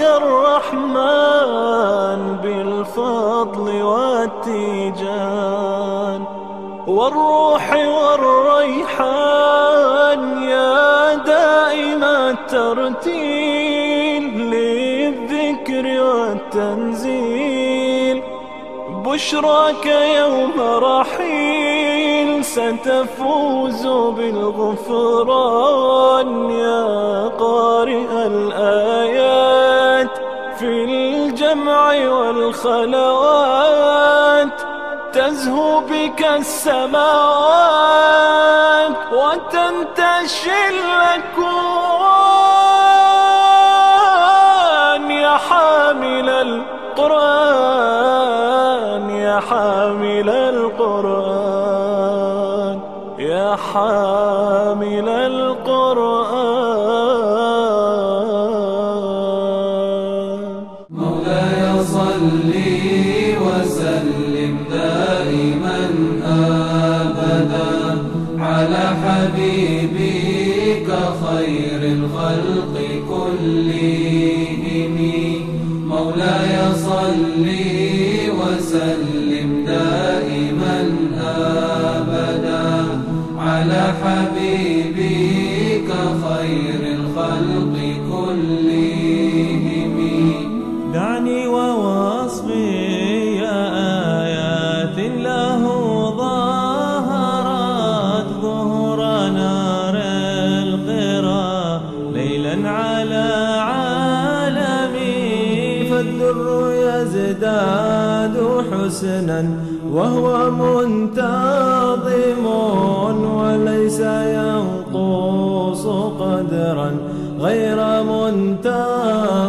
الرحمن بالفضل والتيجان والروح والريحان يا دائم الترتيل للذكر والتنزيل بشراك يوم رحيل ستفوز بالغفران الصلوات تزهو بك السماوات وتنتشر لك الذر يزداد حسنا وهو منتظم وليس ينقص قدرا غير منتظم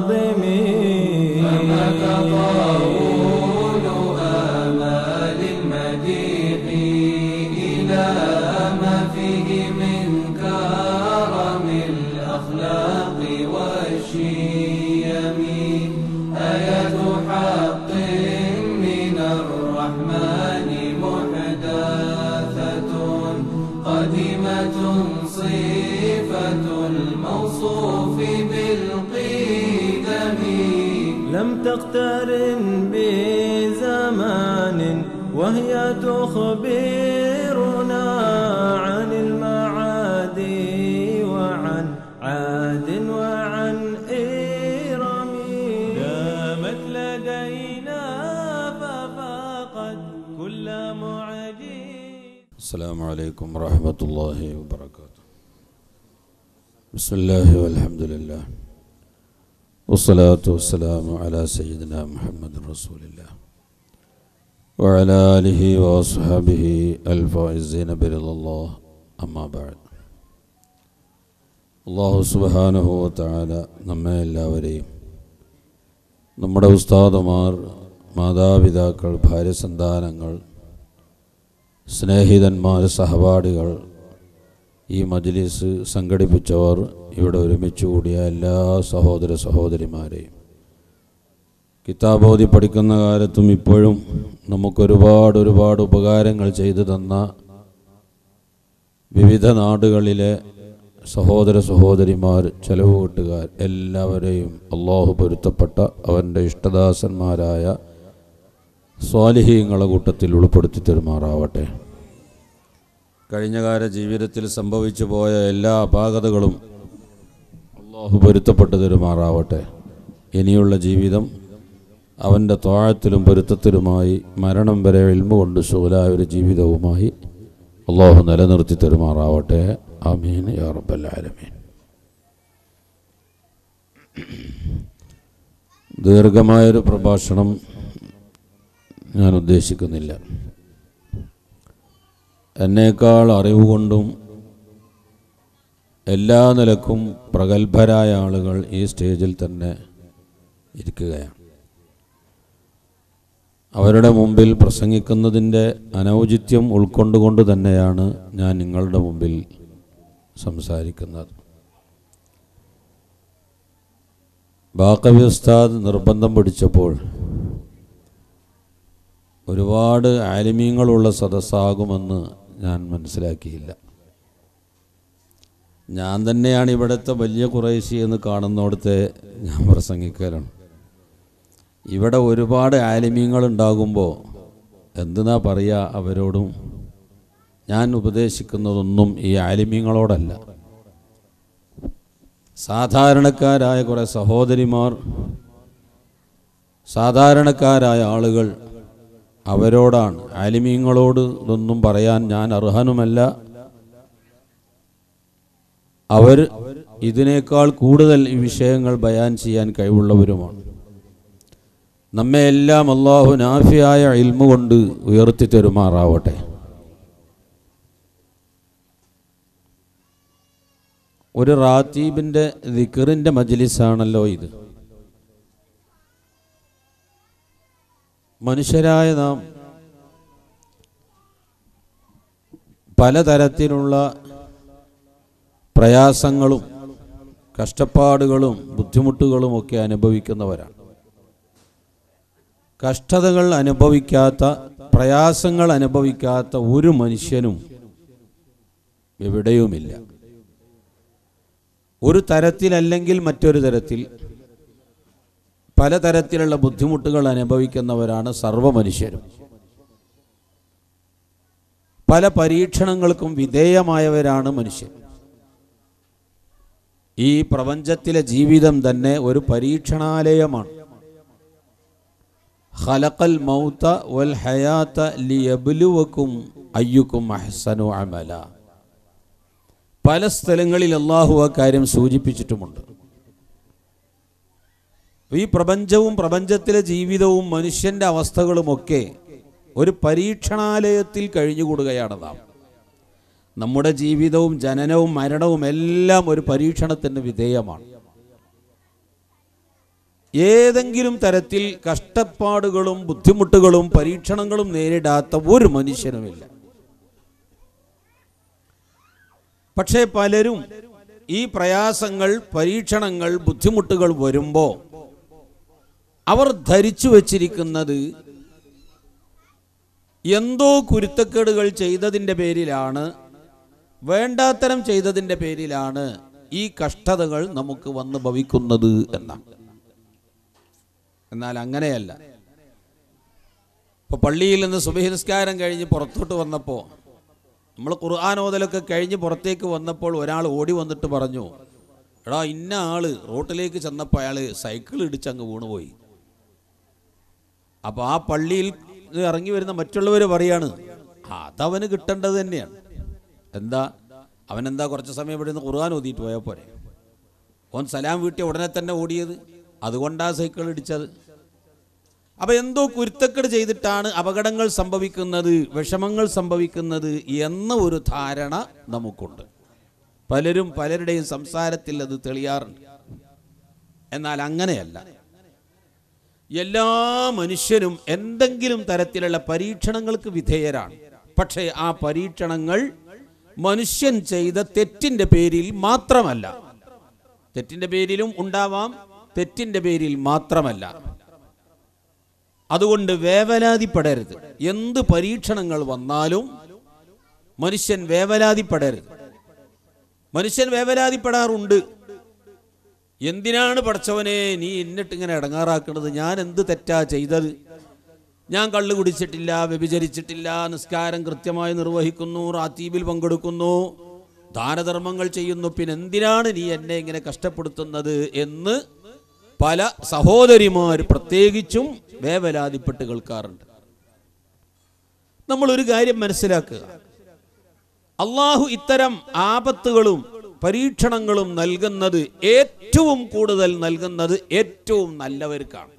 فما تخبرنا عن المعاد وعن عاد وعن إرم دامت لدينا ففاقت كل معجيب السلام عليكم ورحمة الله وبركاته بسم الله والحمد لله والصلاة والسلام على سيدنا محمد رسول الله وعلى آله وأصحابه الفائزين برضا الله أما بعد അള്ളാഹു സുബാനഹു താല നമ്മെ എല്ലാവരെയും നമ്മുടെ ഉസ്താദുമാർ മാതാപിതാക്കൾ സന്താനങ്ങൾ സ്നേഹിതന്മാർ സഹപാഠികൾ ഈ മജ്ലിസ് സംഘടിപ്പിച്ചവർ ഇവിടെ ഒരുമിച്ച് കൂടിയ എല്ലാ സഹോദര സഹോദരിമാരെയും കിതാബോധി പഠിക്കുന്ന കാലത്തും ഇപ്പോഴും നമുക്കൊരുപാട് ഒരുപാട് ഉപകാരങ്ങൾ ചെയ്തു തന്ന വിവിധ നാടുകളിലെ സഹോദര സഹോദരിമാർ ചെലവ് കൂട്ടുകാർ എല്ലാവരെയും അള്ളാഹു പൊരുത്തപ്പെട്ട അവൻ്റെ ഇഷ്ടദാസന്മാരായ സ്വാലിഹീങ്ങളെ കൂട്ടത്തിൽ ഉൾപ്പെടുത്തി തെരുമാറാവട്ടെ കഴിഞ്ഞകാല ജീവിതത്തിൽ സംഭവിച്ചു പോയ എല്ലാ അപാകതകളും അള്ളാഹു പൊരുത്തപ്പെട്ട് തെരുമാറാവട്ടെ ഇനിയുള്ള ജീവിതം അവൻ്റെ താഴത്തിലും പൊരുത്തത്തിലുമായി മരണം വരെ ഇൽമ കൊണ്ട് സുഖലായ ഒരു ജീവിതവുമായി അള്ളാഹു നിലനിർത്തി തരുമാറാവട്ടെ ആമീൻ യാ ദീർഘമായൊരു പ്രഭാഷണം ഞാൻ ഉദ്ദേശിക്കുന്നില്ല എന്നേക്കാൾ അറിവുകൊണ്ടും എല്ലാ നിലക്കും പ്രഗത്ഭരായ ആളുകൾ ഈ സ്റ്റേജിൽ തന്നെ ഇരിക്കുകയാണ് അവരുടെ മുമ്പിൽ പ്രസംഗിക്കുന്നതിൻ്റെ അനൗചിത്യം ഉൾക്കൊണ്ടുകൊണ്ട് തന്നെയാണ് ഞാൻ നിങ്ങളുടെ മുമ്പിൽ സംസാരിക്കുന്നത് ബാക്കവി ഉസ്താദ് നിർബന്ധം പിടിച്ചപ്പോൾ ഒരുപാട് ആലിമീങ്ങളുള്ള സദസ്സാകുമെന്ന് ഞാൻ മനസ്സിലാക്കിയില്ല ഞാൻ തന്നെയാണ് ഇവിടുത്തെ വലിയ കുറേശ്ശി എന്ന് കാണുന്നിടത്തെ ഞാൻ പ്രസംഗിക്കലാണ് ഇവിടെ ഒരുപാട് ഉണ്ടാകുമ്പോൾ എന്തെന്നാ പറയുക അവരോടും ഞാൻ ഉപദേശിക്കുന്നതൊന്നും ഈ ആലിമ്യങ്ങളോടല്ല സാധാരണക്കാരായ കുറേ സഹോദരിമാർ സാധാരണക്കാരായ ആളുകൾ അവരോടാണ് ആലിമീങ്ങളോട് ഇതൊന്നും പറയാൻ ഞാൻ അർഹനുമല്ല അവർ ഇതിനേക്കാൾ കൂടുതൽ ഈ വിഷയങ്ങൾ ബയാൻ ചെയ്യാൻ കഴിവുള്ളവരുമാണ് നമ്മെ എല്ലാം അള്ളാഹു നാഫിയായ ഇൽമു കൊണ്ട് ഉയർത്തി തരുമാറാവട്ടെ ഒരു റാത്തീബിൻ്റെ ദിക്കറിൻ്റെ മജ്ലിസാണല്ലോ ഇത് മനുഷ്യരായ നാം പലതരത്തിലുള്ള പ്രയാസങ്ങളും കഷ്ടപ്പാടുകളും ബുദ്ധിമുട്ടുകളും ഒക്കെ അനുഭവിക്കുന്നവരാണ് കഷ്ടതകൾ അനുഭവിക്കാത്ത പ്രയാസങ്ങൾ അനുഭവിക്കാത്ത ഒരു മനുഷ്യനും എവിടെയുമില്ല ഒരു തരത്തിലല്ലെങ്കിൽ മറ്റൊരു തരത്തിൽ പലതരത്തിലുള്ള ബുദ്ധിമുട്ടുകൾ അനുഭവിക്കുന്നവരാണ് സർവ മനുഷ്യരും പല പരീക്ഷണങ്ങൾക്കും വിധേയമായവരാണ് മനുഷ്യൻ ഈ പ്രപഞ്ചത്തിലെ ജീവിതം തന്നെ ഒരു പരീക്ഷണാലയമാണ് ഖലഖൽ മൗത വൽ ഹയാത്ത ലിയബ്ലുവക്കും അയ്യുക്കും അഹ്സനു അമല പല സ്ഥലങ്ങളിൽ അള്ളാഹു ആ സൂചിപ്പിച്ചിട്ടുമുണ്ട് ഈ പ്രപഞ്ചവും പ്രപഞ്ചത്തിലെ ജീവിതവും മനുഷ്യന്റെ അവസ്ഥകളുമൊക്കെ ഒരു പരീക്ഷണാലയത്തിൽ കഴിഞ്ഞുകൂടുകയാണ് നാം നമ്മുടെ ജീവിതവും ജനനവും മരണവും എല്ലാം ഒരു പരീക്ഷണത്തിന് വിധേയമാണ് ഏതെങ്കിലും തരത്തിൽ കഷ്ടപ്പാടുകളും ബുദ്ധിമുട്ടുകളും പരീക്ഷണങ്ങളും നേരിടാത്ത ഒരു മനുഷ്യനുമില്ല പക്ഷേ പലരും ഈ പ്രയാസങ്ങൾ പരീക്ഷണങ്ങൾ ബുദ്ധിമുട്ടുകൾ വരുമ്പോൾ അവർ ധരിച്ചു വച്ചിരിക്കുന്നത് എന്തോ കുരുത്തക്കേടുകൾ ചെയ്തതിൻ്റെ പേരിലാണ് വേണ്ടാത്തരം ചെയ്തതിൻ്റെ പേരിലാണ് ഈ കഷ്ടതകൾ നമുക്ക് വന്ന് ഭവിക്കുന്നത് എന്നാണ് എന്നാൽ അങ്ങനെയല്ല ഇപ്പോൾ പള്ളിയിൽ നിന്ന് സുബഹി കഴിഞ്ഞ് പുറത്തോട്ട് വന്നപ്പോൾ നമ്മൾ ഖുർആാനോദലൊക്കെ കഴിഞ്ഞ് പുറത്തേക്ക് വന്നപ്പോൾ ഒരാൾ ഓടി വന്നിട്ട് പറഞ്ഞു എടാ ഇന്ന ആള് റോട്ടിലേക്ക് ചെന്നപ്പോൾ അയാൾ സൈക്കിൾ ഇടിച്ചങ്ങ് വീണുപോയി അപ്പോൾ ആ പള്ളിയിൽ ഇറങ്ങി വരുന്ന മറ്റുള്ളവർ പറയാണ് അതവന് കിട്ടേണ്ടത് തന്നെയാണ് എന്താ അവനെന്താ കുറച്ച് സമയം ഇവിടെ നിന്ന് ഖുർആൻ ഓതിയിട്ട് പോയാൽ പോരെ ഓൻ സലാം വീട്ടിൽ ഉടനെ തന്നെ ഓടിയത് അതുകൊണ്ടാ സൈക്കിൾ ഇടിച്ചത് അപ്പോൾ എന്തോ കുരുത്തക്കെട് ചെയ്തിട്ടാണ് അപകടങ്ങൾ സംഭവിക്കുന്നത് വിഷമങ്ങൾ സംഭവിക്കുന്നത് എന്ന ഒരു ധാരണ നമുക്കുണ്ട് പലരും പലരുടെയും സംസാരത്തിൽ അത് തെളിയാറുണ്ട് എന്നാൽ അങ്ങനെയല്ല എല്ലാ മനുഷ്യരും എന്തെങ്കിലും തരത്തിലുള്ള പരീക്ഷണങ്ങൾക്ക് വിധേയരാണ് പക്ഷേ ആ പരീക്ഷണങ്ങൾ മനുഷ്യൻ ചെയ്ത തെറ്റിന്റെ പേരിൽ മാത്രമല്ല തെറ്റിന്റെ പേരിലും ഉണ്ടാവാം തെറ്റിന്റെ പേരിൽ മാത്രമല്ല അതുകൊണ്ട് വേവലാതിപ്പെടരുത് എന്ത് പരീക്ഷണങ്ങൾ വന്നാലും മനുഷ്യൻ വേവലാതിപ്പെടരുത് മനുഷ്യൻ വേവലാതിപ്പെടാറുണ്ട് എന്തിനാണ് പഠിച്ചവനെ നീ എന്നിട്ട് ഇങ്ങനെ ഇടങ്ങാറാക്കുന്നത് ഞാൻ എന്ത് തെറ്റാ ചെയ്തത് ഞാൻ കള്ളു കുടിച്ചിട്ടില്ല വ്യഭിചരിച്ചിട്ടില്ല നിസ്കാരം കൃത്യമായി നിർവഹിക്കുന്നു റാത്തീബിൽ പങ്കെടുക്കുന്നു ദാനധർമ്മങ്ങൾ ചെയ്യുന്നു പിന്നെ എന്തിനാണ് നീ എന്നെ ഇങ്ങനെ കഷ്ടപ്പെടുത്തുന്നത് എന്ന് പല സഹോദരിമാർ പ്രത്യേകിച്ചും വേവലാതിപ്പെട്ട് കേൾക്കാറുണ്ട് നമ്മൾ ഒരു കാര്യം മനസ്സിലാക്കുക അള്ളാഹു ഇത്തരം ആപത്തുകളും പരീക്ഷണങ്ങളും നൽകുന്നത് ഏറ്റവും കൂടുതൽ നൽകുന്നത് ഏറ്റവും നല്ലവർക്കാണ്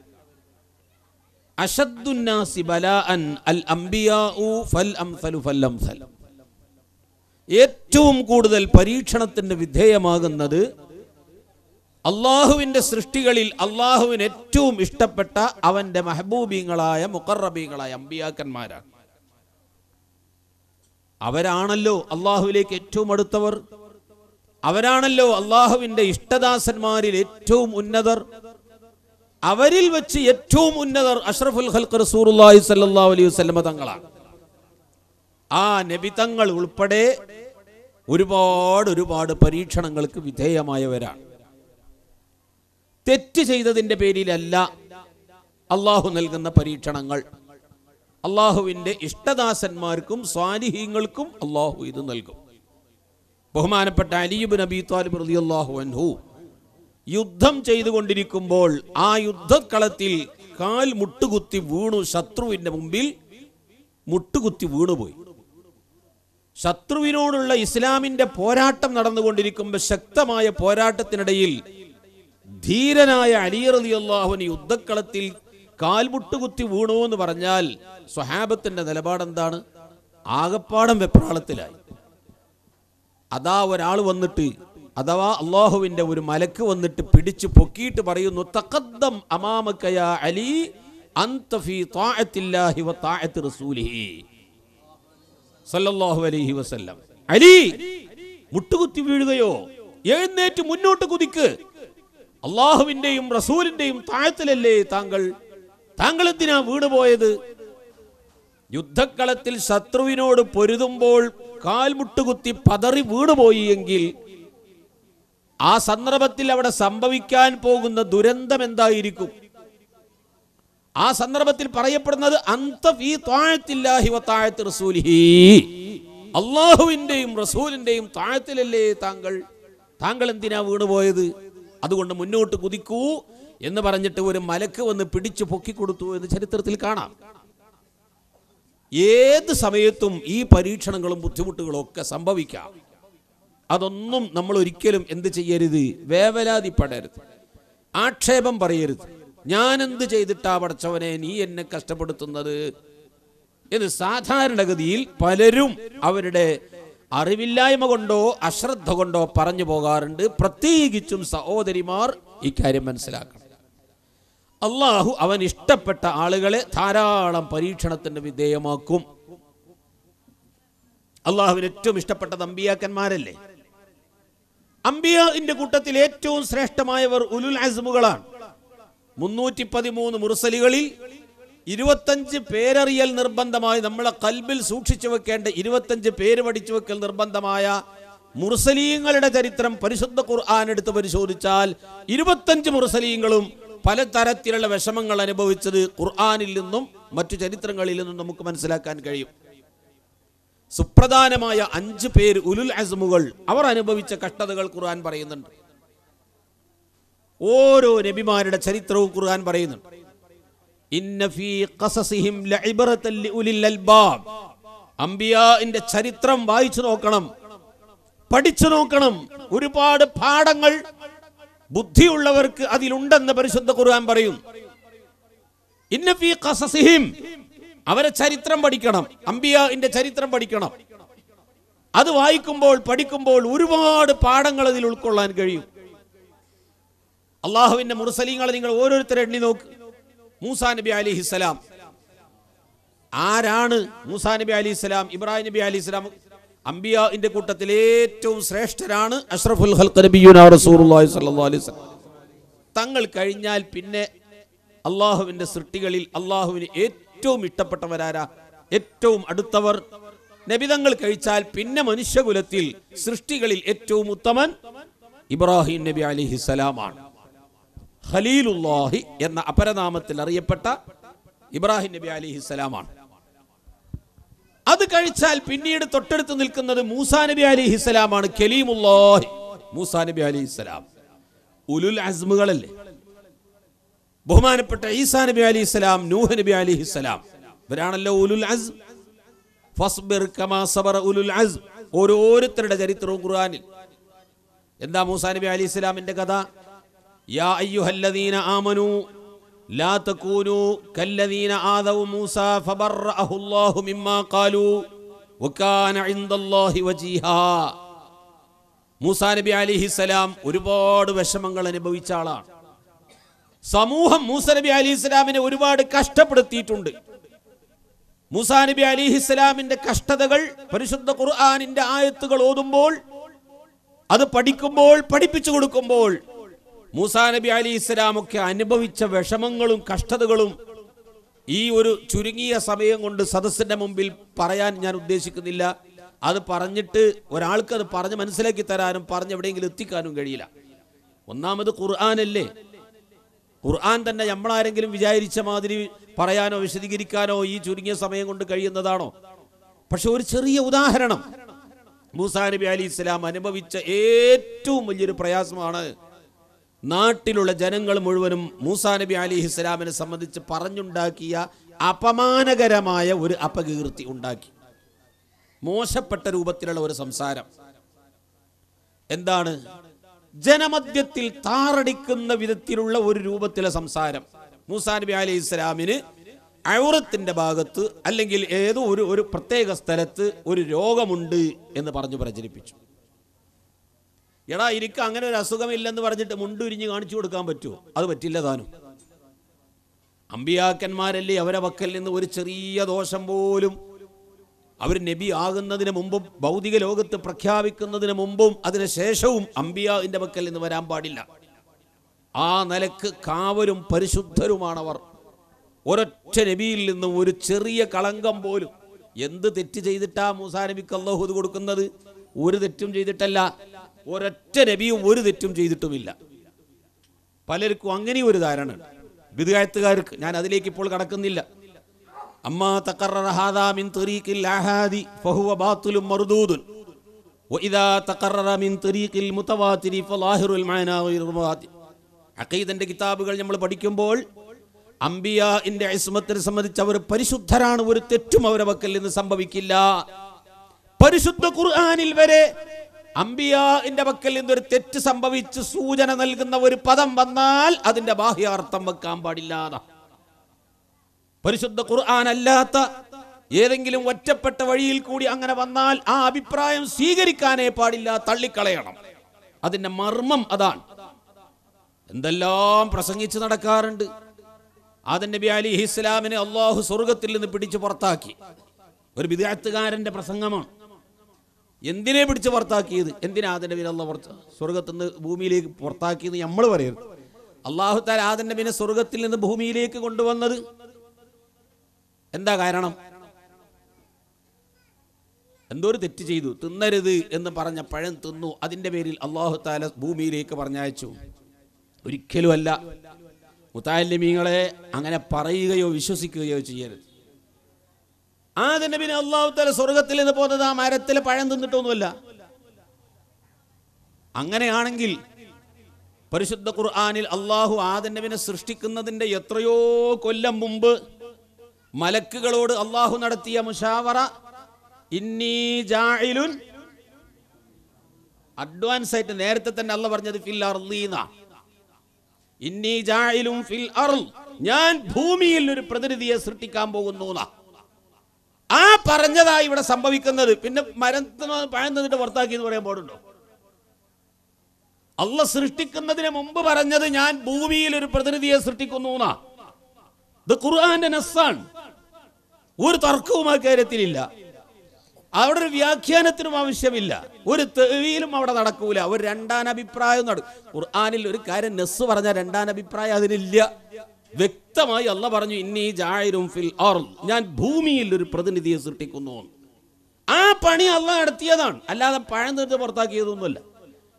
ബലാഅൻ അൽ അംബിയാഉ ഫൽ അംസലു ഫൽ അംസൽ ഏറ്റവും കൂടുതൽ പരീക്ഷണത്തിന് വിധേയമാകുന്നത് അള്ളാഹുവിൻ്റെ സൃഷ്ടികളിൽ അള്ളാഹുവിന് ഏറ്റവും ഇഷ്ടപ്പെട്ട അവൻ്റെ മെഹബൂബീങ്ങളായ മുക്കറബീങ്ങളായ അമ്പിയാക്കന്മാരാണ് അവരാണല്ലോ അള്ളാഹുവിലേക്ക് ഏറ്റവും അടുത്തവർ അവരാണല്ലോ അള്ളാഹുവിൻ്റെ ഇഷ്ടദാസന്മാരിൽ ഏറ്റവും ഉന്നതർ അവരിൽ വെച്ച് ഏറ്റവും ഉന്നതർ അഷ്റഫുൽ ഹൽഖ് റസൂറുല്ലാഹി സല്ലാ അലൈഹി വസ്ലമ തങ്ങളാണ് ആ നബിതങ്ങൾ ഉൾപ്പെടെ ഒരുപാട് ഒരുപാട് പരീക്ഷണങ്ങൾക്ക് വിധേയമായവരാണ് തെറ്റ് ചെയ്തതിൻ്റെ പേരിലല്ല അള്ളാഹു നൽകുന്ന പരീക്ഷണങ്ങൾ അള്ളാഹുവിൻ്റെ ഇഷ്ടദാസന്മാർക്കും സ്വാലിഹീങ്ങൾക്കും അള്ളാഹു ഇത് നൽകും ബഹുമാനപ്പെട്ട അലിയുബ് നബി താലിബ് റതി അള്ളാഹു അൻഹു യുദ്ധം ചെയ്തുകൊണ്ടിരിക്കുമ്പോൾ ആ യുദ്ധക്കളത്തിൽ കാൽ മുട്ടുകുത്തി വീണു ശത്രുവിൻ്റെ മുമ്പിൽ മുട്ടുകുത്തി വീണുപോയി ശത്രുവിനോടുള്ള ഇസ്ലാമിൻ്റെ പോരാട്ടം നടന്നുകൊണ്ടിരിക്കുമ്പോൾ ശക്തമായ പോരാട്ടത്തിനിടയിൽ ധീരനായ അലി അള്ളാഹുവിന് യുദ്ധക്കളത്തിൽ കാൽമുട്ടുകുത്തി വീണു എന്ന് പറഞ്ഞാൽ സ്വഹാബത്തിന്റെ നിലപാടെന്താണ് ആകപ്പാടം വെപ്രാളത്തിലായി അതാ ഒരാൾ വന്നിട്ട് അഥവാ അള്ളാഹുവിന്റെ ഒരു മലക്ക് വന്നിട്ട് പിടിച്ചു പൊക്കിയിട്ട് പറയുന്നു തക്കദ്ദം അമാമക്കയ അലി അലി മുട്ടുകുത്തി വീഴുകയോ എഴുന്നേറ്റ് മുന്നോട്ട് കുതിക്ക് അള്ളാഹുവിന്റെയും റസൂലിന്റെയും താഴത്തിലല്ലേ താങ്കൾ താങ്കൾ എന്തിനാ പോയത് യുദ്ധക്കളത്തിൽ ശത്രുവിനോട് പൊരുതുമ്പോൾ കാൽമുട്ടുകുത്തി പതറി പോയി എങ്കിൽ ആ സന്ദർഭത്തിൽ അവിടെ സംഭവിക്കാൻ പോകുന്ന ദുരന്തം എന്തായിരിക്കും ആ സന്ദർഭത്തിൽ പറയപ്പെടുന്നത് അള്ളാഹുവിന്റെയും റസൂലിന്റെയും താഴത്തിലല്ലേ താങ്കൾ താങ്കൾ എന്തിനാ വീണുപോയത് അതുകൊണ്ട് മുന്നോട്ട് കുതിക്കൂ എന്ന് പറഞ്ഞിട്ട് ഒരു മലക്ക് വന്ന് പിടിച്ചു പൊക്കിക്കൊടുത്തു എന്ന് ചരിത്രത്തിൽ കാണാം ഏത് സമയത്തും ഈ പരീക്ഷണങ്ങളും ബുദ്ധിമുട്ടുകളും ഒക്കെ സംഭവിക്കാം അതൊന്നും നമ്മൾ ഒരിക്കലും എന്ത് ചെയ്യരുത് വേവലാതിപ്പെടരുത് ആക്ഷേപം പറയരുത് ഞാൻ എന്ത് ചെയ്തിട്ടാ പടച്ചവനെ നീ എന്നെ കഷ്ടപ്പെടുത്തുന്നത് എന്ന് സാധാരണഗതിയിൽ പലരും അവരുടെ അറിവില്ലായ്മ കൊണ്ടോ അശ്രദ്ധ കൊണ്ടോ പറഞ്ഞു പോകാറുണ്ട് പ്രത്യേകിച്ചും സഹോദരിമാർ ഇക്കാര്യം മനസ്സിലാക്കണം അള്ളാഹു അവൻ ഇഷ്ടപ്പെട്ട ആളുകളെ ധാരാളം പരീക്ഷണത്തിന് വിധേയമാക്കും അള്ളാഹുവിന് ഏറ്റവും ഇഷ്ടപ്പെട്ടത് അമ്പിയാക്കന്മാരല്ലേ അമ്പിയാന്റെ കൂട്ടത്തിൽ ഏറ്റവും ശ്രേഷ്ഠമായവർ ഉലുൽ അസ്മുകളാണ് മുന്നൂറ്റി പതിമൂന്ന് മുർസലുകളിൽ ഇരുപത്തഞ്ച് പേരറിയൽ നിർബന്ധമായി നമ്മളെ കൽബിൽ സൂക്ഷിച്ചു വെക്കേണ്ട ഇരുപത്തഞ്ച് പേര് പഠിച്ചു വെക്കൽ നിർബന്ധമായ മുർസലീങ്ങളുടെ ചരിത്രം പരിശുദ്ധ ഖുർആൻ എടുത്ത് പരിശോധിച്ചാൽ ഇരുപത്തഞ്ച് മുർസലീങ്ങളും പല തരത്തിലുള്ള വിഷമങ്ങൾ അനുഭവിച്ചത് ഖുർആാനിൽ നിന്നും മറ്റു ചരിത്രങ്ങളിൽ നിന്നും നമുക്ക് മനസ്സിലാക്കാൻ കഴിയും സുപ്രധാനമായ അഞ്ച് പേര് ഉലുൽ അസമുകൾ അവർ അനുഭവിച്ച കഷ്ടതകൾ ഖുർആൻ പറയുന്നുണ്ട് ഓരോ നബിമാരുടെ ചരിത്രവും ഖുർആൻ പറയുന്നുണ്ട് അംബിയാന്റെ ചരിത്രം വായിച്ചു നോക്കണം പഠിച്ചു നോക്കണം ഒരുപാട് പാഠങ്ങൾ ബുദ്ധിയുള്ളവർക്ക് അതിലുണ്ടെന്ന് പരിശുദ്ധ ഖുർആൻ പറയും ഖസസിഹിം അവരെ ചരിത്രം പഠിക്കണം അംബിയാന്റെ ചരിത്രം പഠിക്കണം അത് വായിക്കുമ്പോൾ പഠിക്കുമ്പോൾ ഒരുപാട് പാഠങ്ങൾ അതിൽ ഉൾക്കൊള്ളാൻ കഴിയും അള്ളാഹുവിന്റെ മുർസലീങ്ങളെ നിങ്ങൾ ഓരോരുത്തരെ എണ്ണി നോക്ക് മൂസാ നബി അലിഹിസ്സലാം ആരാണ് മൂസാ നബി അലി ഇസ്ലാം ഇബ്രാഹിം നബി അലി ഇസ്ലാം അംബിയാന്റെ കൂട്ടത്തിൽ ഏറ്റവും ശ്രേഷ്ഠരാണ് അഷ്റഫുൽ തങ്ങൾ കഴിഞ്ഞാൽ പിന്നെ അള്ളാഹുവിന്റെ സൃഷ്ടികളിൽ അള്ളാഹുവിന് ഏറ്റവും ഇഷ്ടപ്പെട്ടവരാരാ ഏറ്റവും അടുത്തവർ നബിതങ്ങൾ കഴിച്ചാൽ പിന്നെ മനുഷ്യകുലത്തിൽ സൃഷ്ടികളിൽ ഏറ്റവും ഉത്തമൻ ഇബ്രാഹിം നബി അലിഹിസലാമാണ് ഖലീലുല്ലാഹി എന്ന അപരനാമത്തിൽ അറിയപ്പെട്ട ഇബ്രാഹിം നബി അലിഹിസ്സലാമാണ് അത് കഴിച്ചാൽ പിന്നീട് തൊട്ടടുത്ത് നിൽക്കുന്നത് മൂസാ നബി അലിഹിസ്സലാമാണ് കലീമുല്ലാഹി മൂസാ നബി അലിഹിസ്സലാം ഉലുൽ അസ്മുകളല്ലേ ബഹുമാനപ്പെട്ട ഈസാ നബി അലി ഇസ്ലാം നൂഹ് നബി അലി ഇസ്ലാം ഇവരാണല്ലോ ഉലുൽ അസ്മ ഫസ്ബിർ കമാ സബർ ഉലുൽ അസ്മ ഓരോരുത്തരുടെ ചരിത്രവും ഖുർആനിൽ എന്താ മൂസാ നബി അലി ഇസ്ലാമിന്റെ കഥ ഒരുപാട് വിഷമങ്ങൾ അനുഭവിച്ച ആളാണ് സമൂഹം മൂസ നബി ഇസ്ലാമിനെ ഒരുപാട് കഷ്ടപ്പെടുത്തിയിട്ടുണ്ട് മൂസാ നബി ഇസ്ലാമിന്റെ കഷ്ടതകൾ പരിശുദ്ധ ഖുർആാനിന്റെ ആയത്തുകൾ ഓതുമ്പോൾ അത് പഠിക്കുമ്പോൾ പഠിപ്പിച്ചു കൊടുക്കുമ്പോൾ മൂസാ നബി അലി ഇസ്ലാമൊക്കെ അനുഭവിച്ച വിഷമങ്ങളും കഷ്ടതകളും ഈ ഒരു ചുരുങ്ങിയ സമയം കൊണ്ട് സദസ്സിന്റെ മുമ്പിൽ പറയാൻ ഞാൻ ഉദ്ദേശിക്കുന്നില്ല അത് പറഞ്ഞിട്ട് ഒരാൾക്ക് അത് പറഞ്ഞ് മനസ്സിലാക്കി തരാനും പറഞ്ഞ് എവിടെയെങ്കിലും എത്തിക്കാനും കഴിയില്ല ഒന്നാമത് ഖുർആാനല്ലേ ഖുർആൻ തന്നെ നമ്മളാരെങ്കിലും വിചാരിച്ച മാതിരി പറയാനോ വിശദീകരിക്കാനോ ഈ ചുരുങ്ങിയ സമയം കൊണ്ട് കഴിയുന്നതാണോ പക്ഷെ ഒരു ചെറിയ ഉദാഹരണം മൂസാ നബി അലി ഇസ്ലാം അനുഭവിച്ച ഏറ്റവും വലിയൊരു പ്രയാസമാണ് നാട്ടിലുള്ള ജനങ്ങൾ മുഴുവനും മൂസാ നബി അലി ഇസ്ലാമിനെ സംബന്ധിച്ച് പറഞ്ഞുണ്ടാക്കിയ അപമാനകരമായ ഒരു അപകീർത്തി ഉണ്ടാക്കി മോശപ്പെട്ട രൂപത്തിലുള്ള ഒരു സംസാരം എന്താണ് ജനമധ്യത്തിൽ താറടിക്കുന്ന വിധത്തിലുള്ള ഒരു രൂപത്തിലെ സംസാരം മൂസാ നബി അലി ഇസ്ലാമിന് ഔറത്തിൻ്റെ ഭാഗത്ത് അല്ലെങ്കിൽ ഏതോ ഒരു ഒരു പ്രത്യേക സ്ഥലത്ത് ഒരു രോഗമുണ്ട് എന്ന് പറഞ്ഞു പ്രചരിപ്പിച്ചു എടാ ഇരിക്ക അങ്ങനെ ഒരു അസുഖമില്ലെന്ന് പറഞ്ഞിട്ട് മുണ്ടുരിഞ്ഞ് കാണിച്ചു കൊടുക്കാൻ പറ്റുമോ അത് പറ്റില്ല താനും അമ്പിയാക്കന്മാരല്ലേ അവരെ വക്കൽ നിന്ന് ഒരു ചെറിയ ദോഷം പോലും അവർ നബി ആകുന്നതിന് മുമ്പും ഭൗതിക ലോകത്ത് പ്രഖ്യാപിക്കുന്നതിന് മുമ്പും അതിനുശേഷവും അമ്പിയാവിൻ്റെ വക്കൽ നിന്ന് വരാൻ പാടില്ല ആ നിലക്ക് കാവരും പരിശുദ്ധരുമാണവർ ഒരൊറ്റ നബിയിൽ നിന്നും ഒരു ചെറിയ കളങ്കം പോലും എന്ത് തെറ്റ് ചെയ്തിട്ടാ മൂസാ നബിക്ക് അള്ളാഹു കൊടുക്കുന്നത് ഒരു തെറ്റും ചെയ്തിട്ടല്ല ഒരൊറ്റ നബിയും ഒരു തെറ്റും ചെയ്തിട്ടുമില്ല പലർക്കും അങ്ങനെ ഒരു ധാരണ ഉണ്ട് വിദുകായത്തുകാർക്ക് ഞാൻ അതിലേക്ക് ഇപ്പോൾ കടക്കുന്നില്ല അമ്മാ ഫഹുവ കിതാബുകൾ നമ്മൾ പഠിക്കുമ്പോൾ അംബിയാന്റെ ഇസ്മത്തിനെ സംബന്ധിച്ച് അവർ പരിശുദ്ധരാണ് ഒരു തെറ്റും അവരവക്കൽ നിന്ന് സംഭവിക്കില്ല പരിശുദ്ധ ഖുർആാനിൽ വരെ അമ്പിയാന്റെ പക്കൽ നിന്നൊരു തെറ്റ് സംഭവിച്ച് സൂചന നൽകുന്ന ഒരു പദം വന്നാൽ അതിന്റെ ബാഹ്യാർത്ഥം വെക്കാൻ പാടില്ലാതെ പരിശുദ്ധ ഖുർആൻ അല്ലാത്ത ഏതെങ്കിലും ഒറ്റപ്പെട്ട വഴിയിൽ കൂടി അങ്ങനെ വന്നാൽ ആ അഭിപ്രായം സ്വീകരിക്കാനേ പാടില്ല തള്ളിക്കളയണം അതിന്റെ മർമ്മം അതാണ് എന്തെല്ലാം പ്രസംഗിച്ച് നടക്കാറുണ്ട് ആദൻ നബി അലി ഇസ്ലാമിനെ അള്ളാഹു സ്വർഗത്തിൽ നിന്ന് പിടിച്ചു പുറത്താക്കി ഒരു വിദ്യാർത്ഥികാരന്റെ പ്രസംഗമാണ് എന്തിനെ പിടിച്ച് പുറത്താക്കിയത് എന്തിനാ ആദൻ്റെ പിന്നെ അല്ല പുറത്ത് സ്വർഗത്തിൽ നിന്ന് ഭൂമിയിലേക്ക് പുറത്താക്കിയത് നമ്മൾ പറയരുത് താൽ ആദന്റെ ബിനെ സ്വർഗത്തിൽ നിന്ന് ഭൂമിയിലേക്ക് കൊണ്ടുവന്നത് എന്താ കാരണം എന്തോ ഒരു തെറ്റ് ചെയ്തു തിന്നരുത് എന്ന് പറഞ്ഞ പഴം തിന്നു അതിന്റെ പേരിൽ അള്ളാഹു താല ഭൂമിയിലേക്ക് പറഞ്ഞയച്ചു അല്ല മുത്താലിമീങ്ങളെ അങ്ങനെ പറയുകയോ വിശ്വസിക്കുകയോ ചെയ്യരുത് ആദ്യ നബിനെ അള്ളാഹു തല സ്വർഗത്തിൽ നിന്ന് പോകുന്നത് ആ മരത്തിലെ പഴം തിന്നിട്ടൊന്നുമല്ല അങ്ങനെയാണെങ്കിൽ പരിശുദ്ധ ഖുർആാനിൽ അള്ളാഹു ആദനബിനെ സൃഷ്ടിക്കുന്നതിൻ്റെ എത്രയോ കൊല്ലം മുമ്പ് മലക്കുകളോട് അള്ളാഹു നടത്തിയ മുഷാവറ ഇന്നീ ജാഇലുൻ അഡ്വാൻസ് ആയിട്ട് നേരത്തെ തന്നെ അല്ല പറഞ്ഞത് ഫിൽ ഇന്നീ ജാഇലും ഫിൽ അർ ഞാൻ ഭൂമിയിൽ ഒരു പ്രതിനിധിയെ സൃഷ്ടിക്കാൻ പോകുന്നു എന്നാ ആ പറഞ്ഞതാ ഇവിടെ സംഭവിക്കുന്നത് പിന്നെ മരം പഴം തന്നിട്ട് പുറത്താക്കി എന്ന് പറയാൻ പാടുണ്ടോ അള്ള സൃഷ്ടിക്കുന്നതിന് മുമ്പ് പറഞ്ഞത് ഞാൻ ഭൂമിയിൽ ഒരു പ്രതിനിധിയെ സൃഷ്ടിക്കുന്നു ഇത് ഖുർആന്റെ നസ്സാണ് ഒരു തർക്കവും ആ കാര്യത്തിലില്ല അവിടെ ഒരു വ്യാഖ്യാനത്തിനും ആവശ്യമില്ല ഒരു തെളിവിലും അവിടെ നടക്കൂല ഒരു രണ്ടാം അഭിപ്രായം നടക്കും ഖുർആാനിൽ ഒരു കാര്യം നെസ് പറഞ്ഞ രണ്ടാം അഭിപ്രായം അതിനില്ല വ്യക്തമായി അല്ല പറഞ്ഞു ഇന്നീ ജായരും ഫിൽ ഞാൻ ഭൂമിയിൽ ഒരു പ്രതിനിധിയെ സൃഷ്ടിക്കുന്നു ആ പണി അല്ല നടത്തിയതാണ് അല്ലാതെ പഴം തീർത്ത് പുറത്താക്കിയതൊന്നുമല്ല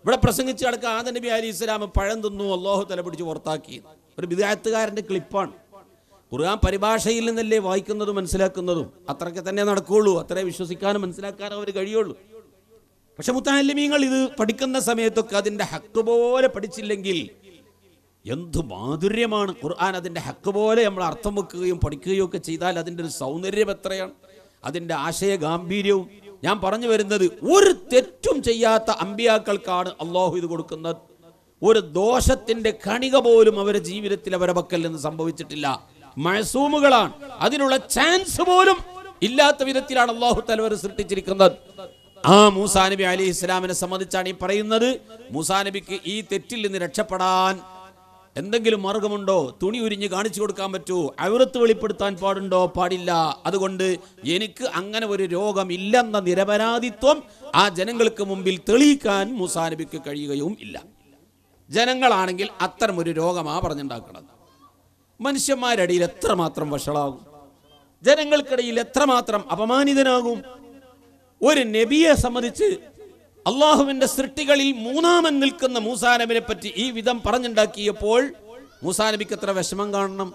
ഇവിടെ പ്രസംഗിച്ച് കിടക്കുക ആദ നബി അലി ഇസ്ലാം പഴം തിന്നു അള്ളാഹു തല പിടിച്ച് പുറത്താക്കി ഒരു വിദ്യാർത്ഥുകാരൻ്റെ ക്ലിപ്പാണ് ഖുർആൻ പരിഭാഷയിൽ നിന്നല്ലേ വായിക്കുന്നതും മനസ്സിലാക്കുന്നതും അത്രയ്ക്ക് തന്നെ നടക്കുകയുള്ളൂ അത്രേ വിശ്വസിക്കാനും മനസ്സിലാക്കാനും അവർ കഴിയുള്ളൂ പക്ഷെ മുത്താലിമീങ്ങൾ ഇത് പഠിക്കുന്ന സമയത്തൊക്കെ അതിൻ്റെ ഹക്ക് പോലെ പഠിച്ചില്ലെങ്കിൽ എന്തു മാധുര്യമാണ് ഖുർആൻ അതിൻ്റെ ഹക്ക് പോലെ നമ്മൾ അർത്ഥം വെക്കുകയും പഠിക്കുകയും ഒക്കെ ചെയ്താൽ അതിൻ്റെ ഒരു സൗന്ദര്യം എത്രയാണ് അതിൻ്റെ ആശയ ഗാംഭീര്യവും ഞാൻ പറഞ്ഞു വരുന്നത് ഒരു തെറ്റും ചെയ്യാത്ത അമ്പിയാക്കൾക്കാണ് അള്ളാഹു ഇത് കൊടുക്കുന്നത് ഒരു ദോഷത്തിൻ്റെ കണിക പോലും അവരുടെ ജീവിതത്തിൽ അവരുടെ പക്കൽ നിന്ന് സംഭവിച്ചിട്ടില്ല മഴസൂമുകളാണ് അതിനുള്ള ചാൻസ് പോലും ഇല്ലാത്ത വിധത്തിലാണ് അള്ളാഹു തലവർ സൃഷ്ടിച്ചിരിക്കുന്നത് ആ മൂസാ നബി അലി ഇസ്ലാമിനെ സംബന്ധിച്ചാണ് ഈ പറയുന്നത് മൂസാ നബിക്ക് ഈ തെറ്റിൽ നിന്ന് രക്ഷപ്പെടാൻ എന്തെങ്കിലും മാർഗമുണ്ടോ തുണി ഉരിഞ്ഞ് കാണിച്ചു കൊടുക്കാൻ പറ്റുമോ അവരത്ത് വെളിപ്പെടുത്താൻ പാടുണ്ടോ പാടില്ല അതുകൊണ്ട് എനിക്ക് അങ്ങനെ ഒരു രോഗമില്ലെന്ന നിരപരാധിത്വം ആ ജനങ്ങൾക്ക് മുമ്പിൽ തെളിയിക്കാൻ മുസാനബിക്ക് കഴിയുകയും ഇല്ല ജനങ്ങളാണെങ്കിൽ അത്തരം ഒരു രോഗമാ പറഞ്ഞുണ്ടാക്കുന്നത് എത്ര എത്രമാത്രം വഷളാകും ജനങ്ങൾക്കിടയിൽ എത്രമാത്രം അപമാനിതനാകും ഒരു നബിയെ സംബന്ധിച്ച് അള്ളാഹുവിന്റെ സൃഷ്ടികളിൽ മൂന്നാമൻ നിൽക്കുന്ന മൂസാനബിനെ പറ്റി ഈ വിധം പറഞ്ഞുണ്ടാക്കിയപ്പോൾ മൂസാനബിക്ക് എത്ര വിഷമം കാണണം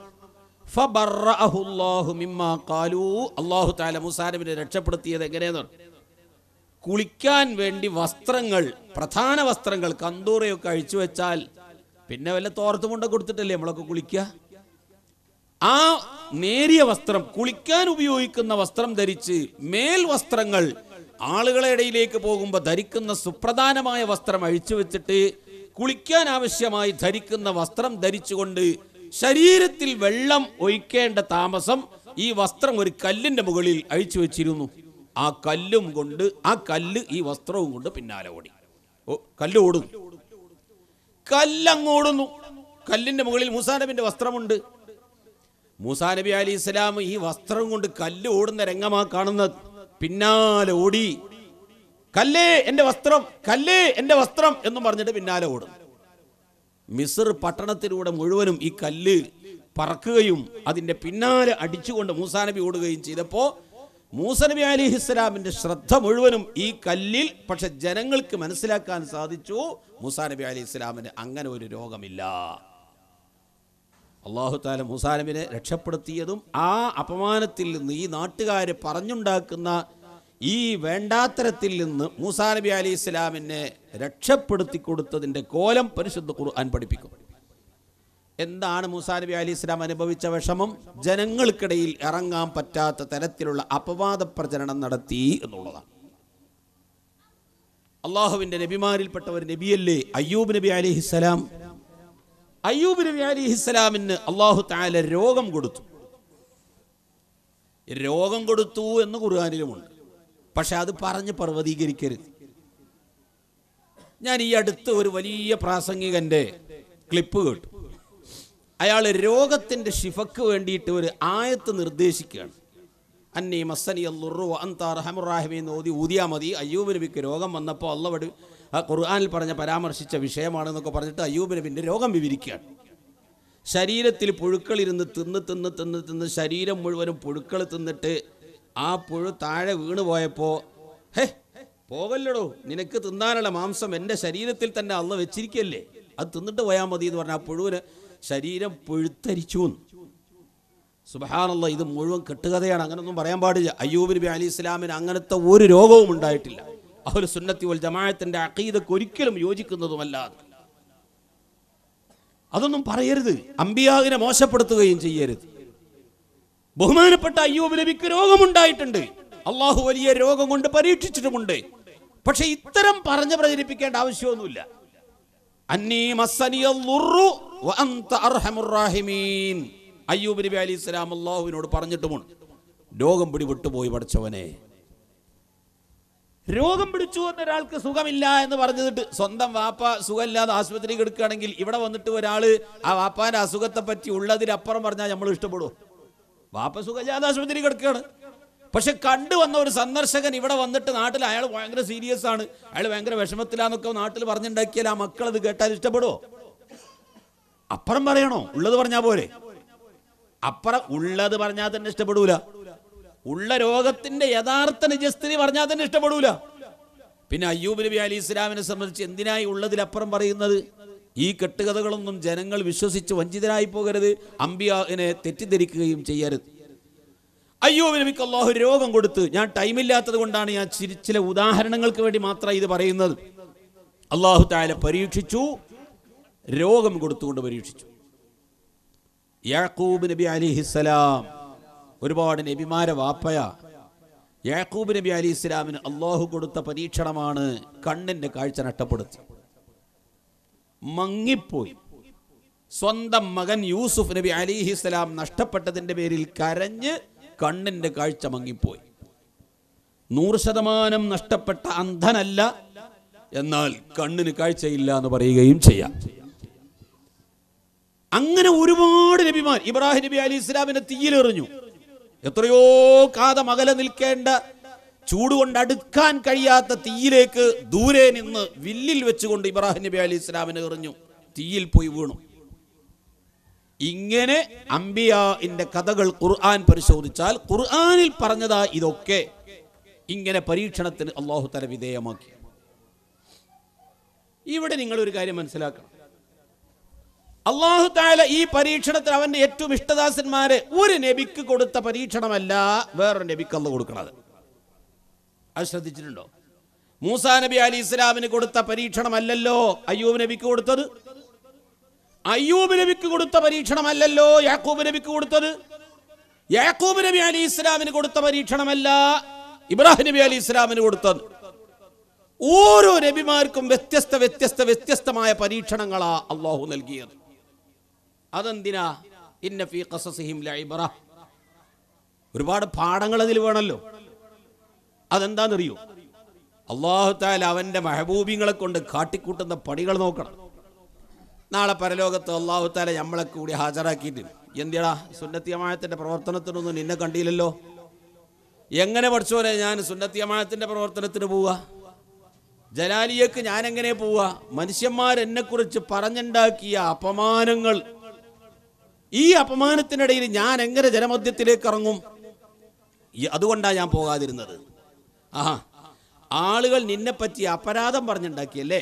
രക്ഷപ്പെടുത്തിയത് എങ്ങനെയെന്ന് കുളിക്കാൻ വേണ്ടി വസ്ത്രങ്ങൾ പ്രധാന വസ്ത്രങ്ങൾ കന്തൂറയൊക്കെ അഴിച്ചു വെച്ചാൽ പിന്നെ വല്ല തോർത്തും കൊണ്ടൊക്കെ കൊടുത്തിട്ടല്ലേ നമ്മളൊക്കെ കുളിക്കുക ആ നേരിയ വസ്ത്രം കുളിക്കാൻ ഉപയോഗിക്കുന്ന വസ്ത്രം ധരിച്ച് മേൽ വസ്ത്രങ്ങൾ ആളുകളെ ഇടയിലേക്ക് പോകുമ്പോൾ ധരിക്കുന്ന സുപ്രധാനമായ വസ്ത്രം അഴിച്ചു വെച്ചിട്ട് കുളിക്കാൻ ആവശ്യമായി ധരിക്കുന്ന വസ്ത്രം ധരിച്ചുകൊണ്ട് ശരീരത്തിൽ വെള്ളം ഒഴിക്കേണ്ട താമസം ഈ വസ്ത്രം ഒരു കല്ലിന്റെ മുകളിൽ അഴിച്ചു വെച്ചിരുന്നു ആ കല്ലും കൊണ്ട് ആ കല്ല് ഈ വസ്ത്രവും കൊണ്ട് പിന്നാലെ ഓടി ഓ കല്ല് ഓടുന്നു കല്ലങ്ങോടുന്നു കല്ലിന്റെ മുകളിൽ മൂസാനബിന്റെ വസ്ത്രമുണ്ട് മൂസാനബി അലി ഇസ്ലാം ഈ വസ്ത്രം കൊണ്ട് കല്ല് ഓടുന്ന രംഗമാ കാണുന്നത് പിന്നാലെ ഓടി കല്ലേ എൻ്റെ വസ്ത്രം കല്ലേ എൻ്റെ വസ്ത്രം എന്ന് പറഞ്ഞിട്ട് പിന്നാലെ ഓടും മിസർ പട്ടണത്തിലൂടെ മുഴുവനും ഈ കല്ല് പറക്കുകയും അതിൻ്റെ പിന്നാലെ അടിച്ചുകൊണ്ട് മൂസാനബി ഓടുകയും ചെയ്തപ്പോൾ മൂസനബി അലിഹിസ്സലാമിൻ്റെ ശ്രദ്ധ മുഴുവനും ഈ കല്ലിൽ പക്ഷെ ജനങ്ങൾക്ക് മനസ്സിലാക്കാൻ സാധിച്ചു മൂസാനബി അലി ഇസ്ലാമിന് അങ്ങനെ ഒരു രോഗമില്ല അള്ളാഹു താല മൂസാനബിനെ രക്ഷപ്പെടുത്തിയതും ആ അപമാനത്തിൽ നിന്ന് ഈ നാട്ടുകാർ പറഞ്ഞുണ്ടാക്കുന്ന ഈ വേണ്ടാത്തരത്തിൽ നിന്ന് മൂസാനബി അലി ഇസ്ലാമിനെ രക്ഷപ്പെടുത്തി കൊടുത്തതിൻ്റെ കോലം പരിശുദ്ധ ഖുർആൻ പഠിപ്പിക്കും എന്താണ് മൂസാനബി അലി ഇസ്ലാം അനുഭവിച്ച വിഷമം ജനങ്ങൾക്കിടയിൽ ഇറങ്ങാൻ പറ്റാത്ത തരത്തിലുള്ള അപവാദ പ്രചരണം നടത്തി എന്നുള്ളതാണ് അള്ളാഹുവിൻ്റെ നബിമാരിൽപ്പെട്ട ഒരു നബിയല്ലേ അയ്യൂബ് നബി അലിഹിസ്സലാം അയ്യൂബ് നബി അലിഹിസ്സലാമിന് അള്ളാഹു താല രോഗം കൊടുത്തു രോഗം കൊടുത്തു എന്ന് ഖുർആാനിലുമുണ്ട് പക്ഷെ അത് പറഞ്ഞ് പർവ്വതീകരിക്കരുത് ഞാൻ ഈ അടുത്ത് ഒരു വലിയ പ്രാസംഗികന്റെ ക്ലിപ്പ് കേട്ടു അയാൾ രോഗത്തിന്റെ ഷിഫക്ക് വേണ്ടിയിട്ട് ഒരു ആയത്ത് നിർദ്ദേശിക്കുകയാണ് അന്നീ മസ്സനി അല്ലുറു അന്താർ ഹമുറാഹിമി എന്ന് ഓതി ഊതിയാ മതി അയ്യൂബ് നബിക്ക് രോഗം വന്നപ്പോൾ അള്ളവട് ആ ഖുർആാനിൽ പറഞ്ഞ പരാമർശിച്ച വിഷയമാണെന്നൊക്കെ പറഞ്ഞിട്ട് അയ്യൂബ് പിന്നെ രോഗം വിവരിക്കുകയാണ് ശരീരത്തിൽ പുഴുക്കളിരുന്ന് തിന്ന് തിന്ന് തിന്ന് തിന്ന് ശരീരം മുഴുവനും പുഴുക്കൾ തിന്നിട്ട് ആ പുഴു താഴെ വീണ് പോയപ്പോൾ ഹേ പോകല്ലടോ നിനക്ക് തിന്നാനുള്ള മാംസം എൻ്റെ ശരീരത്തിൽ തന്നെ അള്ള വെച്ചിരിക്കല്ലേ അത് തിന്നിട്ട് പോയാൽ മതി എന്ന് പറഞ്ഞാൽ ആ പുഴുവിന് ശരീരം പുഴുത്തരിച്ചു സുബഹാനുള്ള ഇത് മുഴുവൻ കെട്ടുകഥയാണ് അങ്ങനൊന്നും പറയാൻ പാടില്ല അയ്യൂബ് നബി അലി ഇസ്ലാമിന് അങ്ങനത്തെ ഒരു രോഗവും ഉണ്ടായിട്ടില്ല ആ സുന്നത്തി ഉൽ ജമാഅത്തിന്റെ അക്കീതക്ക് ഒരിക്കലും യോജിക്കുന്നതുമല്ല അതൊന്നും പറയരുത് അമ്പിയാവിനെ മോശപ്പെടുത്തുകയും ചെയ്യരുത് ബഹുമാനപ്പെട്ട അയ്യൂബ് നബിക്ക് രോഗമുണ്ടായിട്ടുണ്ട് അള്ളാഹു വലിയ രോഗം കൊണ്ട് പരീക്ഷിച്ചിട്ടുമുണ്ട് പക്ഷെ ഇത്തരം പറഞ്ഞ് പ്രചരിപ്പിക്കേണ്ട ആവശ്യമൊന്നുമില്ല അയ്യൂബ് നബി അലി ഇസ്ലാം അള്ളാഹുവിനോട് പറഞ്ഞിട്ടുമുണ്ട് രോഗം പിടിവിട്ടുപോയി പഠിച്ചവനെ രോഗം പിടിച്ചു എന്ന ഒരാൾക്ക് സുഖമില്ല എന്ന് പറഞ്ഞിട്ട് സ്വന്തം വാപ്പ സുഖമില്ലാതെ ആശുപത്രി എടുക്കുകയാണെങ്കിൽ ഇവിടെ വന്നിട്ട് ഒരാൾ ആ വാപ്പാന്റെ അസുഖത്തെ പറ്റി ഉള്ളതിലപ്പുറം പറഞ്ഞാൽ നമ്മൾ ഇഷ്ടപ്പെടും വാപ്പ സുഖമില്ലാതെ ആശുപത്രി കിടക്കുകയാണ് പക്ഷെ കണ്ടു വന്ന ഒരു സന്ദർശകൻ ഇവിടെ വന്നിട്ട് നാട്ടിൽ അയാൾ ഭയങ്കര സീരിയസ് ആണ് അയാൾ ഭയങ്കര വിഷമത്തിലാന്നൊക്കെ നാട്ടിൽ പറഞ്ഞുണ്ടാക്കിയാൽ ആ മക്കൾ അത് കേട്ടാൽ ഇഷ്ടപ്പെടുമോ അപ്പുറം പറയണോ ഉള്ളത് പറഞ്ഞാ പോരെ അപ്പുറം ഉള്ളത് പറഞ്ഞാൽ തന്നെ ഇഷ്ടപ്പെടൂല ഉള്ള രോഗത്തിന്റെ യഥാർത്ഥ നിജസ്ഥിതി പറഞ്ഞാൽ തന്നെ ഇഷ്ടപ്പെടൂല പിന്നെ അയ്യൂബ് നബി അലി ഇസ്ലാമിനെ സംബന്ധിച്ച് എന്തിനായി ഉള്ളതിലപ്പുറം പറയുന്നത് ഈ കെട്ടുകഥകളൊന്നും ജനങ്ങൾ വിശ്വസിച്ച് വഞ്ചിതരായി പോകരുത് അമ്പിയാവിനെ തെറ്റിദ്ധരിക്കുകയും ചെയ്യരുത് അയ്യൂബ് നബിക്ക് അള്ളാഹു രോഗം കൊടുത്ത് ഞാൻ ടൈമില്ലാത്തത് കൊണ്ടാണ് ഞാൻ ചില ഉദാഹരണങ്ങൾക്ക് വേണ്ടി മാത്രം ഇത് പറയുന്നത് അള്ളാഹു താല പരീക്ഷിച്ചു രോഗം കൊടുത്തുകൊണ്ട് പരീക്ഷിച്ചു യാക്കൂബ് നബി അലിഹിസലാം ഒരുപാട് നബിമാരെ വാപ്പയ യാക്കൂബ് നബി അലി ഇസ്ലാമിന് അള്ളാഹു കൊടുത്ത പരീക്ഷണമാണ് കണ്ണിന്റെ കാഴ്ച നഷ്ടപ്പെടുത്തി മങ്ങിപ്പോയി സ്വന്തം മകൻ യൂസുഫ് നബി അലിഹി ഇസ്ലാം നഷ്ടപ്പെട്ടതിന്റെ പേരിൽ കരഞ്ഞ് കണ്ണിന്റെ കാഴ്ച മങ്ങിപ്പോയി നൂറ് ശതമാനം നഷ്ടപ്പെട്ട അന്ധനല്ല എന്നാൽ കണ്ണിന് കാഴ്ചയില്ല എന്ന് പറയുകയും ചെയ്യാം അങ്ങനെ ഒരുപാട് നബിമാർ ഇബ്രാഹിം നബി അലി ഇസ്ലാമിനെ തീയിലെറിഞ്ഞു എത്രയോ കാതം അകലെ നിൽക്കേണ്ട ചൂടുകൊണ്ട് അടുക്കാൻ കഴിയാത്ത തീയിലേക്ക് ദൂരെ നിന്ന് വില്ലിൽ വെച്ചുകൊണ്ട് ഇബ്രാഹിം നബി അലി ഇസ്ലാമിന് എറിഞ്ഞു തീയിൽ പോയി വീണു ഇങ്ങനെ അംബിയാന്റെ കഥകൾ ഖുർആൻ പരിശോധിച്ചാൽ ഖുർആനിൽ പറഞ്ഞതാ ഇതൊക്കെ ഇങ്ങനെ പരീക്ഷണത്തിന് അള്ളാഹു തല വിധേയമാക്കി ഇവിടെ നിങ്ങളൊരു കാര്യം മനസ്സിലാക്കണം അള്ളാഹു താല ഈ പരീക്ഷണത്തിൽ അവന്റെ ഏറ്റവും ഇഷ്ടദാസന്മാരെ ഒരു നബിക്ക് കൊടുത്ത പരീക്ഷണമല്ല വേറൊരു നബിക്ക് അന്ന് കൊടുക്കണത് അത് ശ്രദ്ധിച്ചിട്ടുണ്ടോ മൂസാ നബി അലി ഇസ്ലാമിന് കൊടുത്ത പരീക്ഷണമല്ലല്ലോ അയ്യൂബ് നബിക്ക് കൊടുത്തത് അയ്യൂബ് നബിക്ക് കൊടുത്ത പരീക്ഷണമല്ലല്ലോ യാക്കൂബ് നബിക്ക് കൊടുത്തത് യാക്കൂബ് നബി അലി ഇസ്ലാമിന് കൊടുത്ത പരീക്ഷണമല്ല ഇബ്രാഹിം നബി അലി ഇസ്ലാമിന് കൊടുത്തത് ഓരോ നബിമാർക്കും വ്യത്യസ്ത വ്യത്യസ്ത വ്യത്യസ്തമായ പരീക്ഷണങ്ങളാണ് അള്ളാഹു നൽകിയത് അതെന്തിനാ ഇന്നഫി കസസിഹിം ലൈബറ ഒരുപാട് പാഠങ്ങൾ അതിൽ വേണമല്ലോ അതെന്താണെന്നറിയോ അല്ലാഹു തആല അവൻ്റെ മെഹബൂബിങ്ങളെ കൊണ്ട് കാട്ടിക്കൂട്ടുന്ന പടികൾ നോക്കണം നാളെ പരലോകത്ത് അല്ലാഹു തആല നമ്മളെ കൂടി ഹാജരാക്കിയിട്ട് എന്തിടാ സുന്നത്തിയമായത്തിൻ്റെ പ്രവർത്തനത്തിനൊന്നും നിന്നെ കണ്ടില്ലല്ലോ എങ്ങനെ പഠിച്ചോലെ ഞാൻ സുന്നത്തിയമായത്തിൻ്റെ പ്രവർത്തനത്തിന് പോവുക ജലാലിയക്ക് ഞാനെങ്ങനെ പോവുക മനുഷ്യന്മാരെന്നെക്കുറിച്ച് പറഞ്ഞുണ്ടാക്കിയ അപമാനങ്ങൾ ഈ അപമാനത്തിനിടയിൽ ഞാൻ എങ്ങനെ ജനമധ്യത്തിലേക്ക് ഇറങ്ങും അതുകൊണ്ടാണ് ഞാൻ പോകാതിരുന്നത് ആഹാ ആളുകൾ നിന്നെപ്പറ്റി അപരാധം പറഞ്ഞുണ്ടാക്കിയല്ലേ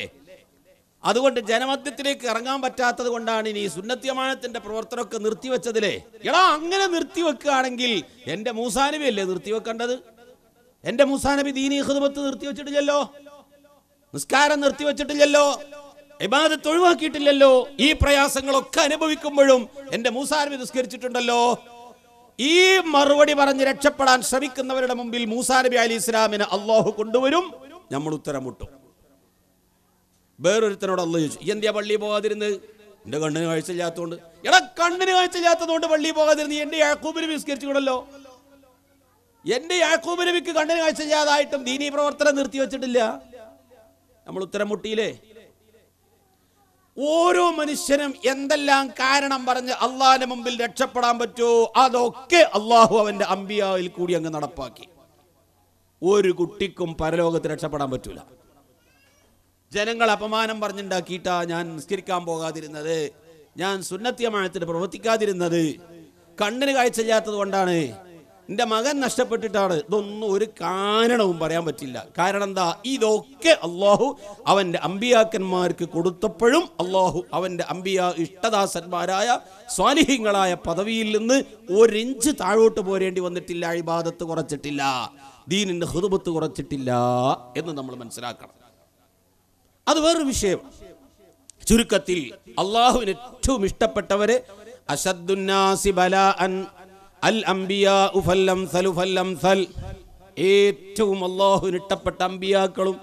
അതുകൊണ്ട് ജനമധ്യത്തിലേക്ക് ഇറങ്ങാൻ പറ്റാത്തത് കൊണ്ടാണ് ഇനി സുന്നത്യമാനത്തിന്റെ പ്രവർത്തനമൊക്കെ നിർത്തിവെച്ചതിലേ എടാ അങ്ങനെ നിർത്തിവെക്കുകയാണെങ്കിൽ എൻ്റെ മൂസാനബി അല്ലേ നിർത്തിവെക്കേണ്ടത് എൻ്റെ മൂസാനബി ദീനി ഹൃദബത്ത് നിർത്തിവെച്ചിട്ടില്ലല്ലോ നിസ്കാരം നിർത്തിവെച്ചിട്ടില്ലല്ലോ ഇബാദത്ത് ഒഴിവാക്കിയിട്ടില്ലല്ലോ ഈ പ്രയാസങ്ങളൊക്കെ അനുഭവിക്കുമ്പോഴും എന്റെ മൂസാരമി നിസ്കരിച്ചിട്ടുണ്ടല്ലോ ഈ മറുപടി പറഞ്ഞ് രക്ഷപ്പെടാൻ ശ്രമിക്കുന്നവരുടെ മുമ്പിൽ മൂസാനബി അലി ഇസ്ലാമിന് അള്ളാഹു കൊണ്ടുവരും നമ്മൾ ഉത്തരമുട്ടും വേറൊരുത്തനോട് അല്ല ചോദിച്ചു എന്തിയാ പള്ളി പോകാതിരുന്നത് എൻ്റെ കണ്ണിന് കാഴ്ചയില്ലാത്തതുകൊണ്ട് എടാ കണ്ണിന് കാഴ്ചയില്ലാത്തതുകൊണ്ട് പള്ളി പോകാതിരുന്ന് എൻ്റെ യാക്കൂബിന് വിസ്കരിച്ചുകൂടല്ലോ എൻ്റെ യാക്കൂബിന് വിക്ക് കണ്ണിന് കാഴ്ചയില്ലാതായിട്ടും ദീനീ പ്രവർത്തനം നിർത്തി വെച്ചിട്ടില്ല നമ്മൾ ഉത്തരം മുട്ടിയില്ലേ ഓരോ മനുഷ്യനും എന്തെല്ലാം കാരണം പറഞ്ഞ് അള്ളാഹിന്റെ മുമ്പിൽ രക്ഷപ്പെടാൻ പറ്റുമോ അതൊക്കെ അള്ളാഹു അവന്റെ അമ്പിയാവിൽ കൂടി അങ്ങ് നടപ്പാക്കി ഒരു കുട്ടിക്കും പരലോകത്ത് രക്ഷപ്പെടാൻ പറ്റൂല ജനങ്ങൾ അപമാനം പറഞ്ഞുണ്ടാക്കിയിട്ടാ ഞാൻ നിസ്കരിക്കാൻ പോകാതിരുന്നത് ഞാൻ സുന്നത്തിയമാനത്തിന് പ്രവർത്തിക്കാതിരുന്നത് കണ്ണിന് ചെയ്യാത്തത് കൊണ്ടാണ് എൻ്റെ മകൻ നഷ്ടപ്പെട്ടിട്ടാണ് ഇതൊന്നും ഒരു കാരണവും പറയാൻ പറ്റില്ല കാരണം എന്താ ഇതൊക്കെ അള്ളാഹു അവൻ്റെ അമ്പിയാക്കന്മാർക്ക് കൊടുത്തപ്പോഴും അള്ളാഹു അവൻ്റെ അമ്പിയ ഇഷ്ടദാസന്മാരായ സ്വാലിഹ്യങ്ങളായ പദവിയിൽ നിന്ന് ഒരിഞ്ച് താഴോട്ട് പോരേണ്ടി വന്നിട്ടില്ല ഇബാദത്ത് കുറച്ചിട്ടില്ല ദീനിൻ്റെ ഹൃദുബത്ത് കുറച്ചിട്ടില്ല എന്ന് നമ്മൾ മനസ്സിലാക്കണം അത് വേറൊരു വിഷയം ചുരുക്കത്തിൽ അള്ളാഹുവിന് ഏറ്റവും ഇഷ്ടപ്പെട്ടവരെ അശദ്ദുന്നാസി ബലാ അൻ അൽ അംബിയാ ഉഫല്ലം ഫല്ലം സൽ ഏറ്റവും അമ്പിയാക്കളും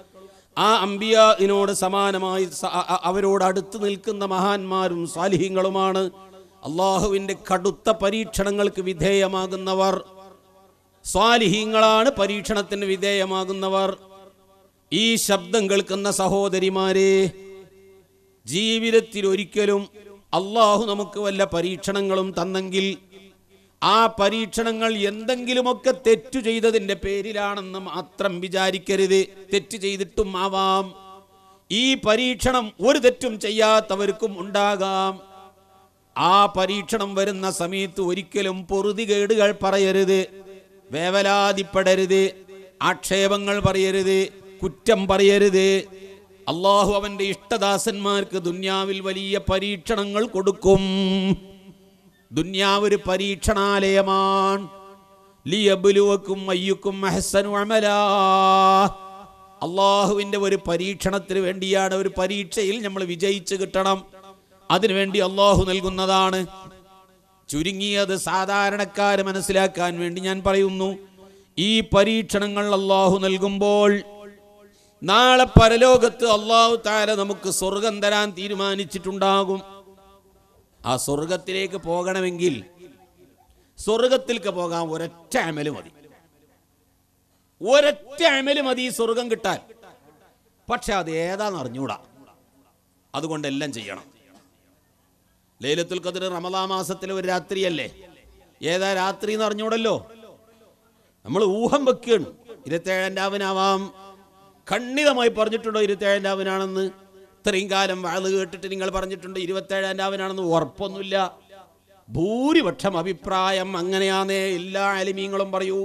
ആ അമ്പിയാനോട് സമാനമായി അവരോട് അടുത്ത് നിൽക്കുന്ന മഹാന്മാരും സാലിഹ്യങ്ങളുമാണ് അള്ളാഹുവിൻ്റെ കടുത്ത പരീക്ഷണങ്ങൾക്ക് വിധേയമാകുന്നവർ സ്വാലിഹീങ്ങളാണ് പരീക്ഷണത്തിന് വിധേയമാകുന്നവർ ഈ ശബ്ദം കേൾക്കുന്ന സഹോദരിമാരെ ജീവിതത്തിൽ ഒരിക്കലും അള്ളാഹു നമുക്ക് വല്ല പരീക്ഷണങ്ങളും തന്നെങ്കിൽ ആ പരീക്ഷണങ്ങൾ എന്തെങ്കിലുമൊക്കെ തെറ്റു ചെയ്തതിൻ്റെ പേരിലാണെന്ന് മാത്രം വിചാരിക്കരുത് തെറ്റ് ചെയ്തിട്ടും ആവാം ഈ പരീക്ഷണം ഒരു തെറ്റും ചെയ്യാത്തവർക്കും ഉണ്ടാകാം ആ പരീക്ഷണം വരുന്ന സമയത്ത് ഒരിക്കലും പൊറുതികേടുകൾ പറയരുത് വേവലാതിപ്പെടരുത് ആക്ഷേപങ്ങൾ പറയരുത് കുറ്റം പറയരുത് അള്ളാഹു അവന്റെ ഇഷ്ടദാസന്മാർക്ക് ദുന്യാവിൽ വലിയ പരീക്ഷണങ്ങൾ കൊടുക്കും ദുന്യാവ് ഒരു പരീക്ഷണാലയമാണ് ലിയബുലുവക്കും അയ്യുക്കും മെഹസനു അമല അള്ളാഹുവിൻ്റെ ഒരു പരീക്ഷണത്തിന് വേണ്ടിയാണ് ഒരു പരീക്ഷയിൽ നമ്മൾ വിജയിച്ച് കിട്ടണം അതിനുവേണ്ടി അള്ളാഹു നൽകുന്നതാണ് ചുരുങ്ങിയത് സാധാരണക്കാര് മനസ്സിലാക്കാൻ വേണ്ടി ഞാൻ പറയുന്നു ഈ പരീക്ഷണങ്ങൾ അള്ളാഹു നൽകുമ്പോൾ നാളെ പരലോകത്ത് അള്ളാഹു താര നമുക്ക് സ്വർഗം തരാൻ തീരുമാനിച്ചിട്ടുണ്ടാകും ആ സ്വർഗത്തിലേക്ക് പോകണമെങ്കിൽ സ്വർഗത്തിലേക്ക് പോകാൻ ഒരൊറ്റ അമല് മതി ഒരൊറ്റ അമല് മതി സ്വർഗം കിട്ടാൻ പക്ഷെ അത് ഏതാന്ന് അറിഞ്ഞൂടാ അതുകൊണ്ട് എല്ലാം ചെയ്യണം ലൈലത്തുൽ ഖദർ റമദാ മാസത്തിലെ ഒരു രാത്രിയല്ലേ ഏതാ രാത്രി എന്ന് അറിഞ്ഞൂടല്ലോ നമ്മൾ ഊഹം വെക്കുകയാണ് ഇരുപത്തേഴാം രാവിനാവാം ഖണ്ഡിതമായി പറഞ്ഞിട്ടുണ്ടോ ഇരുപത്തേഴാം രാവിനാണെന്ന് ഇത്രയും കാലം വാള് കേട്ടിട്ട് നിങ്ങൾ പറഞ്ഞിട്ടുണ്ട് ഇരുപത്തേഴാം രാവിനാണെന്ന് ഉറപ്പൊന്നുമില്ല ഭൂരിപക്ഷം അഭിപ്രായം അങ്ങനെയാന്നേ എല്ലാ അലിമീങ്ങളും പറയൂ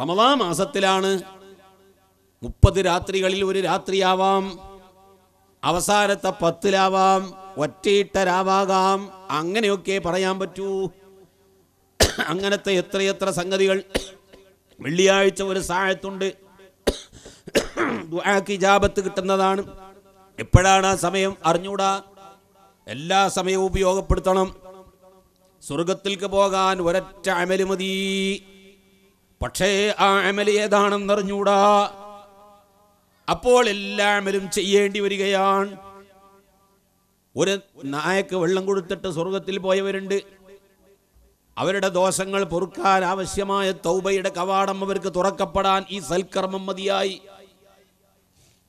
റമദാ മാസത്തിലാണ് മുപ്പത് രാത്രികളിൽ ഒരു രാത്രിയാവാം അവസാനത്തെ പത്തിലാവാം ഒറ്റയിട്ടരാവാകാം അങ്ങനെയൊക്കെ പറയാൻ പറ്റൂ അങ്ങനത്തെ എത്രയെത്ര സംഗതികൾ വെള്ളിയാഴ്ച ഒരു സാഴത്തുണ്ട് ജാപത്ത് കിട്ടുന്നതാണ് എപ്പോഴാണ് ആ സമയം അറിഞ്ഞൂടാ എല്ലാ സമയവും ഉപയോഗപ്പെടുത്തണം സ്വർഗത്തിലേക്ക് പോകാൻ ഒരൊറ്റ അമല് മതി പക്ഷേ ആ അമൽ ഏതാണെന്ന് അറിഞ്ഞൂടാ അപ്പോൾ എല്ലാ അമലും ചെയ്യേണ്ടി വരികയാണ് ഒരു നായക്ക് വെള്ളം കൊടുത്തിട്ട് സ്വർഗത്തിൽ പോയവരുണ്ട് അവരുടെ ദോഷങ്ങൾ പൊറുക്കാൻ ആവശ്യമായ തൗബയുടെ കവാടം അവർക്ക് തുറക്കപ്പെടാൻ ഈ സൽക്കർമ്മം മതിയായി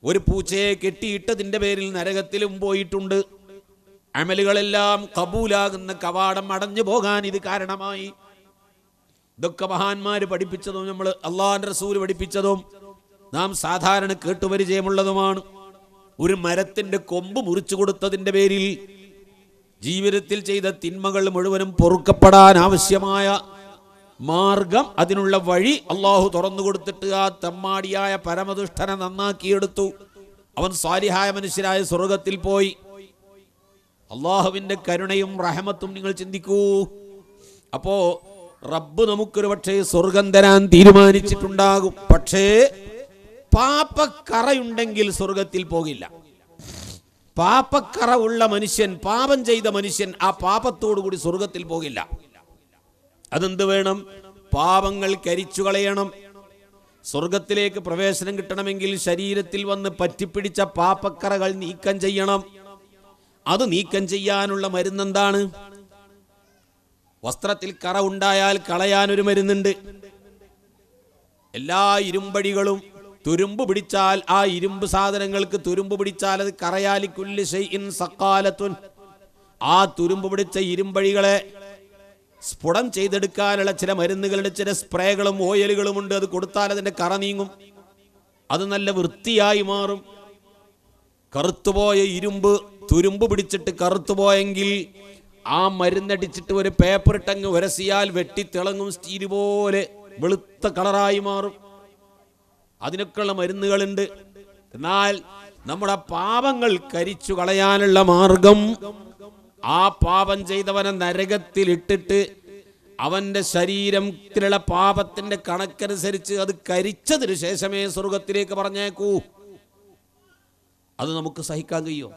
ഒരു പൂച്ചയെ കെട്ടിയിട്ടതിൻ്റെ പേരിൽ നരകത്തിലും പോയിട്ടുണ്ട് അമലുകളെല്ലാം കബൂലാകുന്ന കവാടം അടഞ്ഞു പോകാൻ ഇത് കാരണമായി ഇതൊക്കെ മഹാന്മാർ പഠിപ്പിച്ചതും നമ്മൾ അള്ളാഹാൻ റസൂൽ പഠിപ്പിച്ചതും നാം സാധാരണ കേട്ടുപരിചയമുള്ളതുമാണ് ഒരു മരത്തിൻ്റെ കൊമ്പ് മുറിച്ചു കൊടുത്തതിൻ്റെ പേരിൽ ജീവിതത്തിൽ ചെയ്ത തിന്മകൾ മുഴുവനും പൊറുക്കപ്പെടാൻ ആവശ്യമായ മാർഗം അതിനുള്ള വഴി അള്ളാഹു തുറന്നു കൊടുത്തിട്ട് ആ തെമ്മാടിയായ പരമദുഷ്ടനെ നന്നാക്കിയെടുത്തു അവൻ സ്വാലിഹായ മനുഷ്യരായ സ്വർഗത്തിൽ പോയി അള്ളാഹുവിന്റെ കരുണയും റഹമത്തും നിങ്ങൾ ചിന്തിക്കൂ അപ്പോ റബ്ബ് നമുക്കൊരു പക്ഷേ സ്വർഗം തരാൻ തീരുമാനിച്ചിട്ടുണ്ടാകും പക്ഷേ പാപ്പക്കറയുണ്ടെങ്കിൽ സ്വർഗത്തിൽ പോകില്ല പാപ്പക്കറ ഉള്ള മനുഷ്യൻ പാപം ചെയ്ത മനുഷ്യൻ ആ പാപത്തോടു കൂടി സ്വർഗത്തിൽ പോകില്ല അതെന്ത് വേണം പാപങ്ങൾ കരിച്ചു കളയണം സ്വർഗത്തിലേക്ക് പ്രവേശനം കിട്ടണമെങ്കിൽ ശരീരത്തിൽ വന്ന് പറ്റിപ്പിടിച്ച പാപ്പക്കറകൾ നീക്കം ചെയ്യണം അത് നീക്കം ചെയ്യാനുള്ള എന്താണ് വസ്ത്രത്തിൽ കറ ഉണ്ടായാൽ കളയാനൊരു മരുന്നുണ്ട് എല്ലാ ഇരുമ്പടികളും തുരുമ്പ് പിടിച്ചാൽ ആ ഇരുമ്പ് സാധനങ്ങൾക്ക് തുരുമ്പ് പിടിച്ചാൽ അത് കറയാലിക്കുല്ലിൻ സക്കാലത്തുൻ ആ തുരുമ്പ് പിടിച്ച ഇരുമ്പഴികളെ സ്ഫുടം ചെയ്തെടുക്കാനുള്ള ചില മരുന്നുകളുടെ ചില സ്പ്രേകളും ഓയലുകളും ഉണ്ട് അത് കൊടുത്താൽ അതിൻ്റെ കറ നീങ്ങും അത് നല്ല വൃത്തിയായി മാറും കറുത്തുപോയ ഇരുമ്പ് തുരുമ്പ് പിടിച്ചിട്ട് കറുത്തുപോയെങ്കിൽ ആ മരുന്നടിച്ചിട്ട് ഒരു പേപ്പർ ഇട്ടങ്ങ് ഉരസിയാൽ വെട്ടിത്തിളങ്ങും സ്റ്റീല് പോലെ വെളുത്ത കളറായി മാറും അതിനൊക്കെയുള്ള മരുന്നുകളുണ്ട് എന്നാൽ നമ്മുടെ പാപങ്ങൾ കരിച്ചു കളയാനുള്ള മാർഗം ആ പാപം ചെയ്തവനെ നരകത്തിലിട്ടിട്ട് അവൻ്റെ ശരീരത്തിലുള്ള പാപത്തിൻ്റെ കണക്കനുസരിച്ച് അത് കരിച്ചതിന് ശേഷമേ സ്വർഗത്തിലേക്ക് പറഞ്ഞേക്കൂ അത് നമുക്ക് സഹിക്കാൻ കഴിയോ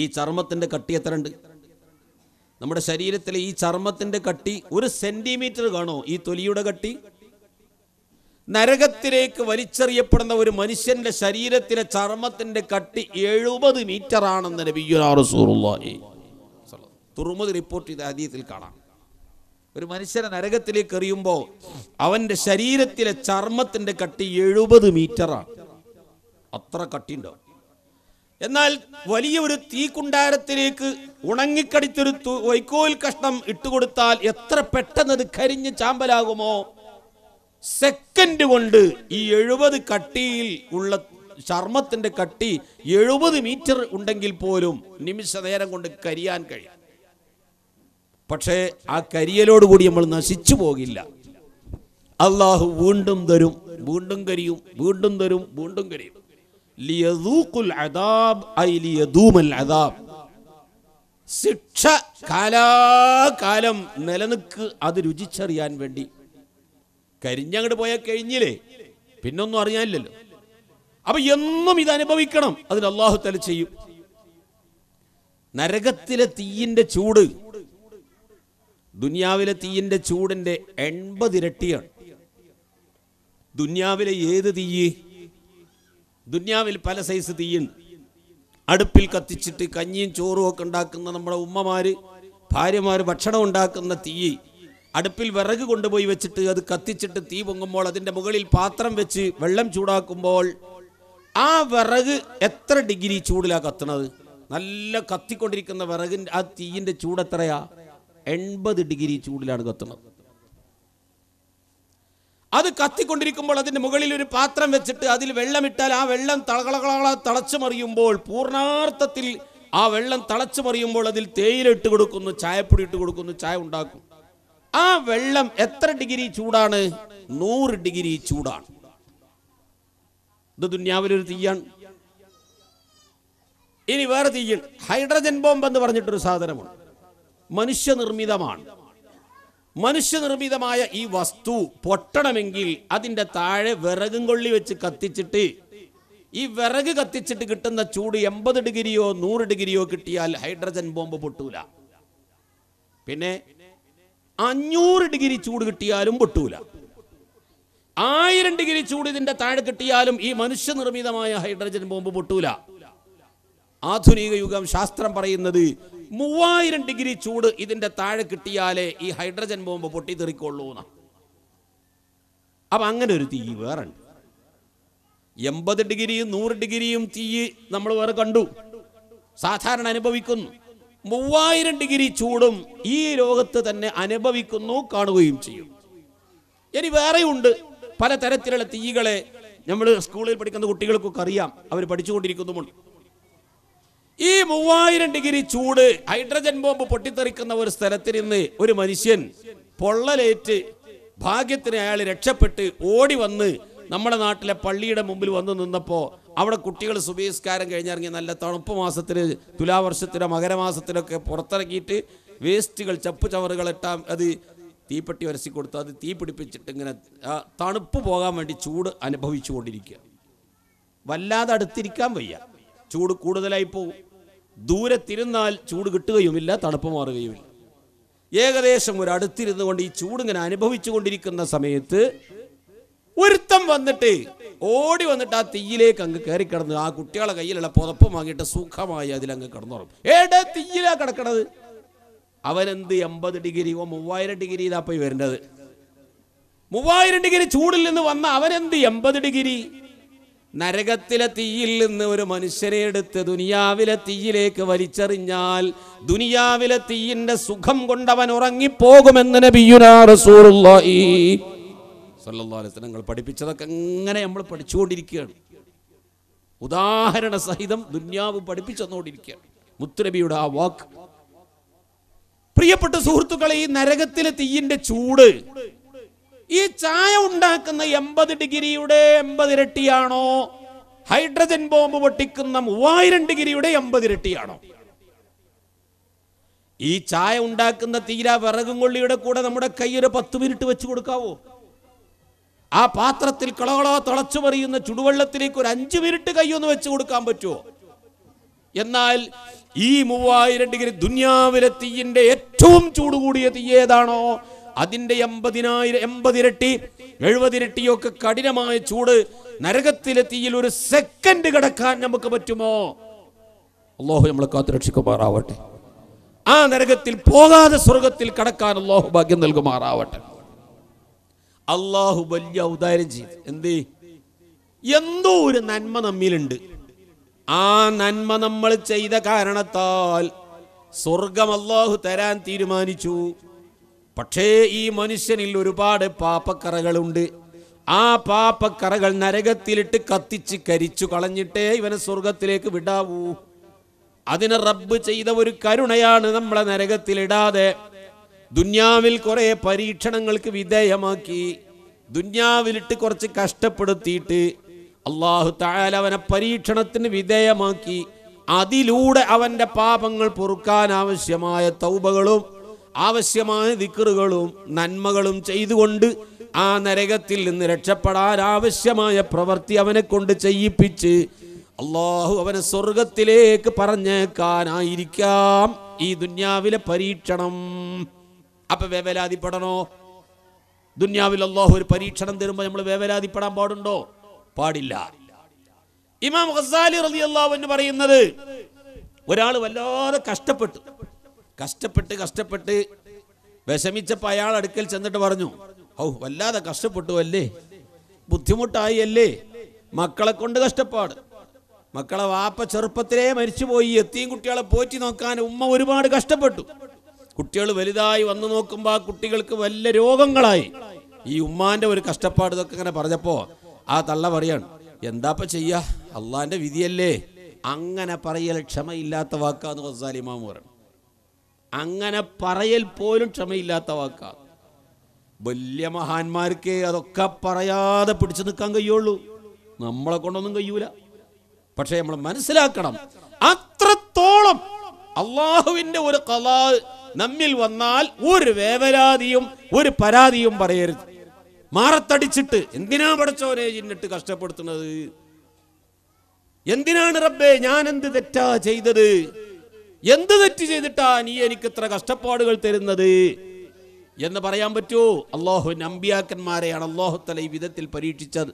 ഈ ചർമ്മത്തിൻ്റെ കട്ടി എത്രണ്ട് നമ്മുടെ ശരീരത്തിലെ ഈ ചർമ്മത്തിൻ്റെ കട്ടി ഒരു സെൻറ്റിമീറ്റർ കാണോ ഈ തൊലിയുടെ കട്ടി നരകത്തിലേക്ക് വലിച്ചെറിയപ്പെടുന്ന ഒരു മനുഷ്യന്റെ ശരീരത്തിലെ ചർമ്മത്തിന്റെ കട്ടി എഴുപത് മീറ്റർ ആണെന്ന് നബിയുലാഹി റിപ്പോർട്ട് ചെയ്ത അതീയത്തിൽ കാണാം ഒരു മനുഷ്യനെ നരകത്തിലേക്ക് എറിയുമ്പോൾ അവന്റെ ശരീരത്തിലെ ചർമ്മത്തിന്റെ കട്ടി എഴുപത് മീറ്ററാണ് അത്ര കട്ടിയുണ്ടോ എന്നാൽ വലിയ ഒരു തീക്കുണ്ടാരത്തിലേക്ക് ഉണങ്ങിക്കടിച്ചൊരു വൈക്കോൽ കഷ്ണം ഇട്ടുകൊടുത്താൽ എത്ര പെട്ടെന്ന് അത് കരിഞ്ഞ് ചാമ്പലാകുമോ സെക്കൻഡ് കൊണ്ട് ഈ എഴുപത് കട്ടിയിൽ ഉള്ള ചർമ്മത്തിന്റെ കട്ടി എഴുപത് മീറ്റർ ഉണ്ടെങ്കിൽ പോലും നിമിഷ നേരം കൊണ്ട് കരിയാൻ കഴിയും പക്ഷേ ആ കരിയലോടുകൂടി നമ്മൾ നശിച്ചു പോകില്ല അള്ളാഹു വീണ്ടും തരും വീണ്ടും കരിയും വീണ്ടും തരും വീണ്ടും കരിയും ശിക്ഷ കാലാകാലം നിലനിൽക്ക് അത് രുചിച്ചറിയാൻ വേണ്ടി കരിഞ്ഞങ്ങോട്ട് പോയാൽ കഴിഞ്ഞില്ലേ പിന്നൊന്നും അറിയാനില്ലല്ലോ അപ്പൊ എന്നും ഇത് അനുഭവിക്കണം അതിന് അള്ളാഹു തല ചെയ്യും നരകത്തിലെ തീയിന്റെ ചൂട് ദുനിയാവിലെ തീയിന്റെ ചൂടിന്റെ എൺപതിരട്ടിയാണ് ദുനിയാവിലെ ഏത് തീ ദുനിയാവിൽ പല സൈസ് തീയുണ്ട് അടുപ്പിൽ കത്തിച്ചിട്ട് കഞ്ഞിയും ചോറും ഒക്കെ ഉണ്ടാക്കുന്ന നമ്മുടെ ഉമ്മമാര് ഭാര്യമാർ ഭക്ഷണം ഉണ്ടാക്കുന്ന തീ അടുപ്പിൽ വിറക് കൊണ്ടുപോയി വെച്ചിട്ട് അത് കത്തിച്ചിട്ട് തീ പൊങ്ങുമ്പോൾ അതിൻ്റെ മുകളിൽ പാത്രം വെച്ച് വെള്ളം ചൂടാക്കുമ്പോൾ ആ വിറക് എത്ര ഡിഗ്രി ചൂടിലാണ് കത്തണത് നല്ല കത്തിക്കൊണ്ടിരിക്കുന്ന വിറകിൻ്റെ ആ തീയിൻ്റെ ചൂട് എത്രയാ എൺപത് ഡിഗ്രി ചൂടിലാണ് കത്തുന്നത് അത് കത്തിക്കൊണ്ടിരിക്കുമ്പോൾ അതിൻ്റെ മുകളിൽ ഒരു പാത്രം വെച്ചിട്ട് അതിൽ വെള്ളമിട്ടാൽ ആ വെള്ളം തളകളകള തളച്ചു മറിയുമ്പോൾ പൂർണാർത്ഥത്തിൽ ആ വെള്ളം തളച്ചു മറിയുമ്പോൾ അതിൽ തേയില ഇട്ട് കൊടുക്കുന്നു ചായപ്പൊടി ഇട്ട് കൊടുക്കുന്നു ചായ ഉണ്ടാക്കും ആ വെള്ളം എത്ര ഡിഗ്രി ചൂടാണ് നൂറ് ഡിഗ്രി ചൂടാണ് ഇത് ദുന്യാവിലൊരു തീയാണ് ഇനി വേറെ തീയുണ്ട് ഹൈഡ്രജൻ ബോംബ് എന്ന് പറഞ്ഞിട്ടൊരു സാധനമാണ് മനുഷ്യനിർമ്മിതമാണ് മനുഷ്യനിർമ്മിതമായ ഈ വസ്തു പൊട്ടണമെങ്കിൽ അതിൻ്റെ താഴെ വിറകും കൊള്ളി വെച്ച് കത്തിച്ചിട്ട് ഈ വിറക് കത്തിച്ചിട്ട് കിട്ടുന്ന ചൂട് എൺപത് ഡിഗ്രിയോ നൂറ് ഡിഗ്രിയോ കിട്ടിയാൽ ഹൈഡ്രജൻ ബോംബ് പൊട്ടൂല പിന്നെ അഞ്ഞൂറ് ഡിഗ്രി ചൂട് കിട്ടിയാലും പൊട്ടൂല ആയിരം ഡിഗ്രി ചൂട് ഇതിന്റെ താഴെ കിട്ടിയാലും ഈ മനുഷ്യനിർമ്മിതമായ ഹൈഡ്രജൻ ബോംബ് പൊട്ടൂല ആധുനിക യുഗം ശാസ്ത്രം പറയുന്നത് മൂവായിരം ഡിഗ്രി ചൂട് ഇതിന്റെ താഴെ കിട്ടിയാലേ ഈ ഹൈഡ്രജൻ ബോംബ് പൊട്ടി തെറിക്കൊള്ളൂ അപ്പൊ അങ്ങനെ ഒരു തീ വേറെ ഉണ്ട് എൺപത് ഡിഗ്രിയും നൂറ് ഡിഗ്രിയും തീ നമ്മൾ വേറെ കണ്ടു സാധാരണ അനുഭവിക്കുന്നു മൂവായിരം ഡിഗ്രി ചൂടും ഈ രോഗത്ത് തന്നെ അനുഭവിക്കുന്നു കാണുകയും ചെയ്യും ഇനി വേറെയുണ്ട് പല തരത്തിലുള്ള തീകളെ നമ്മൾ സ്കൂളിൽ പഠിക്കുന്ന കുട്ടികൾക്കൊക്കെ അറിയാം അവർ പഠിച്ചുകൊണ്ടിരിക്കുന്നുമുണ്ട് ഈ മൂവായിരം ഡിഗ്രി ചൂട് ഹൈഡ്രജൻ ബോംബ് പൊട്ടിത്തെറിക്കുന്ന ഒരു സ്ഥലത്ത് നിന്ന് ഒരു മനുഷ്യൻ പൊള്ളലേറ്റ് ഭാഗ്യത്തിന് അയാൾ രക്ഷപ്പെട്ട് ഓടി വന്ന് നമ്മുടെ നാട്ടിലെ പള്ളിയുടെ മുമ്പിൽ വന്നു നിന്നപ്പോൾ അവിടെ കുട്ടികൾ സുബീസ്കാരം കഴിഞ്ഞിറങ്ങി നല്ല തണുപ്പ് മാസത്തിൽ തുലാവർഷത്തിലോ മകരമാസത്തിലൊക്കെ പുറത്തിറക്കിയിട്ട് വേസ്റ്റുകൾ ചപ്പു ചവറുകൾ ഇട്ടാൽ അത് തീപ്പെട്ടി ഉരസി കൊടുത്ത് അത് തീ പിടിപ്പിച്ചിട്ട് ഇങ്ങനെ തണുപ്പ് പോകാൻ വേണ്ടി ചൂട് അനുഭവിച്ചു കൊണ്ടിരിക്കുക വല്ലാതെ അടുത്തിരിക്കാൻ വയ്യ ചൂട് കൂടുതലായി പോകും ദൂരത്തിരുന്നാൽ ചൂട് കിട്ടുകയുമില്ല തണുപ്പ് മാറുകയുമില്ല ഏകദേശം ഒരു അടുത്തിരുന്നു കൊണ്ട് ഈ ചൂട് ഇങ്ങനെ അനുഭവിച്ചു കൊണ്ടിരിക്കുന്ന സമയത്ത് ഒരുത്തം വന്നിട്ട് ഓടി വന്നിട്ട് ആ തീയിലേക്ക് അങ്ങ് കയറി കിടന്ന് ആ കുട്ടികളെ കയ്യിലുള്ള പുതപ്പ് വാങ്ങിയിട്ട് സുഖമായി അതിലങ്ങ് കിടന്നുറങ്ങും ഏടെ തീയിലാ കിടക്കണത് അവനെന്ത് എൺപത് ഡിഗ്രി ഓ മൂവായിരം ഡിഗ്രി ഇതാ പോയി വരേണ്ടത് മൂവായിരം ഡിഗ്രി ചൂടിൽ നിന്ന് വന്ന അവനെന്ത് എൺപത് ഡിഗ്രി നരകത്തിലെ തീയിൽ നിന്ന് ഒരു മനുഷ്യനെ എടുത്ത് ദുനിയാവിലെ തീയിലേക്ക് വലിച്ചെറിഞ്ഞാൽ ദുനിയാവിലെ തീയിന്റെ സുഖം കൊണ്ടവൻ ഉറങ്ങിപ്പോകുമെന്ന് നബിയുനാ റസൂറുള്ളാഹി സല്ലാ അലൈഹി നിങ്ങൾ പഠിപ്പിച്ചതൊക്കെ എങ്ങനെ നമ്മൾ പഠിച്ചുകൊണ്ടിരിക്കുകയാണ് ഉദാഹരണ സഹിതം ദുന്യാവ് പഠിപ്പിച്ചു തന്നുകൊണ്ടിരിക്കുകയാണ് മുത്തുനബിയുടെ ആ വാക്ക് പ്രിയപ്പെട്ട സുഹൃത്തുക്കളെ ഈ നരകത്തിലെ തീയിന്റെ ചൂട് ഈ ചായ ഉണ്ടാക്കുന്ന എൺപത് ഡിഗ്രിയുടെ എൺപത് ഇരട്ടിയാണോ ഹൈഡ്രജൻ ബോംബ് പൊട്ടിക്കുന്ന മൂവായിരം ഡിഗ്രിയുടെ എൺപത് ഇരട്ടിയാണോ ഈ ചായ ഉണ്ടാക്കുന്ന തീരാ വിറകും കൊള്ളിയുടെ കൂടെ നമ്മുടെ കൈ ഒരു പത്ത് മിനിറ്റ് വെച്ച് കൊടുക്കാവോ ആ പാത്രത്തിൽ കളകളോ തിളച്ചു പറയുന്ന ചുടുവെള്ളത്തിലേക്ക് ഒരു അഞ്ച് മിനിറ്റ് കൈയൊന്ന് വെച്ച് കൊടുക്കാൻ പറ്റുമോ എന്നാൽ ഈ മൂവായിരം ഡിഗ്രി ദുന്യാവിലെ തീയിന്റെ ഏറ്റവും ചൂടുകൂടിയ തീ ഏതാണോ അതിന്റെ എൺപതിനായിരം എൺപതിരട്ടി എഴുപതിരട്ടിയൊക്കെ കഠിനമായ ചൂട് നരകത്തിലെ തീയിൽ ഒരു സെക്കൻഡ് കിടക്കാൻ നമുക്ക് പറ്റുമോ അള്ളാഹു നമ്മൾ കാത്തുരക്ഷിക്കുമാറാവട്ടെ ആ നരകത്തിൽ പോകാതെ സ്വർഗത്തിൽ കടക്കാൻ അള്ളാഹു ഭാഗ്യം നൽകുമാറാവട്ടെ അള്ളാഹു വലിയ ഔദാര്യം ചെയ്തു എന്ത് എന്തോ ഒരു നന്മ നമ്മിലുണ്ട് ആ നന്മ നമ്മൾ ചെയ്ത കാരണത്താൽ സ്വർഗം അള്ളാഹു തരാൻ തീരുമാനിച്ചു പക്ഷേ ഈ മനുഷ്യനിൽ ഒരുപാട് പാപ്പക്കറകളുണ്ട് ആ പാപ്പക്കറകൾ നരകത്തിലിട്ട് കത്തിച്ച് കരിച്ചു കളഞ്ഞിട്ടേ ഇവനെ സ്വർഗത്തിലേക്ക് വിടാവൂ അതിനെ റബ്ബ് ചെയ്ത ഒരു കരുണയാണ് നമ്മളെ നരകത്തിലിടാതെ ദുന്യാവിൽ കുറേ പരീക്ഷണങ്ങൾക്ക് വിധേയമാക്കി ദുന്യാവിലിട്ട് കുറച്ച് കഷ്ടപ്പെടുത്തിയിട്ട് അള്ളാഹു തായാൽ അവനെ പരീക്ഷണത്തിന് വിധേയമാക്കി അതിലൂടെ അവന്റെ പാപങ്ങൾ പൊറുക്കാൻ ആവശ്യമായ തൗബകളും ആവശ്യമായ ദിക്കറുകളും നന്മകളും ചെയ്തുകൊണ്ട് ആ നരകത്തിൽ നിന്ന് രക്ഷപ്പെടാൻ ആവശ്യമായ പ്രവൃത്തി അവനെ കൊണ്ട് ചെയ്യിപ്പിച്ച് അള്ളാഹു അവനെ സ്വർഗത്തിലേക്ക് പറഞ്ഞേക്കാനായിരിക്കാം ഈ ദുന്യാവിലെ പരീക്ഷണം അപ്പൊ വേവലാതിപ്പെടണോ ദുന്യാവിൽ അള്ളാഹു ഒരു പരീക്ഷണം തരുമ്പോ നമ്മൾ വേവലാതിപ്പെടാൻ പാടുണ്ടോ പാടില്ല ഇമാം ഹസാലി റലി അള്ളാഹു എന്ന് പറയുന്നത് ഒരാൾ വല്ലാതെ കഷ്ടപ്പെട്ടു കഷ്ടപ്പെട്ട് കഷ്ടപ്പെട്ട് വിഷമിച്ചപ്പോ അയാൾ അടുക്കൽ ചെന്നിട്ട് പറഞ്ഞു ഔ വല്ലാതെ കഷ്ടപ്പെട്ടു അല്ലേ ബുദ്ധിമുട്ടായി അല്ലേ മക്കളെ കൊണ്ട് കഷ്ടപ്പാട് മക്കളെ വാപ്പ ചെറുപ്പത്തിലേ മരിച്ചുപോയി എത്തിയും കുട്ടികളെ പോറ്റി നോക്കാൻ ഉമ്മ ഒരുപാട് കഷ്ടപ്പെട്ടു കുട്ടികൾ വലുതായി വന്നു നോക്കുമ്പോൾ ആ കുട്ടികൾക്ക് വല്ല രോഗങ്ങളായി ഈ ഉമ്മാന്റെ ഒരു കഷ്ടപ്പാട് ഇതൊക്കെ ഇങ്ങനെ പറഞ്ഞപ്പോ ആ തള്ള പറയാണ് എന്താപ്പ ചെയ്യ അള്ളാന്റെ വിധിയല്ലേ അങ്ങനെ പറയൽ ക്ഷമയില്ലാത്ത വാക്കാന്ന് ഗസാലിമാമ പറയണം അങ്ങനെ പറയൽ പോലും ക്ഷമയില്ലാത്ത വാക്കാ വലിയ മഹാന്മാർക്ക് അതൊക്കെ പറയാതെ പിടിച്ചു നിൽക്കാൻ കഴിയുള്ളൂ നമ്മളെ കൊണ്ടൊന്നും കഴിയൂല പക്ഷേ നമ്മൾ മനസ്സിലാക്കണം അത്രത്തോളം അള്ളാഹുവിന്റെ ഒരു കലാ നമ്മിൽ വന്നാൽ ഒരു വേവലാതിയും ഒരു പരാതിയും പറയരുത് മാറത്തടിച്ചിട്ട് എന്തിനാ പഠിച്ചോനെ ചിന്നിട്ട് കഷ്ടപ്പെടുത്തുന്നത് എന്തിനാണ് റബ്ബേ ഞാൻ എന്ത് തെറ്റാ ചെയ്തത് എന്ത് തെറ്റ് ചെയ്തിട്ടാ നീ എനിക്ക് ഇത്ര കഷ്ടപ്പാടുകൾ തരുന്നത് എന്ന് പറയാൻ പറ്റുമോ അള്ളാഹു നമ്പിയാക്കന്മാരെയാണ് തല ഈ വിധത്തിൽ പരീക്ഷിച്ചത്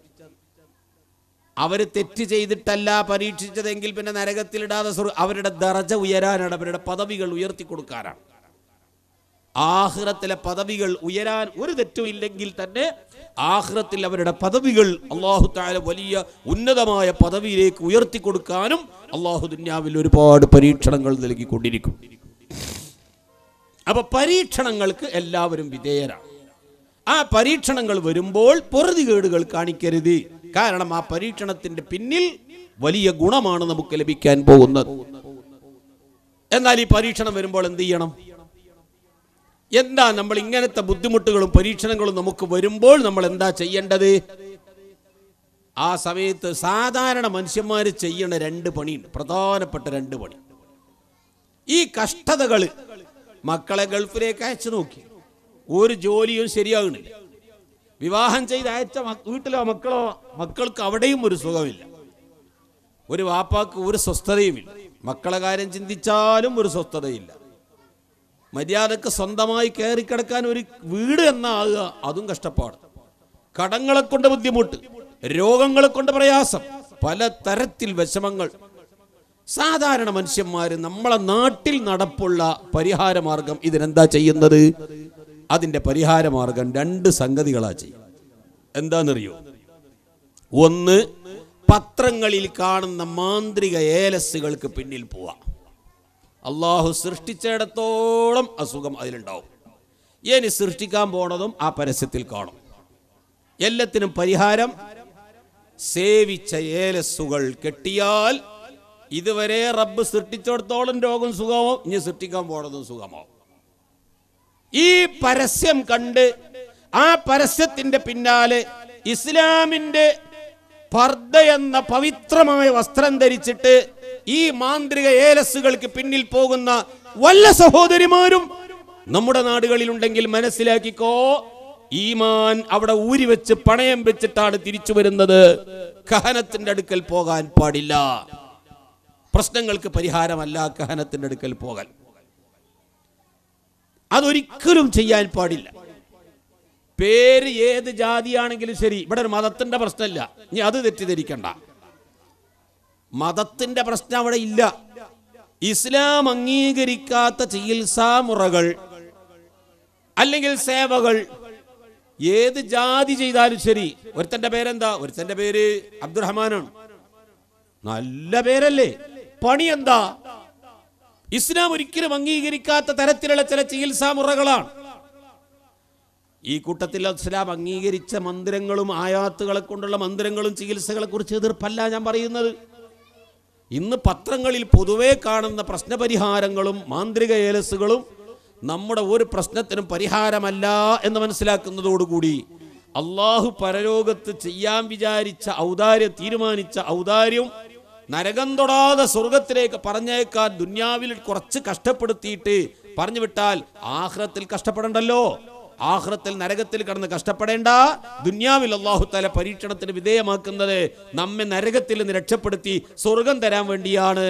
അവര് തെറ്റ് ചെയ്തിട്ടല്ല പരീക്ഷിച്ചതെങ്കിൽ പിന്നെ നരകത്തിലിടാതെ അവരുടെ ദറജ ഉയരാനാണ് അവരുടെ പദവികൾ ഉയർത്തി കൊടുക്കാനാണ് ആഹ്റത്തിലെ പദവികൾ ഉയരാൻ ഒരു തെറ്റുമില്ലെങ്കിൽ തന്നെ ആഹ്റത്തിൽ അവരുടെ പദവികൾ അള്ളാഹു താല വലിയ ഉന്നതമായ പദവിയിലേക്ക് ഉയർത്തി കൊടുക്കാനും അള്ളാഹു ദുന്യാവിൽ ഒരുപാട് പരീക്ഷണങ്ങൾ നൽകിക്കൊണ്ടിരിക്കും അപ്പൊ പരീക്ഷണങ്ങൾക്ക് എല്ലാവരും വിധേയരാണ് ആ പരീക്ഷണങ്ങൾ വരുമ്പോൾ പൊറുതികേടുകൾ കാണിക്കരുത് കാരണം ആ പരീക്ഷണത്തിന്റെ പിന്നിൽ വലിയ ഗുണമാണ് നമുക്ക് ലഭിക്കാൻ പോകുന്നത് എന്നാൽ ഈ പരീക്ഷണം വരുമ്പോൾ എന്ത് ചെയ്യണം എന്താ നമ്മൾ ഇങ്ങനത്തെ ബുദ്ധിമുട്ടുകളും പരീക്ഷണങ്ങളും നമുക്ക് വരുമ്പോൾ നമ്മൾ എന്താ ചെയ്യേണ്ടത് ആ സമയത്ത് സാധാരണ മനുഷ്യന്മാർ ചെയ്യണ രണ്ട് പണിയുണ്ട് പ്രധാനപ്പെട്ട രണ്ട് പണി ഈ കഷ്ടതകൾ മക്കളെ ഗൾഫിലേക്ക് അയച്ചു നോക്കി ഒരു ജോലിയും ശരിയാകുന്നില്ല വിവാഹം ചെയ്ത് അയച്ച വീട്ടിലോ മക്കളോ മക്കൾക്ക് അവിടെയും ഒരു സുഖമില്ല ഒരു വാപ്പാക്ക് ഒരു സ്വസ്ഥതയുമില്ല മക്കളെ കാര്യം ചിന്തിച്ചാലും ഒരു സ്വസ്ഥതയില്ല മര്യാദക്ക് സ്വന്തമായി കയറിക്കിടക്കാൻ ഒരു വീട് എന്നാകുക അതും കഷ്ടപ്പാട് കടങ്ങളെ കൊണ്ട് ബുദ്ധിമുട്ട് രോഗങ്ങളെ കൊണ്ട് പ്രയാസം പല തരത്തിൽ വിഷമങ്ങൾ സാധാരണ മനുഷ്യന്മാര് നമ്മളെ നാട്ടിൽ നടപ്പുള്ള പരിഹാര മാർഗം ഇതിനെന്താ ചെയ്യുന്നത് അതിന്റെ പരിഹാര മാർഗം രണ്ട് സംഗതികളാ ചെയ്യും എന്താണെന്നറിയോ ഒന്ന് പത്രങ്ങളിൽ കാണുന്ന മാന്ത്രിക ഏലസുകൾക്ക് പിന്നിൽ പോവാം അള്ളാഹു സൃഷ്ടിച്ചിടത്തോളം അസുഖം അതിലുണ്ടാവും ഇനി സൃഷ്ടിക്കാൻ പോണതും ആ പരസ്യത്തിൽ കാണും എല്ലാത്തിനും പരിഹാരം സേവിച്ച ഏലസുകൾ കെട്ടിയാൽ ഇതുവരെ റബ്ബ് സൃഷ്ടിച്ചിടത്തോളം രോഗം സുഖമാവും ഇനി സൃഷ്ടിക്കാൻ പോണതും സുഖമാവും ഈ പരസ്യം കണ്ട് ആ പരസ്യത്തിന്റെ പിന്നാലെ ഇസ്ലാമിന്റെ പർദ്ദ എന്ന പവിത്രമായ വസ്ത്രം ധരിച്ചിട്ട് ഈ മാന്ത്രിക ഏലസുകൾക്ക് പിന്നിൽ പോകുന്ന വല്ല സഹോദരിമാരും നമ്മുടെ നാടുകളിലുണ്ടെങ്കിൽ മനസ്സിലാക്കിക്കോ ഈമാൻ അവിടെ ഊരി വെച്ച് പണയം വെച്ചിട്ടാണ് തിരിച്ചു വരുന്നത് കഹനത്തിന്റെ അടുക്കൽ പോകാൻ പാടില്ല പ്രശ്നങ്ങൾക്ക് പരിഹാരമല്ല കഹനത്തിന്റെ അടുക്കൽ പോകാൻ അതൊരിക്കലും ചെയ്യാൻ പാടില്ല പേര് ഏത് ജാതിയാണെങ്കിലും ശരി ഇവിടെ ഒരു മതത്തിന്റെ പ്രശ്നമല്ല ഇനി അത് തെറ്റിദ്ധരിക്കണ്ട മതത്തിന്റെ പ്രശ്നം അവിടെ ഇല്ല ഇസ്ലാം അംഗീകരിക്കാത്ത ചികിത്സാ മുറകൾ അല്ലെങ്കിൽ സേവകൾ ഏത് ജാതി ചെയ്താലും ശരി ഒരുത്തന്റെ പേരെന്താ ഒരുത്തന്റെ പേര് അബ്ദുറഹ്മാനാണ് നല്ല പേരല്ലേ പണി എന്താ ഇസ്ലാം ഒരിക്കലും അംഗീകരിക്കാത്ത തരത്തിലുള്ള ചില ചികിത്സാ മുറകളാണ് ഈ കൂട്ടത്തിൽ ഇസ്ലാം അംഗീകരിച്ച മന്ദിരങ്ങളും ആയാത്തുകളെ കൊണ്ടുള്ള മന്ദിരങ്ങളും ചികിത്സകളെ കുറിച്ച് എതിർപ്പല്ല ഞാൻ പറയുന്നത് ഇന്ന് പത്രങ്ങളിൽ പൊതുവേ കാണുന്ന പ്രശ്നപരിഹാരങ്ങളും മാന്ത്രിക ഏലസുകളും നമ്മുടെ ഒരു പ്രശ്നത്തിനും പരിഹാരമല്ല എന്ന് മനസ്സിലാക്കുന്നതോടുകൂടി അള്ളാഹു പരലോകത്ത് ചെയ്യാൻ വിചാരിച്ച ഔദാര്യം തീരുമാനിച്ച ഔദാര്യം നരകം തൊടാതെ സ്വർഗത്തിലേക്ക് പറഞ്ഞേക്കാൻ ദുന്യാവിൽ കുറച്ച് കഷ്ടപ്പെടുത്തിയിട്ട് പറഞ്ഞു വിട്ടാൽ ആഹ്റത്തിൽ കഷ്ടപ്പെടണ്ടല്ലോ ആഹ്റത്തിൽ നരകത്തിൽ കടന്ന് കഷ്ടപ്പെടേണ്ട ദുന്യാവിൽ തല പരീക്ഷണത്തിന് വിധേയമാക്കുന്നത് നമ്മെ നരകത്തിൽ നിന്ന് രക്ഷപ്പെടുത്തി സ്വർഗം തരാൻ വേണ്ടിയാണ്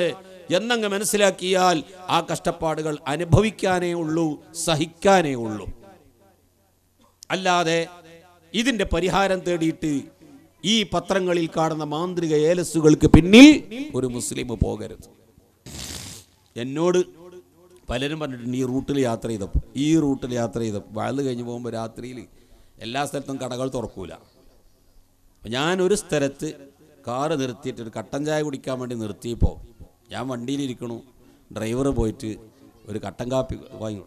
എന്നങ്ങ് മനസ്സിലാക്കിയാൽ ആ കഷ്ടപ്പാടുകൾ അനുഭവിക്കാനേ ഉള്ളൂ സഹിക്കാനേ ഉള്ളൂ അല്ലാതെ ഇതിന്റെ പരിഹാരം തേടിയിട്ട് ഈ പത്രങ്ങളിൽ കാണുന്ന മാന്ത്രിക ഏലസുകൾക്ക് പിന്നിൽ ഒരു മുസ്ലിം പോകരുത് എന്നോട് പലരും പറഞ്ഞിട്ടുണ്ട് ഈ റൂട്ടിൽ യാത്ര ചെയ്തപ്പോൾ ഈ റൂട്ടിൽ യാത്ര ചെയ്തപ്പോൾ വഴുത് കഴിഞ്ഞ് പോകുമ്പോൾ രാത്രിയിൽ എല്ലാ സ്ഥലത്തും കടകൾ തുറക്കൂല ഞാനൊരു സ്ഥലത്ത് കാറ് നിർത്തിയിട്ട് ഒരു കട്ടൻ ചായ കുടിക്കാൻ വേണ്ടി നിർത്തിയപ്പോൾ ഞാൻ വണ്ടിയിലിരിക്കണു ഡ്രൈവർ പോയിട്ട് ഒരു കട്ടൻ കാപ്പി വാങ്ങി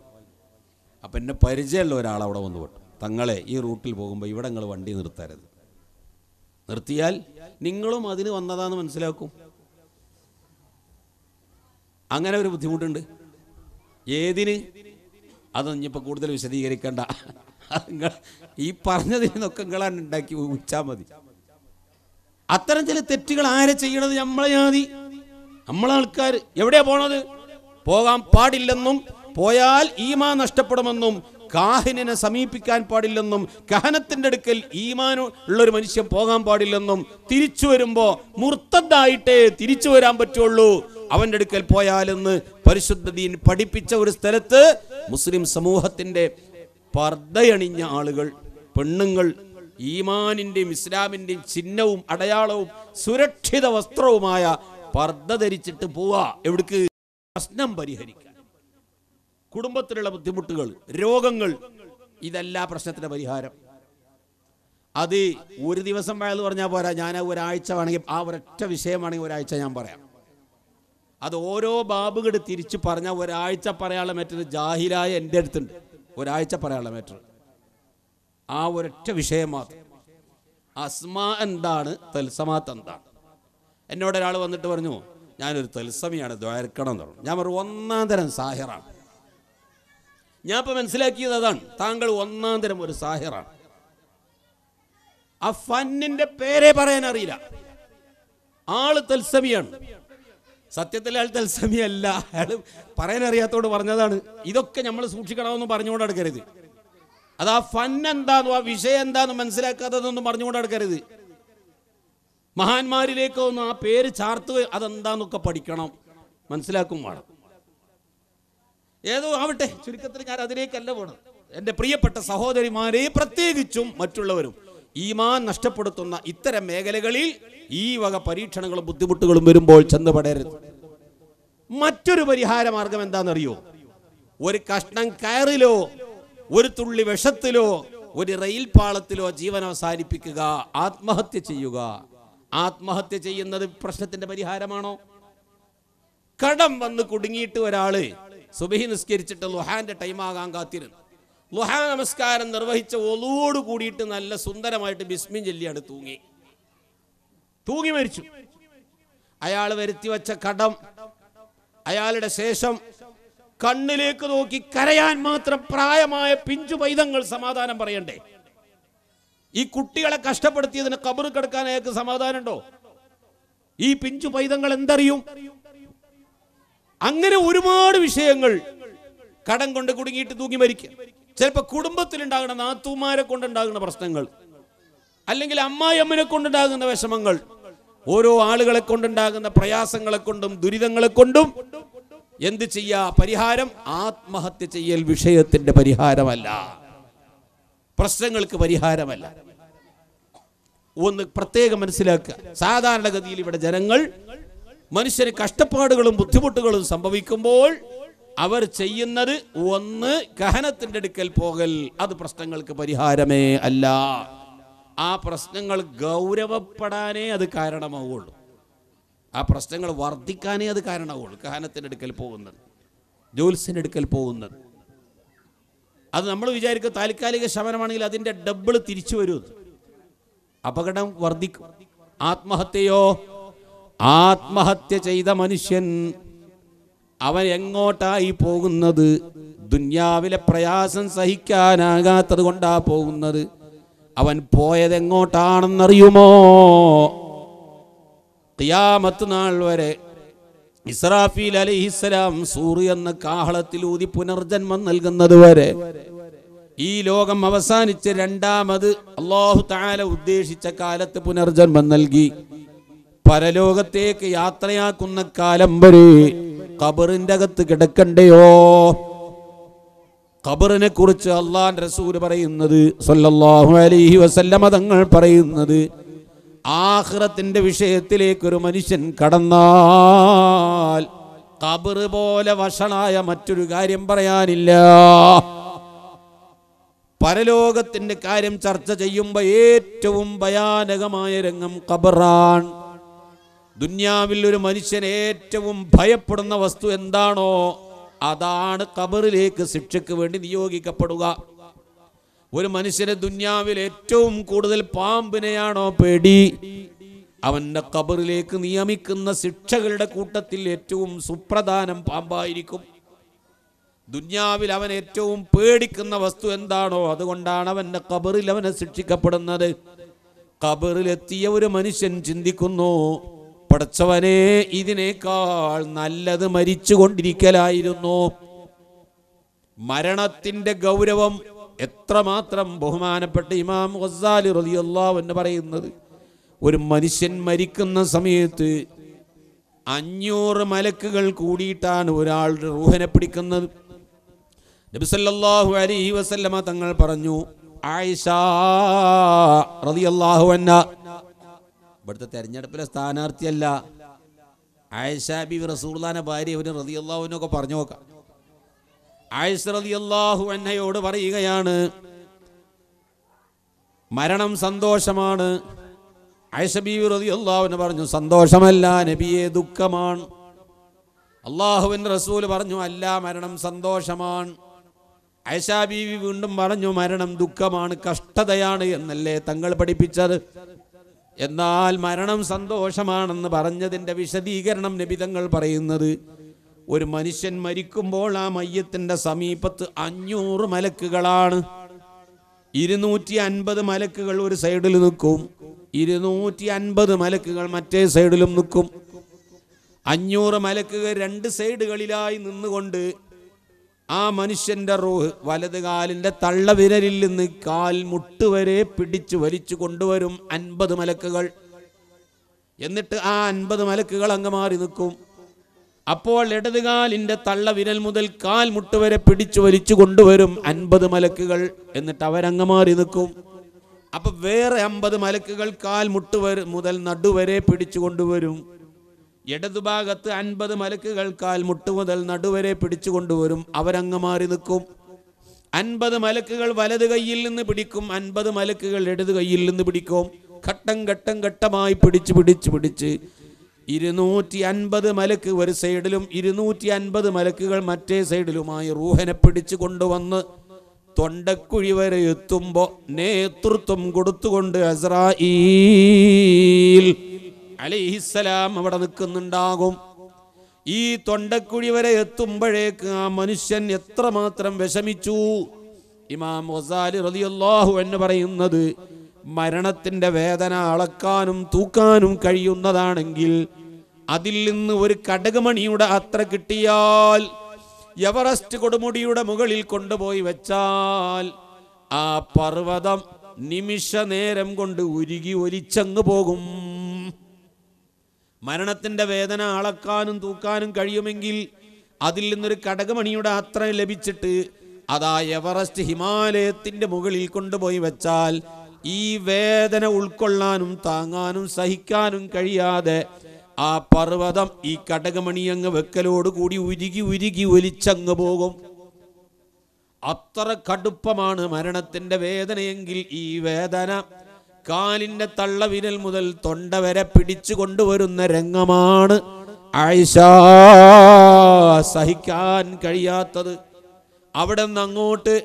അപ്പം എന്നെ പരിചയമുള്ള ഒരാൾ അവിടെ വന്നു പോട്ടു തങ്ങളെ ഈ റൂട്ടിൽ പോകുമ്പോൾ ഇവിടെ നിങ്ങൾ വണ്ടി നിർത്തരുത് നിർത്തിയാൽ നിങ്ങളും അതിന് വന്നതാന്ന് മനസ്സിലാക്കും അങ്ങനെ ഒരു ബുദ്ധിമുട്ടുണ്ട് ഏതിന് അത് ഇനിയിപ്പോൾ കൂടുതൽ വിശദീകരിക്കേണ്ട നിങ്ങൾ ഈ പറഞ്ഞതിനൊക്കെ നിങ്ങളാണ് ഉണ്ടാക്കി ഊഹിച്ചാൽ മതി അത്തരം ചില തെറ്റുകൾ ആരെ ചെയ്യണത് നമ്മളെ ജാതി നമ്മളെ ആൾക്കാർ എവിടെയാ പോണത് പോകാൻ പാടില്ലെന്നും പോയാൽ ഈമാ നഷ്ടപ്പെടുമെന്നും കാഹിനെ സമീപിക്കാൻ പാടില്ലെന്നും കഹനത്തിന്റെ അടുക്കൽ ഈമാൻ ഉള്ളൊരു മനുഷ്യൻ പോകാൻ പാടില്ലെന്നും തിരിച്ചു വരുമ്പോ മുർത്തദ്ദായിട്ടേ തിരിച്ചു വരാൻ പറ്റുള്ളൂ അവൻ്റെ അടുക്കൽ പോയാലെന്ന് പരിശുദ്ധ ദീൻ പഠിപ്പിച്ച ഒരു സ്ഥലത്ത് മുസ്ലിം സമൂഹത്തിൻ്റെ പർദ്ധയണിഞ്ഞ ആളുകൾ പെണ്ണുങ്ങൾ ഈമാനിൻ്റെയും ഇസ്ലാമിൻ്റെയും ചിഹ്നവും അടയാളവും സുരക്ഷിത വസ്ത്രവുമായ പർദ്ദ ധരിച്ചിട്ട് പോവാ എവിടേക്ക് പ്രശ്നം പരിഹരിക്കാൻ കുടുംബത്തിലുള്ള ബുദ്ധിമുട്ടുകൾ രോഗങ്ങൾ ഇതല്ല പ്രശ്നത്തിന്റെ പരിഹാരം അത് ഒരു ദിവസം വയത് പറഞ്ഞാൽ പോരാ ഞാൻ ഒരാഴ്ച വേണമെങ്കിൽ ആ ഒരൊറ്റ വിഷയമാണെങ്കിൽ ഒരാഴ്ച ഞാൻ പറയാം അത് ഓരോ ബാബുകട് തിരിച്ചു പറഞ്ഞ ഒരാഴ്ച പറയാനുള്ള മറ്റൊരു ജാഹിലായ എൻ്റെ അടുത്തുണ്ട് ഒരാഴ്ച പറയാനുള്ള മറ്റൊരു ആ ഒരൊറ്റ വിഷയം മാത്രം അസ്മാ എന്താണ് തൽസമാത്ത് എന്താണ് എന്നോട് ഒരാൾ വന്നിട്ട് പറഞ്ഞു ഞാനൊരു തൽസമിയാണ് ദ്വാരക്കണം എന്ന് പറഞ്ഞു ഞാൻ പറഞ്ഞു ഒന്നാം തരം സാഹിറാണ് ഞാൻ ഇപ്പൊ മനസ്സിലാക്കിയത് അതാണ് താങ്കൾ ഒന്നാം തരം ഒരു സാഹിറാണ് ആ ഫന്നിന്റെ പേരെ പറയാൻ അറിയില്ല ആള് തൽസമിയാണ് സത്യത്തിൽ അയാൾ തത്സമിയല്ല അയാൾ പറയാനറിയാത്തോട് പറഞ്ഞതാണ് ഇതൊക്കെ നമ്മൾ സൂക്ഷിക്കണമെന്ന് പറഞ്ഞുകൊണ്ട് അടുക്കരുത് അത് ആ ഫൻ ആ വിഷയം എന്താണെന്ന് മനസ്സിലാക്കാത്തതൊന്നും പറഞ്ഞുകൊണ്ട് അടുക്കരുത് മഹാന്മാരിലേക്ക് ഒന്ന് ആ പേര് ചാർത്ത് അതെന്താന്നൊക്കെ പഠിക്കണം മനസ്സിലാക്കും വേണം ഏതോ ആവട്ടെ ചുരുക്കത്തിൽ ഞാൻ അതിലേക്കല്ല പോണം എൻ്റെ പ്രിയപ്പെട്ട സഹോദരിമാരെ പ്രത്യേകിച്ചും മറ്റുള്ളവരും ഈമാൻ നഷ്ടപ്പെടുത്തുന്ന ഇത്തരം മേഖലകളിൽ ഈ വക പരീക്ഷണങ്ങളും ബുദ്ധിമുട്ടുകളും വരുമ്പോൾ ചെന്ന് പടരുത് മറ്റൊരു പരിഹാര മാർഗം എന്താണെന്നറിയോ ഒരു കഷ്ണം കയറിലോ ഒരു തുള്ളി വിഷത്തിലോ ഒരു റെയിൽ പാളത്തിലോ ജീവൻ അവസാനിപ്പിക്കുക ആത്മഹത്യ ചെയ്യുക ആത്മഹത്യ ചെയ്യുന്നത് പ്രശ്നത്തിന്റെ പരിഹാരമാണോ കടം വന്ന് കുടുങ്ങിയിട്ട് ഒരാള് സുബഹി നിസ്കരിച്ചിട്ട് ലുഹാന്റെ ടൈമാകാൻ കാത്തിരുന്നു ലുഹാ നമസ്കാരം നിർവഹിച്ച ഒലോട് കൂടിയിട്ട് നല്ല സുന്ദരമായിട്ട് ബിസ്മിൻ ചൊല്ലിയാണ് തൂങ്ങി തൂങ്ങി മരിച്ചു അയാൾ വരുത്തി വച്ച കടം അയാളുടെ ശേഷം കണ്ണിലേക്ക് നോക്കി കരയാൻ മാത്രം പ്രായമായ പിഞ്ചു പൈതങ്ങൾ സമാധാനം പറയണ്ടേ ഈ കുട്ടികളെ കഷ്ടപ്പെടുത്തിയതിന് കബർ കിടക്കാൻ അയാൾക്ക് സമാധാനമുണ്ടോ ഈ പിഞ്ചു പൈതങ്ങൾ എന്തറിയും അങ്ങനെ ഒരുപാട് വിഷയങ്ങൾ കടം കൊണ്ട് കുടുങ്ങിയിട്ട് തൂങ്ങി മരിക്കുക ചിലപ്പോൾ കുടുംബത്തിലുണ്ടാകുന്ന നാത്തൂമാരെ കൊണ്ടുണ്ടാകുന്ന പ്രശ്നങ്ങൾ അല്ലെങ്കിൽ അമ്മായിയമ്മനെ കൊണ്ടുണ്ടാകുന്ന വിഷമങ്ങൾ ഓരോ ആളുകളെ കൊണ്ടുണ്ടാകുന്ന പ്രയാസങ്ങളെ കൊണ്ടും ദുരിതങ്ങളെ കൊണ്ടും എന്ത് ചെയ്യാ പരിഹാരം ആത്മഹത്യ ചെയ്യൽ വിഷയത്തിന്റെ പരിഹാരമല്ല പ്രശ്നങ്ങൾക്ക് പരിഹാരമല്ല ഒന്ന് പ്രത്യേകം മനസ്സിലാക്കുക സാധാരണഗതിയിൽ ഇവിടെ ജനങ്ങൾ മനുഷ്യന് കഷ്ടപ്പാടുകളും ബുദ്ധിമുട്ടുകളും സംഭവിക്കുമ്പോൾ അവർ ചെയ്യുന്നത് ഒന്ന് കഹനത്തിൻ്റെ അടുക്കൽ പോകൽ അത് പ്രശ്നങ്ങൾക്ക് പരിഹാരമേ അല്ല ആ പ്രശ്നങ്ങൾ ഗൗരവപ്പെടാനേ അത് കാരണമാവുള്ളൂ ആ പ്രശ്നങ്ങൾ വർദ്ധിക്കാനേ അത് കാരണമാവുള്ളൂ കഹനത്തിൻ്റെ അടുക്കൽ പോകുന്നത് ജോൽസിൻ്റെ അടുക്കൽ പോകുന്നത് അത് നമ്മൾ വിചാരിക്കുക താൽക്കാലിക ശമനമാണെങ്കിൽ അതിൻ്റെ ഡബിൾ തിരിച്ചു വരും അപകടം വർദ്ധിക്കും ആത്മഹത്യയോ ആത്മഹത്യ ചെയ്ത മനുഷ്യൻ അവൻ എങ്ങോട്ടായി പോകുന്നത് ദുന്യാവിലെ പ്രയാസം സഹിക്കാനാകാത്തത് കൊണ്ടാ പോകുന്നത് അവൻ പോയത് എങ്ങോട്ടാണെന്നറിയുമോ ഖിയാമത്ത് നാൾ വരെ ഇസ്രാഫീൽ അലിഹിസ്സലാം സൂറി എന്ന കാഹളത്തിൽ ഊതി പുനർജന്മം നൽകുന്നത് വരെ ഈ ലോകം അവസാനിച്ച് രണ്ടാമത് അള്ളാഹു താല ഉദ്ദേശിച്ച കാലത്ത് പുനർജന്മം നൽകി പരലോകത്തേക്ക് യാത്രയാക്കുന്ന കാലം വരെ കബറിന്റെ അകത്ത് കിടക്കണ്ടയോ ഖബറിനെ കുറിച്ച് അള്ളാൻ റസൂര് പറയുന്നത് സല്ലല്ലാഹു അലൈഹി വസല്ലമ തങ്ങൾ പറയുന്നത് ആഹ്റത്തിന്റെ വിഷയത്തിലേക്ക് ഒരു മനുഷ്യൻ കടന്നാൽ കബറ് പോലെ വഷളായ മറ്റൊരു കാര്യം പറയാനില്ല പരലോകത്തിൻ്റെ കാര്യം ചർച്ച ചെയ്യുമ്പോൾ ഏറ്റവും ഭയാനകമായ രംഗം ഖബറാണ് ദുന്യാവിൽ ഒരു മനുഷ്യൻ ഏറ്റവും ഭയപ്പെടുന്ന വസ്തു എന്താണോ അതാണ് കബറിലേക്ക് ശിക്ഷയ്ക്ക് വേണ്ടി നിയോഗിക്കപ്പെടുക ഒരു മനുഷ്യന് ദുന്യാവിൽ ഏറ്റവും കൂടുതൽ പാമ്പിനെയാണോ പേടി അവന്റെ കബറിലേക്ക് നിയമിക്കുന്ന ശിക്ഷകളുടെ കൂട്ടത്തിൽ ഏറ്റവും സുപ്രധാനം പാമ്പായിരിക്കും ദുന്യാവിൽ അവൻ ഏറ്റവും പേടിക്കുന്ന വസ്തു എന്താണോ അതുകൊണ്ടാണ് അവന്റെ കബറിൽ അവനെ ശിക്ഷിക്കപ്പെടുന്നത് കബറിലെത്തിയ ഒരു മനുഷ്യൻ ചിന്തിക്കുന്നു പടച്ചവനെ ഇതിനേക്കാൾ നല്ലത് മരിച്ചു കൊണ്ടിരിക്കലായിരുന്നു മരണത്തിന്റെ ഗൗരവം എത്രമാത്രം ബഹുമാനപ്പെട്ട ഇമാം ഗസാലി റലിയല്ലാവ് എന്ന് പറയുന്നത് ഒരു മനുഷ്യൻ മരിക്കുന്ന സമയത്ത് അഞ്ഞൂറ് മലക്കുകൾ കൂടിയിട്ടാണ് ഒരാളുടെ റൂഹനെ പിടിക്കുന്നത് നബിസല്ലാഹു അലി വസല്ലമ തങ്ങൾ പറഞ്ഞു ആയിഷ റതിയല്ലാഹു അന്ന ഇവിടുത്തെ തെരഞ്ഞെടുപ്പിലെ സ്ഥാനാർത്ഥിയല്ല ആയിഷാബി റസൂർദാന ഭാര്യ ഇവന് റതി അള്ളാഹുവിനൊക്കെ പറഞ്ഞു നോക്കാം ആയിഷ റതി അള്ളാഹു എന്നയോട് പറയുകയാണ് മരണം സന്തോഷമാണ് റതി അള്ളാഹുവിന് പറഞ്ഞു സന്തോഷമല്ല നബിയെ ദുഃഖമാണ് അള്ളാഹുവിൻ റസൂല് പറഞ്ഞു അല്ല മരണം സന്തോഷമാണ് ഐഷാ വീണ്ടും പറഞ്ഞു മരണം ദുഃഖമാണ് കഷ്ടതയാണ് എന്നല്ലേ തങ്ങൾ പഠിപ്പിച്ചത് എന്നാൽ മരണം സന്തോഷമാണെന്ന് പറഞ്ഞതിൻ്റെ വിശദീകരണം നിബിതങ്ങൾ പറയുന്നത് ഒരു മനുഷ്യൻ മരിക്കുമ്പോൾ ആ മയ്യത്തിൻ്റെ സമീപത്ത് അഞ്ഞൂറ് മലക്കുകളാണ് ഇരുന്നൂറ്റി അൻപത് മലക്കുകൾ ഒരു സൈഡിൽ നിൽക്കും ഇരുന്നൂറ്റി അൻപത് മലക്കുകൾ മറ്റേ സൈഡിലും നിൽക്കും അഞ്ഞൂറ് മലക്കുകൾ രണ്ട് സൈഡുകളിലായി നിന്നുകൊണ്ട് ആ മനുഷ്യൻ്റെ റൂഹ് വലത് കാലിൻ്റെ തള്ളവിരലിൽ നിന്ന് കാൽമുട്ട് വരെ പിടിച്ചു വലിച്ചു കൊണ്ടുവരും അൻപത് മലക്കുകൾ എന്നിട്ട് ആ അൻപത് മലക്കുകൾ അങ്ങ് മാറി നിൽക്കും അപ്പോൾ ഇടതുകാലിൻ്റെ തള്ളവിരൽ മുതൽ കാൽമുട്ട് വരെ പിടിച്ചു വലിച്ചു കൊണ്ടുവരും അൻപത് മലക്കുകൾ എന്നിട്ട് അവരങ്ങ് മാറി നിൽക്കും അപ്പം വേറെ അമ്പത് മലക്കുകൾ കാൽമുട്ട് വരെ മുതൽ നടുവരെ പിടിച്ചു കൊണ്ടുവരും ഇടതുഭാഗത്ത് അൻപത് മലക്കുകൾക്കാൽ മുട്ടുമുതൽ നടുവരെ പിടിച്ചുകൊണ്ടുവരും അവരങ്ങ് മാറി നിൽക്കും അൻപത് മലക്കുകൾ വലത് കൈയിൽ നിന്ന് പിടിക്കും അൻപത് മലക്കുകൾ ഇടത് കൈയിൽ നിന്ന് പിടിക്കും ഘട്ടം ഘട്ടം ഘട്ടമായി പിടിച്ച് പിടിച്ച് പിടിച്ച് ഇരുന്നൂറ്റി അൻപത് മലക്ക് ഒരു സൈഡിലും ഇരുന്നൂറ്റി അൻപത് മലക്കുകൾ മറ്റേ സൈഡിലുമായി റൂഹനെ പിടിച്ചു കൊണ്ടുവന്ന് തൊണ്ടക്കുഴി വരെ എത്തുമ്പോൾ നേതൃത്വം കൊടുത്തുകൊണ്ട് അസ്രായിൽ അലിഹിസ്സലാം അവിടെ നിൽക്കുന്നുണ്ടാകും ഈ തൊണ്ടക്കുഴി വരെ എത്തുമ്പോഴേക്ക് ആ മനുഷ്യൻ എത്രമാത്രം വിഷമിച്ചു ഇമാം വസാലി റതിയല്ലാഹു എന്ന് പറയുന്നത് മരണത്തിന്റെ വേദന അളക്കാനും തൂക്കാനും കഴിയുന്നതാണെങ്കിൽ അതിൽ നിന്ന് ഒരു കടകമണിയുടെ അത്ര കിട്ടിയാൽ എവറസ്റ്റ് കൊടുമുടിയുടെ മുകളിൽ കൊണ്ടുപോയി വെച്ചാൽ ആ പർവ്വതം നിമിഷ നേരം കൊണ്ട് ഉരുകി ഒലിച്ചങ്ങ് പോകും മരണത്തിൻ്റെ വേദന അളക്കാനും തൂക്കാനും കഴിയുമെങ്കിൽ അതിൽ നിന്നൊരു കടകമണിയുടെ അത്ര ലഭിച്ചിട്ട് അതാ എവറസ്റ്റ് ഹിമാലയത്തിൻ്റെ മുകളിൽ കൊണ്ടുപോയി വെച്ചാൽ ഈ വേദന ഉൾക്കൊള്ളാനും താങ്ങാനും സഹിക്കാനും കഴിയാതെ ആ പർവ്വതം ഈ കടകമണി അങ്ങ് വെക്കലോടുകൂടി ഉരുകി ഉരുകി ഒലിച്ചങ്ങ് പോകും അത്ര കടുപ്പമാണ് മരണത്തിൻ്റെ വേദനയെങ്കിൽ ഈ വേദന കാലിൻ്റെ തള്ളവിരൽ മുതൽ തൊണ്ട വരെ പിടിച്ചു കൊണ്ടുവരുന്ന രംഗമാണ് ആയിഷ സഹിക്കാൻ കഴിയാത്തത് അവിടെ നിന്ന് അങ്ങോട്ട്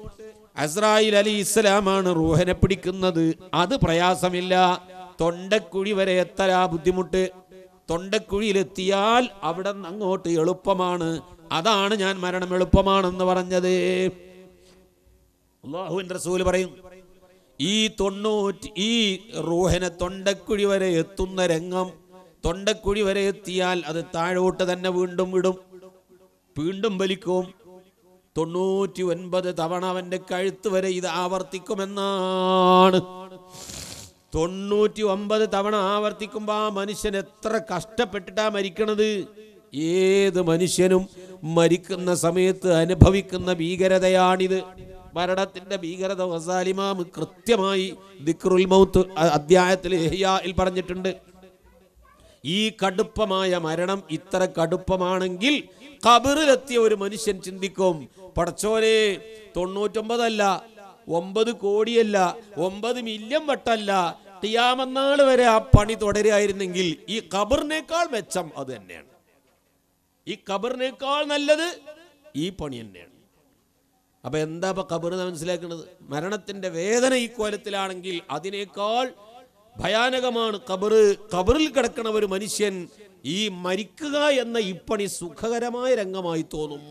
അസ്രായിൽ അലി ഇസ്ലാമാണ് റൂഹനെ പിടിക്കുന്നത് അത് പ്രയാസമില്ല തൊണ്ടക്കുഴി വരെ എത്തലാ ബുദ്ധിമുട്ട് തൊണ്ടക്കുഴിയിലെത്തിയാൽ അവിടെ നിന്ന് അങ്ങോട്ട് എളുപ്പമാണ് അതാണ് ഞാൻ മരണം എളുപ്പമാണെന്ന് പറഞ്ഞത് അള്ളാഹുവിൻ റസൂൽ പറയും ഈ തൊണ്ണൂറ്റി ഈ റൂഹന തൊണ്ടക്കുഴി വരെ എത്തുന്ന രംഗം തൊണ്ടക്കുഴി വരെ എത്തിയാൽ അത് താഴോട്ട് തന്നെ വീണ്ടും വിടും വീണ്ടും വലിക്കും തൊണ്ണൂറ്റി ഒൻപത് തവണ അവന്റെ കഴുത്ത് വരെ ഇത് ആവർത്തിക്കുമെന്നാണ് തൊണ്ണൂറ്റി ഒമ്പത് തവണ ആവർത്തിക്കുമ്പോ ആ മനുഷ്യൻ എത്ര കഷ്ടപ്പെട്ടിട്ടാ മരിക്കണത് ഏത് മനുഷ്യനും മരിക്കുന്ന സമയത്ത് അനുഭവിക്കുന്ന ഭീകരതയാണിത് മരണത്തിന്റെ ഭീകരത വസാലിമാം കൃത്യമായി ദിക്റുൽ മൗത്ത് അധ്യായത്തിൽ എഹിയായിൽ പറഞ്ഞിട്ടുണ്ട് ഈ കടുപ്പമായ മരണം ഇത്ര കടുപ്പമാണെങ്കിൽ കബറിലെത്തിയ ഒരു മനുഷ്യൻ ചിന്തിക്കും പടച്ചോനെ തൊണ്ണൂറ്റൊമ്പതല്ല ഒമ്പത് കോടിയല്ല ഒമ്പത് മില്യൺ വട്ടല്ല ടിയാമന്നാൾ വരെ ആ പണി തുടരുകയായിരുന്നെങ്കിൽ ഈ കബറിനേക്കാൾ മെച്ചം അത് തന്നെയാണ് ഈ കബറിനേക്കാൾ നല്ലത് ഈ പണി തന്നെയാണ് അപ്പോൾ എന്താ ഇപ്പൊ കബർ മനസ്സിലാക്കുന്നത് മരണത്തിന്റെ വേദന ഈ കോലത്തിലാണെങ്കിൽ അതിനേക്കാൾ ഭയാനകമാണ് കബറ് കബറിൽ കിടക്കണ ഒരു മനുഷ്യൻ ഈ മരിക്കുക എന്ന ഇപ്പണി സുഖകരമായ രംഗമായി തോന്നും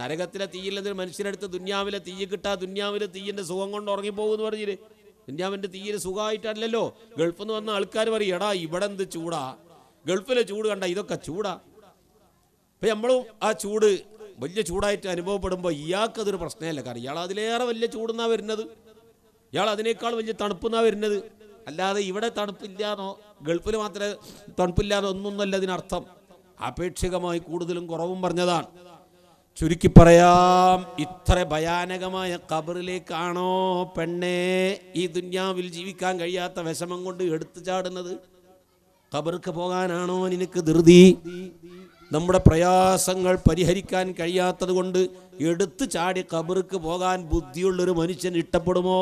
നരകത്തിലെ തീയില്ലെന്ന് എന്നൊരു മനുഷ്യനെടുത്ത് ദുന്യാവിലെ തീ കിട്ടാ ദുന്യാവിലെ തീയിൻ്റെ സുഖം കൊണ്ട് എന്ന് പറഞ്ഞില്ലേ ദുന്യാവിന്റെ തീയിൽ സുഖമായിട്ടല്ലല്ലോ ഗൾഫ് എന്ന് വന്ന ആൾക്കാർ പറയും എടാ ഇവിടെ എന്ത് ചൂടാ ഗൾഫിലെ ചൂട് കണ്ട ഇതൊക്കെ ചൂടാ അപ്പൊ നമ്മളും ആ ചൂട് വലിയ ചൂടായിട്ട് അനുഭവപ്പെടുമ്പോൾ ഇയാൾക്കതൊരു പ്രശ്നമല്ല കാരണം ഇയാൾ അതിലേറെ വലിയ ചൂടുന്നാ വരുന്നത് ഇയാൾ അതിനേക്കാൾ വലിയ തണുപ്പെന്നാ വരുന്നത് അല്ലാതെ ഇവിടെ തണുപ്പില്ലാന്നോ ഗൾഫിൽ മാത്രമേ തണുപ്പില്ലാന്നോ ഒന്നൊന്നല്ല അതിനർത്ഥം ആപേക്ഷികമായി കൂടുതലും കുറവും പറഞ്ഞതാണ് ചുരുക്കി പറയാം ഇത്ര ഭയാനകമായ കബറിലേക്കാണോ പെണ്ണേ ഈ ദുന്യാവിൽ ജീവിക്കാൻ കഴിയാത്ത വിഷമം കൊണ്ട് എടുത്തു ചാടുന്നത് കബർക്ക് പോകാനാണോ നിനക്ക് ധൃതി നമ്മുടെ പ്രയാസങ്ങൾ പരിഹരിക്കാൻ കഴിയാത്തതുകൊണ്ട് എടുത്തു ചാടി കബറുക്ക് പോകാൻ ബുദ്ധിയുള്ളൊരു മനുഷ്യൻ ഇഷ്ടപ്പെടുമോ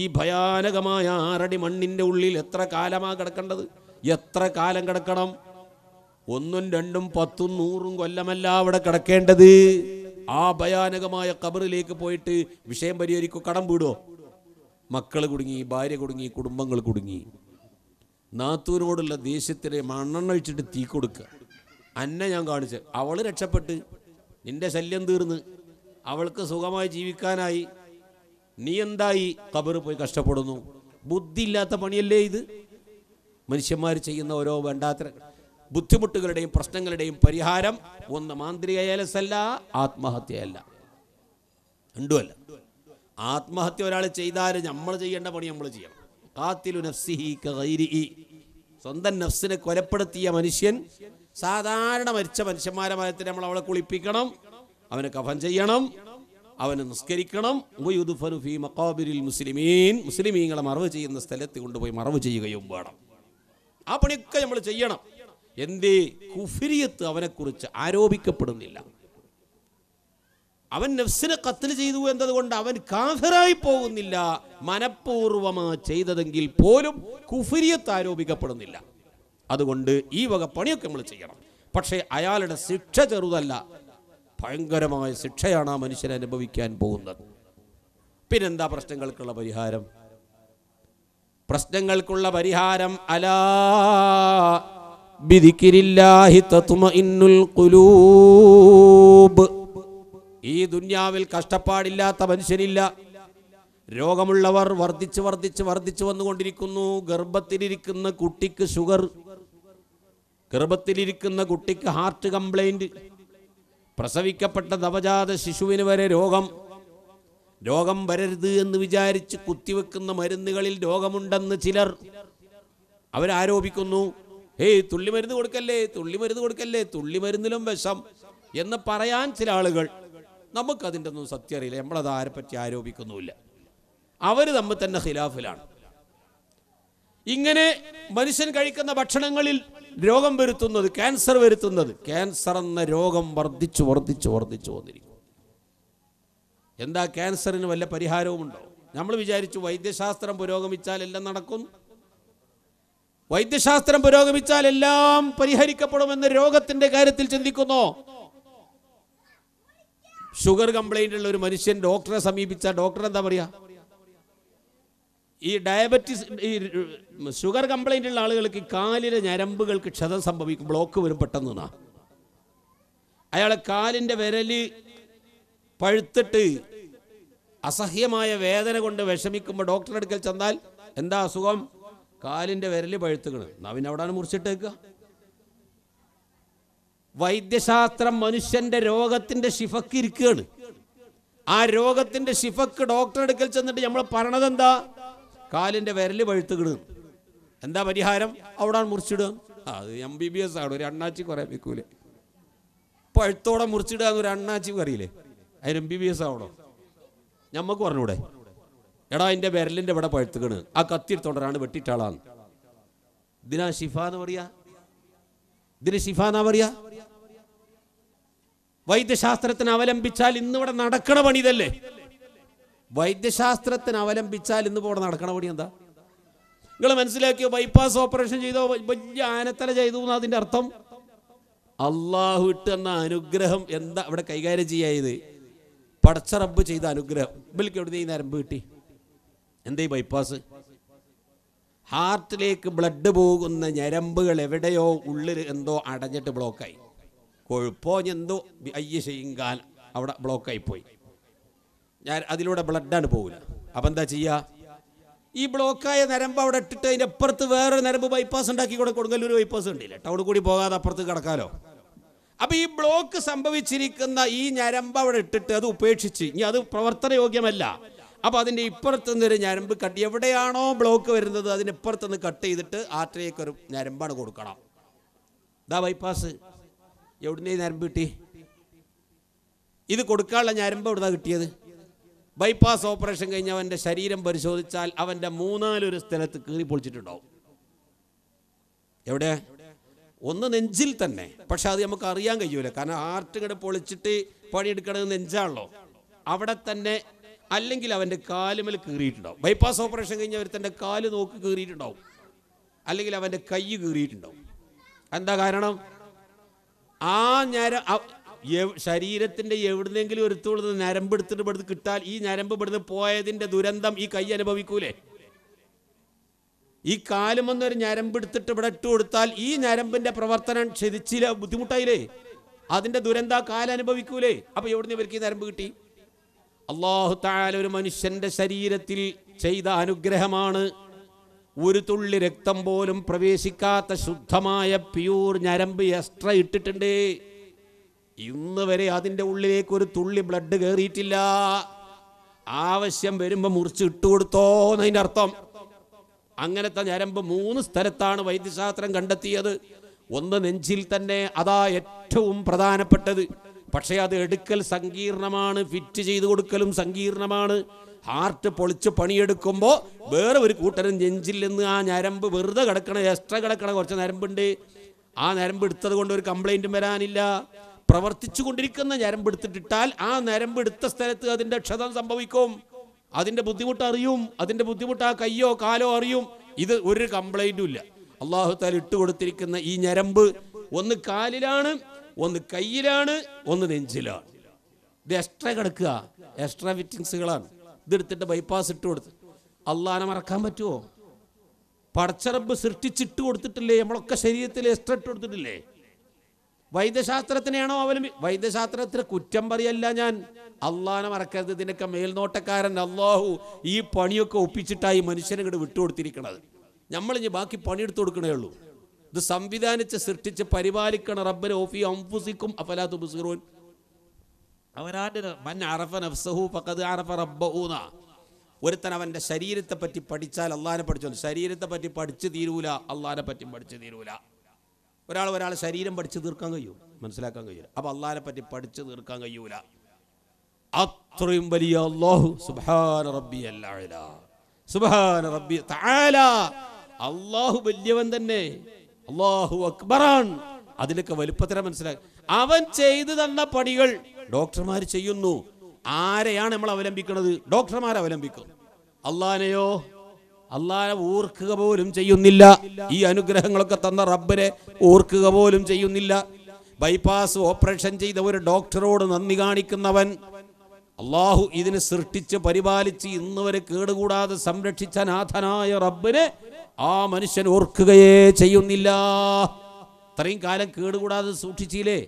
ഈ ഭയാനകമായ ആറടി മണ്ണിൻ്റെ ഉള്ളിൽ എത്ര കാലമാണ് കിടക്കേണ്ടത് എത്ര കാലം കിടക്കണം ഒന്നും രണ്ടും പത്തും നൂറും കൊല്ലമല്ല അവിടെ കിടക്കേണ്ടത് ആ ഭയാനകമായ കബറിലേക്ക് പോയിട്ട് വിഷയം പരിഹരിക്കും കടം വീടോ മക്കൾ കുടുങ്ങി ഭാര്യ കുടുങ്ങി കുടുംബങ്ങൾ കുടുങ്ങി നാത്തൂരോടുള്ള ദേഷ്യത്തിനെ മണ്ണെണ്ണ വെച്ചിട്ട് തീ കൊടുക്കുക അന്നെ ഞാൻ കാണിച്ച് അവൾ രക്ഷപ്പെട്ട് നിന്റെ ശല്യം തീർന്ന് അവൾക്ക് സുഖമായി ജീവിക്കാനായി നീ എന്തായി കബറ് പോയി കഷ്ടപ്പെടുന്നു ബുദ്ധിയില്ലാത്ത പണിയല്ലേ ഇത് മനുഷ്യന്മാർ ചെയ്യുന്ന ഓരോ വേണ്ടാത്ത ബുദ്ധിമുട്ടുകളുടെയും പ്രശ്നങ്ങളുടെയും പരിഹാരം ഒന്ന് മാന്ത്രിക ഏലസല്ല ആത്മഹത്യയല്ല രണ്ടുമല്ല ആത്മഹത്യ ഒരാൾ ചെയ്താൽ നമ്മൾ ചെയ്യേണ്ട പണി നമ്മൾ ചെയ്യണം കാത്തിലു നഫ്സിഹി സ്വന്തം നഫ്സിനെ കൊലപ്പെടുത്തിയ മനുഷ്യൻ സാധാരണ മരിച്ച മനുഷ്യന്മാരെ മരത്തിൽ നമ്മൾ അവളെ കുളിപ്പിക്കണം അവനെ കഫൻ ചെയ്യണം അവനെ നിസ്കരിക്കണം ഫി മുസ്ലിമീൻ മുസ്ലിമീങ്ങളെ മറവ് ചെയ്യുന്ന സ്ഥലത്ത് കൊണ്ടുപോയി മറവ് ചെയ്യുകയും വേണം ആ പണിയൊക്കെ നമ്മൾ ചെയ്യണം എന്തേ കുഫിരിയത്ത് അവനെക്കുറിച്ച് ആരോപിക്കപ്പെടുന്നില്ല അവൻ നഫ്സിനെ കത്തിൽ ചെയ്തു എന്നതുകൊണ്ട് അവൻ കാഫിറായി പോകുന്നില്ല മനഃപൂർവമാ ചെയ്തതെങ്കിൽ പോലും കുഫിരിയത്ത് ആരോപിക്കപ്പെടുന്നില്ല അതുകൊണ്ട് ഈ വക പണിയൊക്കെ നമ്മൾ ചെയ്യണം പക്ഷേ അയാളുടെ ശിക്ഷ ചെറുതല്ല ഭയങ്കരമായ ശിക്ഷയാണ് ആ മനുഷ്യൻ അനുഭവിക്കാൻ പോകുന്നത് പിന്നെന്താ പ്രശ്നങ്ങൾക്കുള്ള പരിഹാരം പ്രശ്നങ്ങൾക്കുള്ള പരിഹാരം അലാ ഈ ദുന്യാവിൽ കഷ്ടപ്പാടില്ലാത്ത മനുഷ്യനില്ല രോഗമുള്ളവർ വർദ്ധിച്ച് വർദ്ധിച്ച് വർദ്ധിച്ചു വന്നുകൊണ്ടിരിക്കുന്നു ഗർഭത്തിലിരിക്കുന്ന കുട്ടിക്ക് ഷുഗർ ഗർഭത്തിലിരിക്കുന്ന കുട്ടിക്ക് ഹാർട്ട് കംപ്ലൈന്റ് പ്രസവിക്കപ്പെട്ട നവജാത ശിശുവിന് വരെ രോഗം രോഗം വരരുത് എന്ന് വിചാരിച്ച് കുത്തിവെക്കുന്ന മരുന്നുകളിൽ രോഗമുണ്ടെന്ന് ചിലർ അവരാരോപിക്കുന്നു ഏയ് മരുന്ന് കൊടുക്കല്ലേ തുള്ളി മരുന്ന് കൊടുക്കല്ലേ തുള്ളി മരുന്നിലും വിഷം എന്ന് പറയാൻ ചില ആളുകൾ നമുക്കതിൻ്റെ ഒന്നും സത്യം അറിയില്ല നമ്മളത് ആരെപ്പറ്റി ആരോപിക്കുന്നുമില്ല അവർ നമ്മൾ തന്നെ ഖിലാഫിലാണ് ഇങ്ങനെ മനുഷ്യൻ കഴിക്കുന്ന ഭക്ഷണങ്ങളിൽ രോഗം വരുത്തുന്നത് ക്യാൻസർ വരുത്തുന്നത് ക്യാൻസർ എന്ന രോഗം വർദ്ധിച്ചു വർദ്ധിച്ചു വർദ്ധിച്ചു വന്നിരിക്കും എന്താ ക്യാൻസറിന് വല്ല പരിഹാരവും ഉണ്ടോ നമ്മൾ വിചാരിച്ചു വൈദ്യശാസ്ത്രം പുരോഗമിച്ചാൽ എല്ലാം നടക്കും വൈദ്യശാസ്ത്രം പുരോഗമിച്ചാൽ എല്ലാം പരിഹരിക്കപ്പെടുമെന്ന് രോഗത്തിന്റെ കാര്യത്തിൽ ചിന്തിക്കുന്നു ഷുഗർ കംപ്ലൈന്റ് ഉള്ള ഒരു മനുഷ്യൻ ഡോക്ടറെ സമീപിച്ച ഡോക്ടർ എന്താ പറയുക ഈ ഡയബറ്റിസ് ഈ ഷുഗർ കംപ്ലൈൻ്റ് ഉള്ള ആളുകൾക്ക് കാലിലെ ഞരമ്പുകൾക്ക് ക്ഷതം സംഭവിക്കും ബ്ലോക്ക് വരും പെട്ടെന്ന് അയാളെ കാലിൻ്റെ വിരല് പഴുത്തിട്ട് അസഹ്യമായ വേദന കൊണ്ട് വിഷമിക്കുമ്പോൾ ഡോക്ടറെ അടുക്കൽ ചെന്നാൽ എന്താ അസുഖം കാലിൻ്റെ വിരല് പഴുത്തുകണ് നവിൻ അവിടെയാണ് മുറിച്ചിട്ടേക്കുക വൈദ്യശാസ്ത്രം മനുഷ്യൻ്റെ രോഗത്തിൻ്റെ ശിഫക്ക് ഇരിക്കുകയാണ് ആ രോഗത്തിൻ്റെ ശിഫക്ക് ഡോക്ടറെ അടുക്കൽ ചെന്നിട്ട് നമ്മൾ പറയണതെന്താ കാലിന്റെ വിരൽ പഴുത്തുകിടും എന്താ പരിഹാരം അവിടെ മുറിച്ചിടുക അത് എം ബി ബി എസ് ആണ് ഒരു അണ്ണാച്ചി കുറേ വെക്കൂലേ പഴുത്തോടെ മുറിച്ചിടുക എന്നൊരു അണ്ണാച്ചി അറിയില്ലേ അതിന് എം ബി ബി എസ് ആവണോ ഞമ്മക്ക് പറഞ്ഞൂടെ എടാ എന്റെ വിരലിന്റെ ഇവിടെ പഴുത്തുകണ് ആ കത്തി എടുത്തോണ്ടരാണ് വെട്ടിയിട്ടാളാന്ന് ഇതിനാ ഷിഫ എന്ന് പറയാ ഇതിന് ഷിഫ എന്നാ പറയാ വൈദ്യശാസ്ത്രത്തിന് അവലംബിച്ചാൽ ഇന്നിവിടെ നടക്കണ പണിതല്ലേ വൈദ്യശാസ്ത്രത്തിന് അവലംബിച്ചാൽ ഇന്ന് പോടെ നടക്കണ പടി എന്താ നിങ്ങൾ മനസ്സിലാക്കിയോ ബൈപ്പാസ് ഓപ്പറേഷൻ ചെയ്തോ വലിയ ആനത്തല ചെയ്തു എന്ന് അതിൻ്റെ അർത്ഥം അള്ളാഹു ഇട്ട് എന്ന അനുഗ്രഹം എന്താ അവിടെ കൈകാര്യം ചെയ്യായത് പടച്ച റബ്ബ് ചെയ്ത അനുഗ്രഹം ഇബിൽക്ക് എവിടെ ഈ നരമ്പ് കിട്ടി എന്തേ ബൈപ്പാസ് ഹാർട്ടിലേക്ക് ബ്ലഡ് പോകുന്ന ഞരമ്പുകൾ എവിടെയോ ഉള്ളിൽ എന്തോ അടഞ്ഞിട്ട് ബ്ലോക്കായി കൊഴുപ്പോ എന്തോ അയ്യ ചെയ്യും അവിടെ ബ്ലോക്കായി പോയി ഞാൻ അതിലൂടെ ബ്ലഡാണ് പോകില്ല അപ്പം എന്താ ചെയ്യുക ഈ ബ്ലോക്കായ നരമ്പ് അവിടെ ഇട്ടിട്ട് അതിൻ്റെ അപ്പുറത്ത് വേറൊരു നരമ്പ് ബൈപ്പാസ് ഉണ്ടാക്കി കൊടുക്കും കൊടുങ്ങല്ലൂർ ബൈപ്പാസ് ഉണ്ടല്ലേ ടൗണിൽ കൂടി പോകാതെ അപ്പുറത്ത് കിടക്കാലോ അപ്പോൾ ഈ ബ്ലോക്ക് സംഭവിച്ചിരിക്കുന്ന ഈ ഞരമ്പ് അവിടെ ഇട്ടിട്ട് അത് ഉപേക്ഷിച്ച് ഇനി അത് പ്രവർത്തനയോഗ്യമല്ല അപ്പോൾ അതിൻ്റെ ഇപ്പുറത്ത് നിന്നൊരു ഞരമ്പ് കട്ട് എവിടെയാണോ ബ്ലോക്ക് വരുന്നത് അതിൻ്റെ ഇപ്പുറത്ത് നിന്ന് കട്ട് ചെയ്തിട്ട് ആറ്റയൊക്കെ ഒരു ഞരമ്പാണ് കൊടുക്കണം ഇതാ ബൈപ്പാസ് എവിടുന്നേ ഞരമ്പ് കിട്ടി ഇത് കൊടുക്കാനുള്ള ഞരമ്പ് എവിടുന്നാണ് കിട്ടിയത് ബൈപ്പാസ് ഓപ്പറേഷൻ കഴിഞ്ഞ് അവൻ്റെ ശരീരം പരിശോധിച്ചാൽ അവൻ്റെ മൂന്നാലൊരു സ്ഥലത്ത് കീറി പൊളിച്ചിട്ടുണ്ടാവും എവിടെ ഒന്ന് നെഞ്ചിൽ തന്നെ പക്ഷെ അത് നമുക്ക് അറിയാൻ കഴിയൂല കാരണം ഹാർട്ട് ഇങ്ങോട്ട് പൊളിച്ചിട്ട് പണിയെടുക്കണത് നെഞ്ചാണല്ലോ അവിടെ തന്നെ അല്ലെങ്കിൽ അവൻ്റെ കാലുമേൽ കീറിയിട്ടുണ്ടാവും ബൈപ്പാസ് ഓപ്പറേഷൻ കഴിഞ്ഞ് അവർ തൻ്റെ കാല് നോക്കി കീറിയിട്ടുണ്ടാവും അല്ലെങ്കിൽ അവൻ്റെ കൈ കീറിയിട്ടുണ്ടാവും എന്താ കാരണം ആ ഞര ശരീരത്തിൻ്റെ എവിടുന്നെങ്കിലും ഒരുത്തുള്ളത് നരമ്പ് എടുത്തിട്ട് ഇവിടുന്ന് കിട്ടാൽ ഈ നരമ്പ് ഇവിടുന്ന് പോയതിൻ്റെ ദുരന്തം ഈ കൈ അനുഭവിക്കൂലേ ഈ കാലും ഒന്നൊരു ഞരമ്പെടുത്തിട്ട് ഇവിടെ ഇട്ട് കൊടുത്താൽ ഈ ഞരമ്പിന്റെ പ്രവർത്തനം ക്ഷതിച്ചില്ല ബുദ്ധിമുട്ടായില്ലേ അതിന്റെ ദുരന്ത കാലം അനുഭവിക്കൂലേ അപ്പൊ എവിടുന്ന് ഇവർക്ക് ഈ ഞരമ്പ് കിട്ടി അള്ളാഹു താല ഒരു മനുഷ്യന്റെ ശരീരത്തിൽ ചെയ്ത അനുഗ്രഹമാണ് ഒരു തുള്ളി രക്തം പോലും പ്രവേശിക്കാത്ത ശുദ്ധമായ പ്യൂർ ഞരമ്പ് എക്സ്ട്രാ ഇട്ടിട്ടുണ്ട് ഇന്ന് വരെ അതിൻ്റെ ഉള്ളിലേക്ക് ഒരു തുള്ളി ബ്ലഡ് കയറിയിട്ടില്ല ആവശ്യം വരുമ്പോൾ മുറിച്ച് ഇട്ടുകൊടുത്തോ എന്നതിൻ്റെ അർത്ഥം അങ്ങനത്തെ ഞരമ്പ് മൂന്ന് സ്ഥലത്താണ് വൈദ്യശാസ്ത്രം കണ്ടെത്തിയത് ഒന്ന് നെഞ്ചിൽ തന്നെ അതാ ഏറ്റവും പ്രധാനപ്പെട്ടത് പക്ഷേ അത് എടുക്കൽ സങ്കീർണമാണ് ഫിറ്റ് ചെയ്ത് കൊടുക്കലും സങ്കീർണമാണ് ഹാർട്ട് പൊളിച്ച് പണിയെടുക്കുമ്പോൾ വേറെ ഒരു കൂട്ടരും നെഞ്ചിൽ നിന്ന് ആ ഞരമ്പ് വെറുതെ കിടക്കണം എക്സ്ട്രാ കിടക്കണം കുറച്ച് ഞരമ്പുണ്ട് ആ ഞരമ്പ് എടുത്തത് കൊണ്ട് ഒരു കംപ്ലൈൻറ്റും വരാനില്ല പ്രവർത്തിച്ചു കൊണ്ടിരിക്കുന്ന ഞരമ്പെടുത്തിട്ടിട്ടാൽ ആ ഞരമ്പെടുത്ത സ്ഥലത്ത് അതിൻ്റെ ക്ഷതം സംഭവിക്കും അതിൻ്റെ ബുദ്ധിമുട്ട് അറിയും അതിൻ്റെ ബുദ്ധിമുട്ട് ആ കയ്യോ കാലോ അറിയും ഇത് ഒരു കംപ്ലൈൻറ്റും ഇല്ല അള്ളാഹു താൽ ഇട്ടുകൊടുത്തിരിക്കുന്ന ഈ ഞരമ്പ് ഒന്ന് കാലിലാണ് ഒന്ന് കയ്യിലാണ് ഒന്ന് നെഞ്ചിലാണ് ഇത് എക്സ്ട്രാ കിടക്കുക എക്സ്ട്രാ ഫിറ്റിങ്സുകളാണ് ഇതെടുത്തിട്ട് ബൈപ്പാസ് ഇട്ട് കൊടുത്ത് അള്ളാനെ മറക്കാൻ പറ്റുമോ പടച്ചറമ്പ് സൃഷ്ടിച്ചിട്ട് കൊടുത്തിട്ടില്ലേ നമ്മളൊക്കെ ശരീരത്തിൽ എക്സ്ട്രാ ഇട്ട് കൊടുത്തിട്ടില്ലേ വൈദ്യശാസ്ത്രത്തിനെയാണോ അവലംബി വൈദ്യശാസ്ത്രത്തിന് കുറ്റം പറയല്ല ഞാൻ അള്ളാഹനെ മറക്കരുത് ഇതിനൊക്കെ മേൽനോട്ടക്കാരൻ അള്ളാഹു ഈ പണിയൊക്കെ ഒപ്പിച്ചിട്ടായി മനുഷ്യനെ ഇങ്ങോട്ട് വിട്ടുകൊടുത്തിരിക്കണത് നമ്മൾ ഇനി ബാക്കി പണിയെടുത്തു കൊടുക്കണേ ഉള്ളൂ ഇത് സംവിധാനിച്ച് സൃഷ്ടിച്ച് പരിപാലിക്കണ റബ്ബർ ഓഫി അംഫുസിക്കും അഫലാത്തു മൻ അറഫ നഫ്സഹു ഫഖദ് അറഫ ഒരുത്തൻ അവൻ്റെ ശരീരത്തെ പറ്റി പഠിച്ചാൽ അള്ളാഹിനെ പഠിച്ചു ശരീരത്തെ പറ്റി പഠിച്ചു തീരൂല അള്ളാഹിനെ പറ്റി പഠിച്ചു തീരൂല ഒരാൾ ഒരാൾ ശരീരം പഠിച്ചു തീർക്കാൻ കഴിയും മനസ്സിലാക്കാൻ കഴിയൂല അപ്പൊ അള്ളാഹിനെ പറ്റി പഠിച്ചു തീർക്കാൻ കഴിയൂല അത്രയും വലിയ അള്ളാഹു വല്യവൻ വലിയവൻ തന്നെ അള്ളാഹു അക്ബറാൻ അതിലൊക്കെ വലുപ്പത്തിനെ മനസ്സിലാക്കി അവൻ ചെയ്തു തന്ന പണികൾ ഡോക്ടർമാർ ചെയ്യുന്നു ആരെയാണ് നമ്മൾ അവലംബിക്കുന്നത് ഡോക്ടർമാരെ അവലംബിക്കും അള്ളഹാനെയോ അള്ളാഹെ ഓർക്കുക പോലും ചെയ്യുന്നില്ല ഈ അനുഗ്രഹങ്ങളൊക്കെ തന്ന റബ്ബിനെ ഓർക്കുക പോലും ചെയ്യുന്നില്ല ബൈപ്പാസ് ഓപ്പറേഷൻ ചെയ്ത ഒരു ഡോക്ടറോട് നന്ദി കാണിക്കുന്നവൻ അള്ളാഹു ഇതിനെ സൃഷ്ടിച്ച് പരിപാലിച്ച് ഇന്ന് വരെ കേടുകൂടാതെ സംരക്ഷിച്ച നാഥനായ റബ്ബിനെ ആ മനുഷ്യൻ ഓർക്കുകയേ ചെയ്യുന്നില്ല ഇത്രയും കാലം കേടുകൂടാതെ സൂക്ഷിച്ചില്ലേ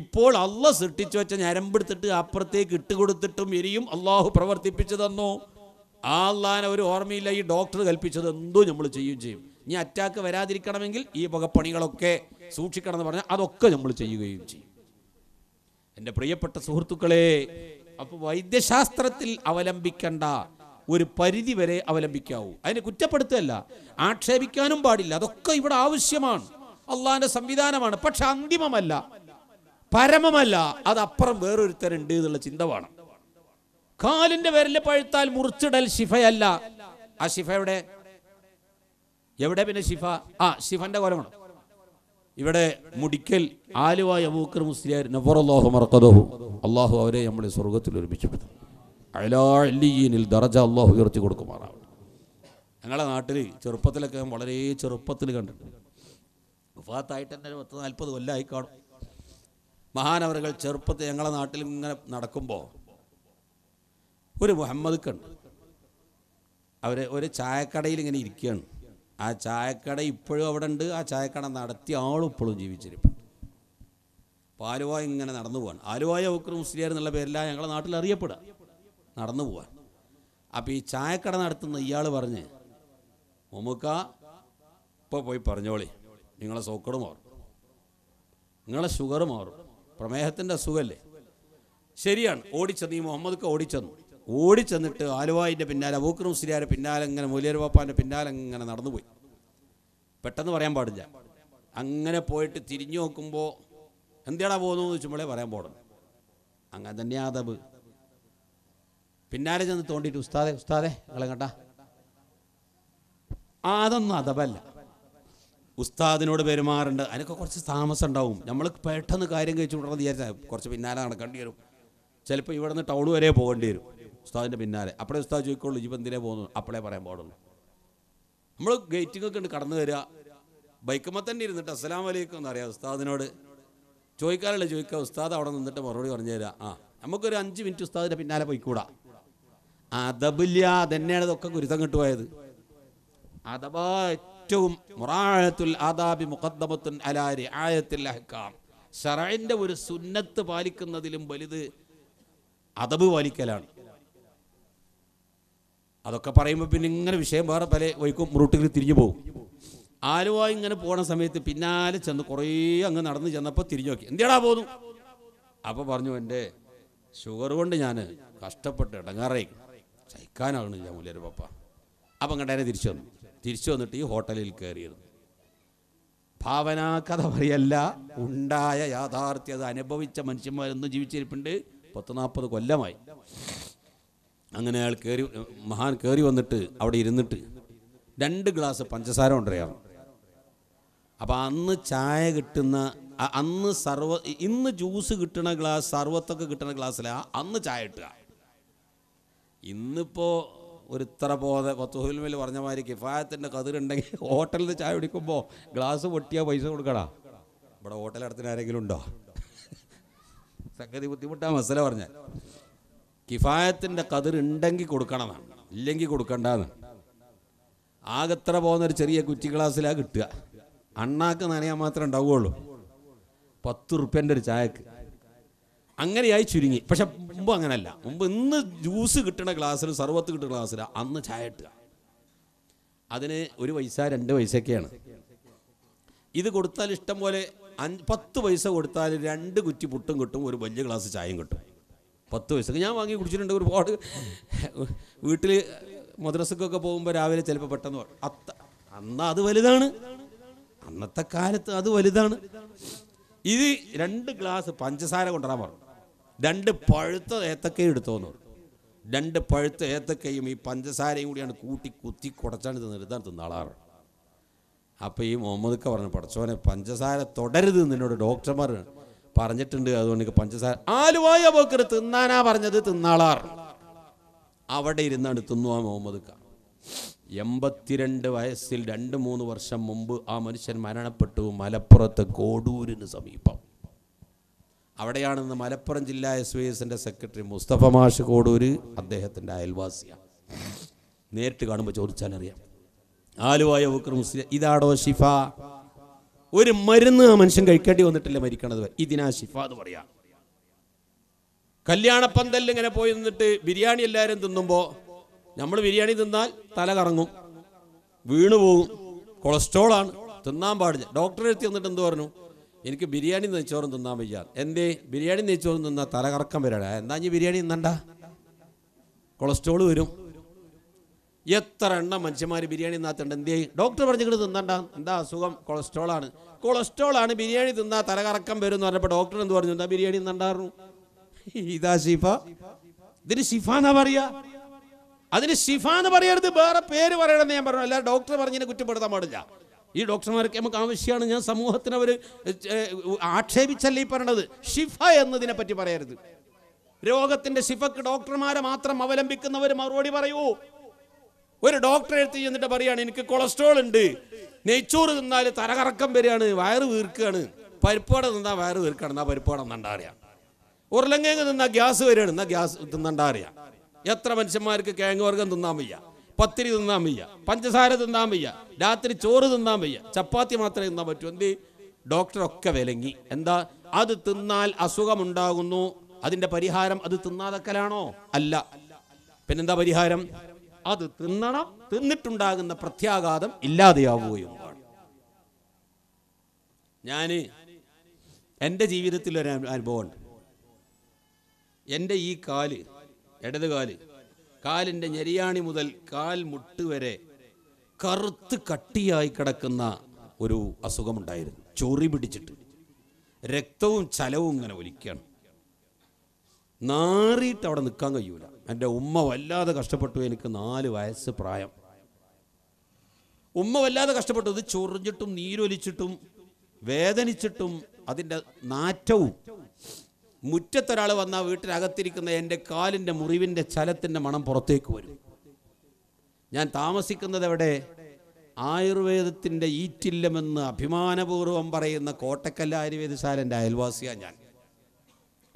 ഇപ്പോൾ അള്ള സൃഷ്ടിച്ചു വെച്ച ഞരമ്പെടുത്തിട്ട് അപ്പുറത്തേക്ക് ഇട്ടുകൊടുത്തിട്ടും ഇനിയും അള്ളാഹു പ്രവർത്തിപ്പിച്ചു തന്നു ആള്ളാനെ ഒരു ഓർമ്മയില്ല ഈ ഡോക്ടർ കൽപ്പിച്ചത് എന്തോ നമ്മൾ ചെയ്യും ചെയ്യും ഇനി അറ്റാക്ക് വരാതിരിക്കണമെങ്കിൽ ഈ പുകപ്പണികളൊക്കെ സൂക്ഷിക്കണം എന്ന് പറഞ്ഞാൽ അതൊക്കെ നമ്മൾ ചെയ്യുകയും ചെയ്യും എൻ്റെ പ്രിയപ്പെട്ട സുഹൃത്തുക്കളെ അപ്പോൾ വൈദ്യശാസ്ത്രത്തിൽ അവലംബിക്കേണ്ട ഒരു പരിധി വരെ അവലംബിക്കാവൂ അതിനെ കുറ്റപ്പെടുത്തുകയല്ല ആക്ഷേപിക്കാനും പാടില്ല അതൊക്കെ ഇവിടെ ആവശ്യമാണ് അള്ളാഹിൻ്റെ സംവിധാനമാണ് പക്ഷെ അന്തിമമല്ല പരമമല്ല അത് അപ്പുറം വേറൊരുത്തരുണ്ട് എന്നുള്ള ചിന്ത വേണം കാലിന്റെ വിരല് പഴുത്താൽ മുറിച്ചിടൽ ശിഫയല്ല ആ ശിഫ എവിടെ എവിടെ പിന്നെ ശിഫ ആ ശിഫന്റെ കോലമാണ് ഇവിടെ മുടിക്കൽ ആലുവ അബൂക്കർ മുസ്ലിയാർ നബറല്ലാഹു മറക്കതോഹു അള്ളാഹു അവരെ നമ്മളെ സ്വർഗത്തിൽ ഒരുമിച്ചപ്പെട്ടു അലാലിയിൽ ദറജ അള്ളാഹു ഉയർത്തി കൊടുക്കുമാറാവട്ടെ ഞങ്ങളുടെ നാട്ടിൽ ചെറുപ്പത്തിലൊക്കെ വളരെ ചെറുപ്പത്തിൽ കണ്ടിട്ടുണ്ട് മുഫാത്തായിട്ട് തന്നെ പത്ത് നാൽപ്പത് കൊല്ലമായി കാണും മഹാനവറുകൾ ചെറുപ്പത്തിൽ ഞങ്ങളുടെ നാട്ടിൽ ഇങ്ങനെ നടക്കുമ്പോൾ ഒരു മുഹമ്മദ്ക്കുണ്ട് അവർ ഒരു ചായക്കടയിൽ ഇങ്ങനെ ഇരിക്കുകയാണ് ആ ചായക്കട ഇപ്പോഴും അവിടെ ഉണ്ട് ആ ചായക്കട നടത്തി ആളും ഇപ്പോഴും ജീവിച്ചിരിപ്പുണ്ട് അപ്പോൾ ആലുവായ ഇങ്ങനെ നടന്നു പോകാൻ ആലുവായ ബുക്കർ മുസ്ലിയാർ എന്നുള്ള പേരില്ല ഞങ്ങളുടെ നാട്ടിൽ അറിയപ്പെടുക നടന്നു പോകാൻ അപ്പോൾ ഈ ചായക്കട നടത്തുന്ന ഇയാൾ പറഞ്ഞ് മുമുക്ക ഇപ്പോൾ പോയി പറഞ്ഞോളി നിങ്ങളെ സോക്കട് മാറും നിങ്ങളെ ഷുഗർ മാറും പ്രമേഹത്തിൻ്റെ അസുഖമല്ലേ ശരിയാണ് ഓടിച്ചെന്ന് ഈ മുഹമ്മദ് ഓടിച്ചെന്നു ഓടിച്ചെന്നിട്ട് ആലുവായിൻ്റെ പിന്നാലെ അബൂക്കർ മുസ്ലിയാരുടെ പിന്നാലെ ഇങ്ങനെ മൂലിയരവാപ്പാൻ്റെ പിന്നാലെ ഇങ്ങനെ നടന്നുപോയി പെട്ടെന്ന് പറയാൻ പാടില്ല അങ്ങനെ പോയിട്ട് തിരിഞ്ഞു നോക്കുമ്പോൾ എന്തിയാടാ പോകുന്നു എന്ന് വെച്ചുമ്പോഴേ പറയാൻ പാടുന്നു അങ്ങനെ തന്നെ ആദബ് പിന്നാലെ ചെന്ന് തോണ്ടിയിട്ട് ഉസ്താദെ ഉസ്താദെ നിങ്ങളെ കേട്ടാ അതൊന്നും അതവല്ല ഉസ്താദിനോട് പെരുമാറുണ്ട് അതിനൊക്കെ കുറച്ച് താമസം ഉണ്ടാവും നമ്മൾ പെട്ടെന്ന് കാര്യം കഴിച്ചു വിടണമെന്ന് വിചാരിച്ചാൽ കുറച്ച് പിന്നാലെ നടക്കേണ്ടി വരും ചിലപ്പോൾ നിന്ന് ടൗൺ വരെ പോകേണ്ടി വരും ഉസ്താദിൻ്റെ പിന്നാലെ അപ്പോഴേ ഉസ്താദ് ചോദിക്കുള്ളൂ ജീവന്തിനെ പോകുന്നു അപ്പോഴേ പറയാൻ പാടുള്ളൂ നമ്മൾ ഗേറ്റിങ്ങൊക്കെ ഉണ്ട് കടന്നു വരിക ബൈക്കുമ്പോൾ തന്നെ ഇരുന്നിട്ട് അസ്സലാം വലൈക്കും എന്ന് അറിയാം ഉസ്താദിനോട് ചോദിക്കാറില്ല ചോദിക്കുക ഉസ്താദ് അവിടെ നിന്നിട്ട് മറുപടി പറഞ്ഞു തരാം ആ നമുക്കൊരു അഞ്ച് മിനിറ്റ് ഉസ്താദിൻ്റെ പിന്നാലെ പോയിക്കൂടാ അതബില്ല തന്നെയാണ് ഇതൊക്കെ ഗുരുതം കിട്ടുപോയത് അഥവാ ഏറ്റവും മുറാഴത്തുൽ ആദാബി മുഖദ്ദമത്തുൻ അലാരി ആയത്തിൽ അഹക്കാം ഷറൈൻ്റെ ഒരു സുന്നത്ത് പാലിക്കുന്നതിലും വലുത് അതബ് പാലിക്കലാണ് അതൊക്കെ പറയുമ്പോൾ പിന്നെ ഇങ്ങനെ വിഷയം വേറെ പല വൈക്കും റൂട്ടിൽ തിരിഞ്ഞു പോകും ആലുവ ഇങ്ങനെ പോണ സമയത്ത് പിന്നാലെ ചെന്ന് കുറേ അങ്ങ് നടന്ന് ചെന്നപ്പോൾ തിരിഞ്ഞു നോക്കി എന്തിയാടാ പോന്നു അപ്പോൾ പറഞ്ഞു എൻ്റെ ഷുഗർ കൊണ്ട് ഞാൻ കഷ്ടപ്പെട്ട് സഹിക്കാനാണ് ഞാൻ മൂല്യർ പപ്പ അപ്പം കണ്ടേനെ തിരിച്ചു വന്നു തിരിച്ചു വന്നിട്ട് ഈ ഹോട്ടലിൽ കയറിയത് ഭാവന കഥ പറയല്ല ഉണ്ടായ യാഥാർത്ഥ്യത അനുഭവിച്ച മനുഷ്യന്മാരൊന്നും ജീവിച്ചിരിപ്പുണ്ട് പത്ത് നാൽപ്പത് കൊല്ലമായി അങ്ങനെ അയാൾ കയറി മഹാൻ കയറി വന്നിട്ട് അവിടെ ഇരുന്നിട്ട് രണ്ട് ഗ്ലാസ് പഞ്ചസാര കൊണ്ടറിയാം അപ്പോൾ അന്ന് ചായ കിട്ടുന്ന അന്ന് സർവ ഇന്ന് ജ്യൂസ് കിട്ടുന്ന ഗ്ലാസ് സർവത്തൊക്കെ കിട്ടുന്ന ഗ്ലാസ്സിലാ അന്ന് ചായ കിട്ടുക ഇന്നിപ്പോൾ ഒരു ഇത്ര പോതെ പത്ത് പറഞ്ഞ മാതിരി കിഫായത്തിൻ്റെ കതിരുണ്ടെങ്കിൽ ഹോട്ടലിൽ ചായ കുടിക്കുമ്പോൾ ഗ്ലാസ് പൊട്ടിയാൽ പൈസ കൊടുക്കടാ ഇവിടെ ഹോട്ടൽ ആരെങ്കിലും ഉണ്ടോ സംഗതി ബുദ്ധിമുട്ടാ മസല പറഞ്ഞാൽ കിഫായത്തിൻ്റെ കതിർ ഉണ്ടെങ്കിൽ കൊടുക്കണമെന്നാണ് ഇല്ലെങ്കിൽ കൊടുക്കണ്ടെന്ന് ആകെത്ര പോകുന്നൊരു ചെറിയ കുറ്റി ഗ്ലാസ്സിലാണ് കിട്ടുക അണ്ണാക്ക് നനയാൻ മാത്രമേ ഉണ്ടാവുകയുള്ളൂ പത്ത് റുപ്യൻ്റെ ഒരു ചായക്ക് അങ്ങനെയായി ചുരുങ്ങി പക്ഷെ മുമ്പ് അങ്ങനെയല്ല മുമ്പ് ഇന്ന് ജ്യൂസ് കിട്ടുന്ന ഗ്ലാസ്സിൽ സർവത്ത് കിട്ടുന്ന ഗ്ലാസ്സിൽ അന്ന് ചായ ഇട്ടുക അതിന് ഒരു പൈസ രണ്ട് പൈസയൊക്കെയാണ് ഇത് കൊടുത്താൽ ഇഷ്ടം പോലെ അഞ്ച് പത്ത് പൈസ കൊടുത്താൽ രണ്ട് കുറ്റി പുട്ടും കിട്ടും ഒരു വലിയ ഗ്ലാസ് ചായയും കിട്ടും പത്ത് വയസ്സൊക്കെ ഞാൻ വാങ്ങി കുടിച്ചിട്ടുണ്ട് ഒരുപാട് വീട്ടിൽ മദ്രസക്കൊക്കെ പോകുമ്പോൾ രാവിലെ ചിലപ്പോൾ പെട്ടെന്ന് അത്ത അന്ന് അത് വലുതാണ് അന്നത്തെ കാലത്ത് അത് വലുതാണ് ഇത് രണ്ട് ഗ്ലാസ് പഞ്ചസാര കൊണ്ടുവരാൻ പറഞ്ഞു രണ്ട് പഴുത്ത ഏത്തക്കയും എടുത്തോന്നു രണ്ട് പഴുത്ത ഏത്തക്കയും ഈ പഞ്ചസാരയും കൂടിയാണ് കൂട്ടി കുത്തി കുടച്ചാണ് ഇത് നിർത്താൻ തിന്നാളാറ് അപ്പം ഈ മുഹമ്മദ് പറഞ്ഞു പഠിച്ചോനെ പഞ്ചസാര തുടരുത് നിന്നോട് ഡോക്ടർമാർ പറഞ്ഞിട്ടുണ്ട് അതുകൊണ്ട് പഞ്ചസാര ആലുവായ ബോക്കർ തിന്നാനാ പറഞ്ഞത് തിന്നാളാർ അവിടെ ഇരുന്നാണ് തിന്നുവാ മുഹമ്മദ് ഖാൻ എൺപത്തിരണ്ട് വയസ്സിൽ രണ്ട് മൂന്ന് വർഷം മുമ്പ് ആ മനുഷ്യൻ മരണപ്പെട്ടു മലപ്പുറത്ത് കോടൂരിന് സമീപം അവിടെയാണെന്ന് മലപ്പുറം ജില്ലാ എസ് വി എസിന്റെ സെക്രട്ടറി മുസ്തഫ മാഷ് കോടൂര് അദ്ദേഹത്തിന്റെ അയൽവാസിയാണ് നേരിട്ട് കാണുമ്പോൾ അറിയാം ആലുവായ ബുക്കർ മുസ്ലിം ഇതാടോ ഷിഫ ഒരു മരുന്ന് ആ മനുഷ്യൻ കഴിക്കേണ്ടി വന്നിട്ടില്ല മരിക്കണത് വരെ ഇതിനാ ശിഫ എന്ന് പറയാം കല്യാണപ്പന്തലിൽ ഇങ്ങനെ പോയി നിന്നിട്ട് ബിരിയാണി എല്ലാവരും തിന്നുമ്പോൾ നമ്മൾ ബിരിയാണി തിന്നാൽ തല കറങ്ങും വീണു പോകും കൊളസ്ട്രോൾ ആണ് തിന്നാൻ പാടില്ല ഡോക്ടറെ എത്തി വന്നിട്ട് എന്ത് പറഞ്ഞു എനിക്ക് ബിരിയാണി നെയ്ച്ചോറും തിന്നാൻ വയ്യ എന്തേ ബിരിയാണി നെയ്ച്ചോറും തിന്നാൽ തലകറക്കം വരാടാ എന്താ ഇനി ബിരിയാണി തിന്നണ്ട കൊളസ്ട്രോൾ വരും എത്ര എണ്ണം മനുഷ്യന്മാർ ബിരിയാണി തിന്നാത്തുണ്ട് എന്ത് ചെയ്യും ഡോക്ടർ പറഞ്ഞിട്ട് തിന്നണ്ട എന്താ അസുഖം കൊളസ്ട്രോൾ ആണ് കൊളസ്ട്രോൾ ആണ് ബിരിയാണി തിന്നാ തലകറക്കം വരും എന്ന് പറഞ്ഞപ്പോൾ ഡോക്ടർ എന്ത് പറഞ്ഞു എന്താ ബിരിയാണി തിന്നണ്ടായിരുന്നു ഇതാ ഷിഫ ഇതിന് ഷിഫ എന്നാ പറയാ അതിന് ഷിഫ എന്ന് പറയരുത് വേറെ പേര് പറയണമെന്ന് ഞാൻ പറഞ്ഞു അല്ലാതെ ഡോക്ടർ പറഞ്ഞതിനെ കുറ്റപ്പെടുത്താൻ പാടില്ല ഈ ഡോക്ടർമാർക്ക് നമുക്ക് ആവശ്യമാണ് ഞാൻ സമൂഹത്തിന് അവർ ആക്ഷേപിച്ചല്ല ഈ പറയണത് ഷിഫ എന്നതിനെ പറ്റി പറയരുത് രോഗത്തിന്റെ ഷിഫക്ക് ഡോക്ടർമാരെ മാത്രം അവലംബിക്കുന്നവർ മറുപടി പറയൂ ഒരു ഡോക്ടർ എടുത്ത് ചെന്നിട്ട് പറയാണ് എനിക്ക് കൊളസ്ട്രോൾ ഉണ്ട് നെയ്ച്ചോറ് തിന്നാൽ തലകറക്കം വരികയാണ് വയറ് വീർക്കുകയാണ് പരിപ്പോടെ തിന്നാൽ വയറ് വീർക്കുകയാണ് എന്നാൽ പരിപ്പോടെ തിന്നണ്ട അറിയാം തിന്നാൽ ഗ്യാസ് വരികയാണ് എന്നാൽ ഗ്യാസ് തിന്നണ്ട അറിയാം എത്ര മനുഷ്യന്മാർക്ക് കേങ്ങ വർഗം തിന്നാൻ വയ്യ പത്തിരി തിന്നാൻ വയ്യ പഞ്ചസാര തിന്നാൻ വയ്യ രാത്രി ചോറ് തിന്നാൻ വയ്യ ചപ്പാത്തി മാത്രമേ തിന്നാൻ പറ്റൂ എന്ത് ഡോക്ടറൊക്കെ വിലങ്ങി എന്താ അത് തിന്നാൽ അസുഖമുണ്ടാകുന്നു അതിൻ്റെ പരിഹാരം അത് തിന്നാതക്കലാണോ അല്ല പിന്നെന്താ പരിഹാരം അത് തിന്നണം തിന്നിട്ടുണ്ടാകുന്ന പ്രത്യാഘാതം ഇല്ലാതെയാവുകയും ഞാന് ഞാൻ എൻ്റെ ജീവിതത്തിൽ ഒരു അനുഭവമുണ്ട് എൻ്റെ ഈ കാല് ഇടത് കാല് കാലിൻ്റെ ഞെരിയാണി മുതൽ കാൽ മുട്ട് വരെ കറുത്ത് കട്ടിയായി കിടക്കുന്ന ഒരു അസുഖമുണ്ടായിരുന്നു ചൊറി പിടിച്ചിട്ട് രക്തവും ചലവും ഇങ്ങനെ ഒലിക്കണം നാറിയിട്ട് അവിടെ നിൽക്കാൻ കഴിയൂല എൻ്റെ ഉമ്മ വല്ലാതെ കഷ്ടപ്പെട്ടു എനിക്ക് നാല് വയസ്സ് പ്രായം ഉമ്മ വല്ലാതെ കഷ്ടപ്പെട്ടു ഇത് ചൊറിഞ്ഞിട്ടും നീരൊലിച്ചിട്ടും വേദനിച്ചിട്ടും അതിൻ്റെ നാറ്റവും മുറ്റത്തൊരാൾ വന്നാൽ വീട്ടിനകത്തിരിക്കുന്ന എൻ്റെ കാലിൻ്റെ മുറിവിൻ്റെ ചലത്തിൻ്റെ മണം പുറത്തേക്ക് വരും ഞാൻ താമസിക്കുന്നത് എവിടെ ആയുർവേദത്തിൻ്റെ ഈറ്റില്ലമെന്ന് അഭിമാനപൂർവ്വം പറയുന്ന കോട്ടക്കല്ല ആയുർവേദശാലൻ്റെ അയൽവാസിയാണ് ഞാൻ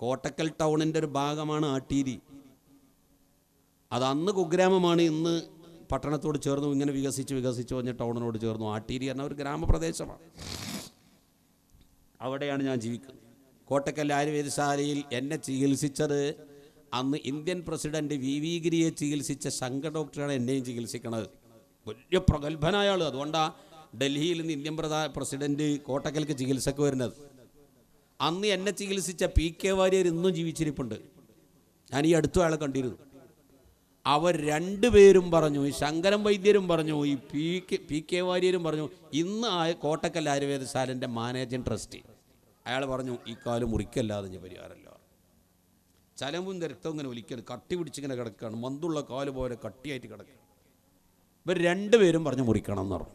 കോട്ടക്കൽ ടൗണിൻ്റെ ഒരു ഭാഗമാണ് ആട്ടീരി അത് അന്ന് കുഗ്രാമമാണ് ഇന്ന് പട്ടണത്തോട് ചേർന്നു ഇങ്ങനെ വികസിച്ച് വികസിച്ച് വന്ന ടൗണിനോട് ചേർന്നു ആട്ടീരി എന്ന ഒരു ഗ്രാമപ്രദേശമാണ് അവിടെയാണ് ഞാൻ ജീവിക്കുന്നത് കോട്ടക്കൽ ആയുർവേദശാലയിൽ എന്നെ ചികിത്സിച്ചത് അന്ന് ഇന്ത്യൻ പ്രസിഡന്റ് വി വി ഗിരിയെ ചികിത്സിച്ച ശങ്കർ ഡോക്ടറാണ് എന്നെയും ചികിത്സിക്കണത് വലിയ പ്രഗത്ഭനായ ആൾ അതുകൊണ്ടാണ് ഡൽഹിയിൽ നിന്ന് ഇന്ത്യൻ പ്രധാ പ്രസിഡന്റ് കോട്ടക്കൽക്ക് ചികിത്സക്ക് വരുന്നത് അന്ന് എന്നെ ചികിത്സിച്ച പി കെ വാര്യർ ഇന്നും ജീവിച്ചിരിപ്പുണ്ട് ഞാൻ ഈ അടുത്ത ആളെ കണ്ടിരുന്നു അവർ രണ്ടുപേരും പറഞ്ഞു ഈ ശങ്കരൻ വൈദ്യരും പറഞ്ഞു ഈ പി കെ പി കെ വാര്യരും പറഞ്ഞു ഇന്ന് ആ കോട്ടക്കൽ ആയുർവേദശാലൻ്റെ മാനേജിംഗ് ട്രസ്റ്റി അയാൾ പറഞ്ഞു ഈ കാലം മുറിക്കല്ലാതെ ഞാൻ പരിഹാരമല്ല ചലവും രക്തവും ഇങ്ങനെ ഒലിക്കരുത് കട്ടി പിടിച്ചിങ്ങനെ കിടക്കുകയാണ് മന്തുള്ള കാല് പോലെ കട്ടിയായിട്ട് കിടക്കുക ഇവർ രണ്ടുപേരും പറഞ്ഞു മുറിക്കണം എന്ന് പറഞ്ഞു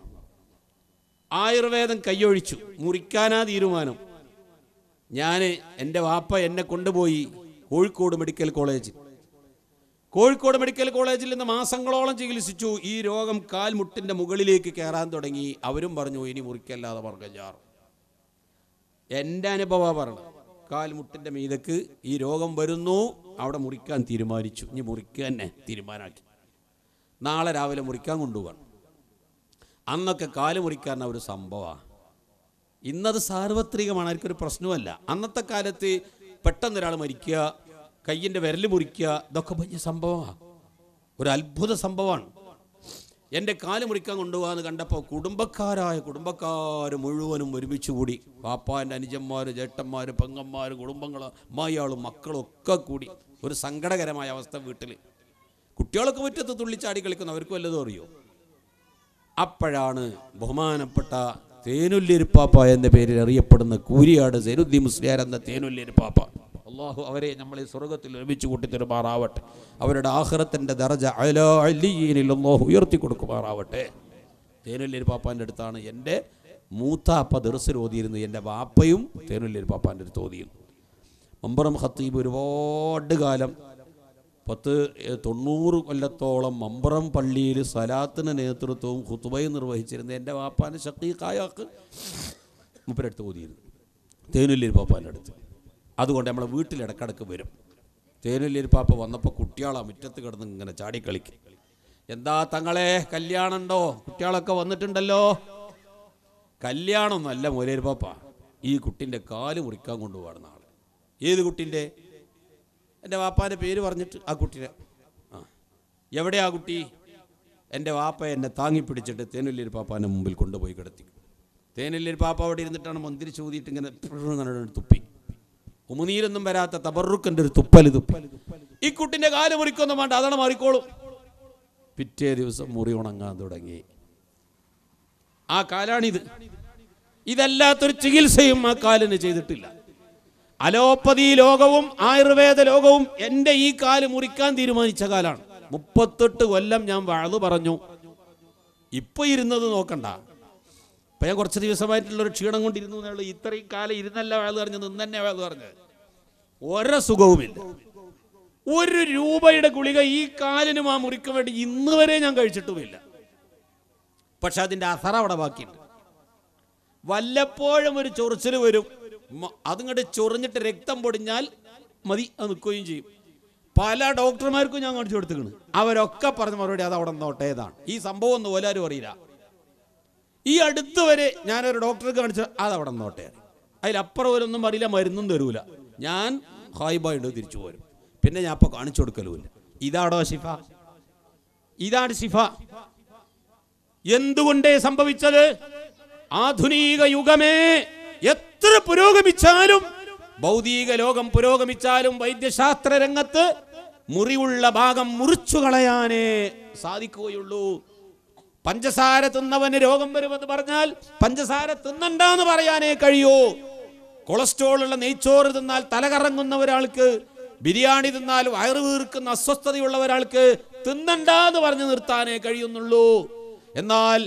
ആയുർവേദം കൈയൊഴിച്ചു മുറിക്കാനാ തീരുമാനം ഞാൻ എൻ്റെ വാപ്പ എന്നെ കൊണ്ടുപോയി കോഴിക്കോട് മെഡിക്കൽ കോളേജിൽ കോഴിക്കോട് മെഡിക്കൽ കോളേജിൽ നിന്ന് മാസങ്ങളോളം ചികിത്സിച്ചു ഈ രോഗം കാൽമുട്ടിൻ്റെ മുകളിലേക്ക് കയറാൻ തുടങ്ങി അവരും പറഞ്ഞു ഇനി മുറിക്കല്ലാതെ പറഞ്ഞാറ് എൻ്റെ അനുഭവ പറഞ്ഞു കാൽമുട്ടിൻ്റെ മീതക്ക് ഈ രോഗം വരുന്നു അവിടെ മുറിക്കാൻ തീരുമാനിച്ചു ഇനി മുറിക്കുക തന്നെ തീരുമാനമാക്കി നാളെ രാവിലെ മുറിക്കാൻ കൊണ്ടുപോകണം അന്നൊക്കെ കാല് മുറിക്കാൻ ഒരു സംഭവമാണ് ഇന്നത് സാർവത്രികമാണ് ആർക്കൊരു ഒരു പ്രശ്നമല്ല അന്നത്തെ കാലത്ത് പെട്ടെന്ന് ഒരാൾ മരിക്കുക കയ്യിൻ്റെ വിരൽ മുറിക്കുക ഇതൊക്കെ വലിയ സംഭവമാണ് ഒരു അത്ഭുത സംഭവമാണ് എൻ്റെ കാല് മുറിക്കാൻ കൊണ്ടുപോകാന്ന് കണ്ടപ്പോൾ കുടുംബക്കാരായ കുടുംബക്കാർ മുഴുവനും ഒരുമിച്ച് കൂടി പാപ്പാൻ്റെ അനുജന്മാർ ചേട്ടന്മാർ പെങ്ങന്മാർ കുടുംബങ്ങൾ അമ്മായിയാളും മക്കളും ഒക്കെ കൂടി ഒരു സങ്കടകരമായ അവസ്ഥ വീട്ടിൽ കുട്ടികളൊക്കെ മുറ്റത്ത് തുള്ളിച്ചാടി കളിക്കുന്ന അവർക്ക് വല്ലതും അറിയോ അപ്പോഴാണ് ബഹുമാനപ്പെട്ട പാപ്പ എന്ന പേരിൽ അറിയപ്പെടുന്ന കൂരിയാട് സൈനുദ്ദീൻ മുസ്ലിയാർ എന്ന പാപ്പ അള്ളാഹു അവരെ നമ്മളെ സ്വർഗത്തിൽ ഒരുമിച്ച് കൂട്ടിത്തരുമാറാവട്ടെ അവരുടെ ആഹ്റത്തിൻ്റെ ദർജ അലോ അലിയിൽ അള്ളാഹു ഉയർത്തി കൊടുക്കുമാറാവട്ടെ തേനുല്ലിരുപ്പാപ്പാൻ്റെ അടുത്താണ് എൻ്റെ മൂത്താപ്പ ദിർസിൽ ഓതിയിരുന്നു എൻ്റെ വാപ്പയും തേനുല്ലിരുപ്പാപ്പാൻ്റെ അടുത്ത് ഓതിയിരുന്നു മമ്പറം ഖത്തീബ് ഒരുപാട് കാലം പത്ത് തൊണ്ണൂറ് കൊല്ലത്തോളം മമ്പറം പള്ളിയിൽ സലാത്തിന് നേതൃത്വവും ഹുത്തുബയും നിർവഹിച്ചിരുന്ന എൻ്റെ വാപ്പാന് ശക്തിക്കായാക്ക് മുപ്പരടുത്ത് ഓതിയിരുന്നു തേനുല്ലിരി പാപ്പാൻ്റെ അടുത്ത് അതുകൊണ്ട് നമ്മളെ വീട്ടിൽ ഇടക്കിടക്ക് വരും തേനുല്ലിരി പാപ്പ വന്നപ്പോൾ കുട്ടിയാളാ മുറ്റത്ത് കിടന്ന് ഇങ്ങനെ ചാടിക്കളിക്കും എന്താ തങ്ങളെ കല്യാണമുണ്ടോ കുട്ടികളൊക്കെ വന്നിട്ടുണ്ടല്ലോ കല്യാണം നല്ല മൊലേരി പാപ്പ ഈ കുട്ടിൻ്റെ കാല് മുറിക്കാൻ കൊണ്ടുപോകുന്ന നാളെ ഏത് കുട്ടിൻ്റെ എൻ്റെ വാപ്പാൻ്റെ പേര് പറഞ്ഞിട്ട് ആ കുട്ടിനെ ആ എവിടെ ആ കുട്ടി എൻ്റെ വാപ്പ എന്നെ താങ്ങി പിടിച്ചിട്ട് തേനുല്ലിയൊരു പാപ്പാൻ്റെ മുമ്പിൽ കൊണ്ടുപോയി കിടത്തി തേനുല്ലിയൊരു പാപ്പ അവിടെ ഇരുന്നിട്ടാണ് മന്തിരി ചോദിയിട്ട് ഇങ്ങനെ തുപ്പി ഉമുനീരൊന്നും വരാത്ത തബറുക്കൻ്റെ ഒരു തുപ്പല് തുപ്പൽ ഈ കുട്ടിൻ്റെ കാല് മുറിക്കൊന്നും വേണ്ട അതാണ് മാറിക്കോളും പിറ്റേ ദിവസം മുറി ഉണങ്ങാൻ തുടങ്ങി ആ കാലാണിത് ഇതല്ലാത്തൊരു ചികിത്സയും ആ കാലിന് ചെയ്തിട്ടില്ല അലോപ്പതി ലോകവും ആയുർവേദ ലോകവും എൻ്റെ ഈ കാല് മുറിക്കാൻ തീരുമാനിച്ച കാലാണ് മുപ്പത്തെട്ട് കൊല്ലം ഞാൻ വാഴു പറഞ്ഞു ഇപ്പൊ ഇരുന്നത് നോക്കണ്ട ഇപ്പൊ ഞാൻ കുറച്ച് ദിവസമായിട്ടുള്ള ഒരു ക്ഷീണം കൊണ്ടിരുന്നു എന്നുള്ളൂ ഇത്രയും കാലം ഇരുന്നല്ല വാഴു പറഞ്ഞു നിന്നെ വാഴു പറഞ്ഞു ഒരേ സുഖവുമില്ല ഒരു രൂപയുടെ ഗുളിക ഈ കാലിനും ആ മുറിക്ക് വേണ്ടി ഇന്ന് വരെ ഞാൻ കഴിച്ചിട്ടുമില്ല പക്ഷെ അതിൻ്റെ അസറ അവിടെ ബാക്കിയുണ്ട് വല്ലപ്പോഴും ഒരു ചൊറിച്ചിൽ വരും അതുങ്ങോട്ട് ചൊറിഞ്ഞിട്ട് രക്തം പൊടിഞ്ഞാൽ മതി അത് നിൽക്കുകയും ചെയ്യും പല ഡോക്ടർമാർക്കും ഞാൻ കാണിച്ചു കൊടുത്തിക്കണ് അവരൊക്കെ പറഞ്ഞ മറുപടി അത് അവിടെ നോട്ടേതാണ് ഈ സംഭവം ഒന്നും ഓലാരും അറിയില്ല ഈ അടുത്ത് വരെ ഞാനൊരു ഡോക്ടറെ കാണിച്ച അത് അവിടെ നോട്ടേ അതിലപ്പുറം ഒരൊന്നും അറിയില്ല മരുന്നും തരൂല ഞാൻ ഹായ്ബായിട്ട് തിരിച്ചു പോരും പിന്നെ ഞാൻ അപ്പോൾ കാണിച്ചു കൊടുക്കലുമില്ല ഇതാണോ ശിഫ ഇതാണ് ശിഫ എന്തുകൊണ്ടേ സംഭവിച്ചത് ആധുനിക യുഗമേ എത്ര പുരോഗമിച്ചാലും ഭൗതിക ലോകം പുരോഗമിച്ചാലും വൈദ്യശാസ്ത്ര രംഗത്ത് മുറിവുള്ള ഭാഗം മുറിച്ചു കളയാനേ സാധിക്കുകയുള്ളൂ പഞ്ചസാര തിന്നവന് രോഗം വരുമെന്ന് പറഞ്ഞാൽ പഞ്ചസാര തിന്നണ്ടെന്ന് പറയാനേ കഴിയൂ കൊളസ്ട്രോൾ ഉള്ള നെയ്ച്ചോറ് തിന്നാൽ തലകറങ്ങുന്ന ഒരാൾക്ക് ബിരിയാണി തിന്നാൽ വയറു വീർക്കുന്ന അസ്വസ്ഥതയുള്ള ഒരാൾക്ക് തിന്നണ്ടെന്ന് എന്ന് പറഞ്ഞു നിർത്താനേ കഴിയുന്നുള്ളൂ എന്നാൽ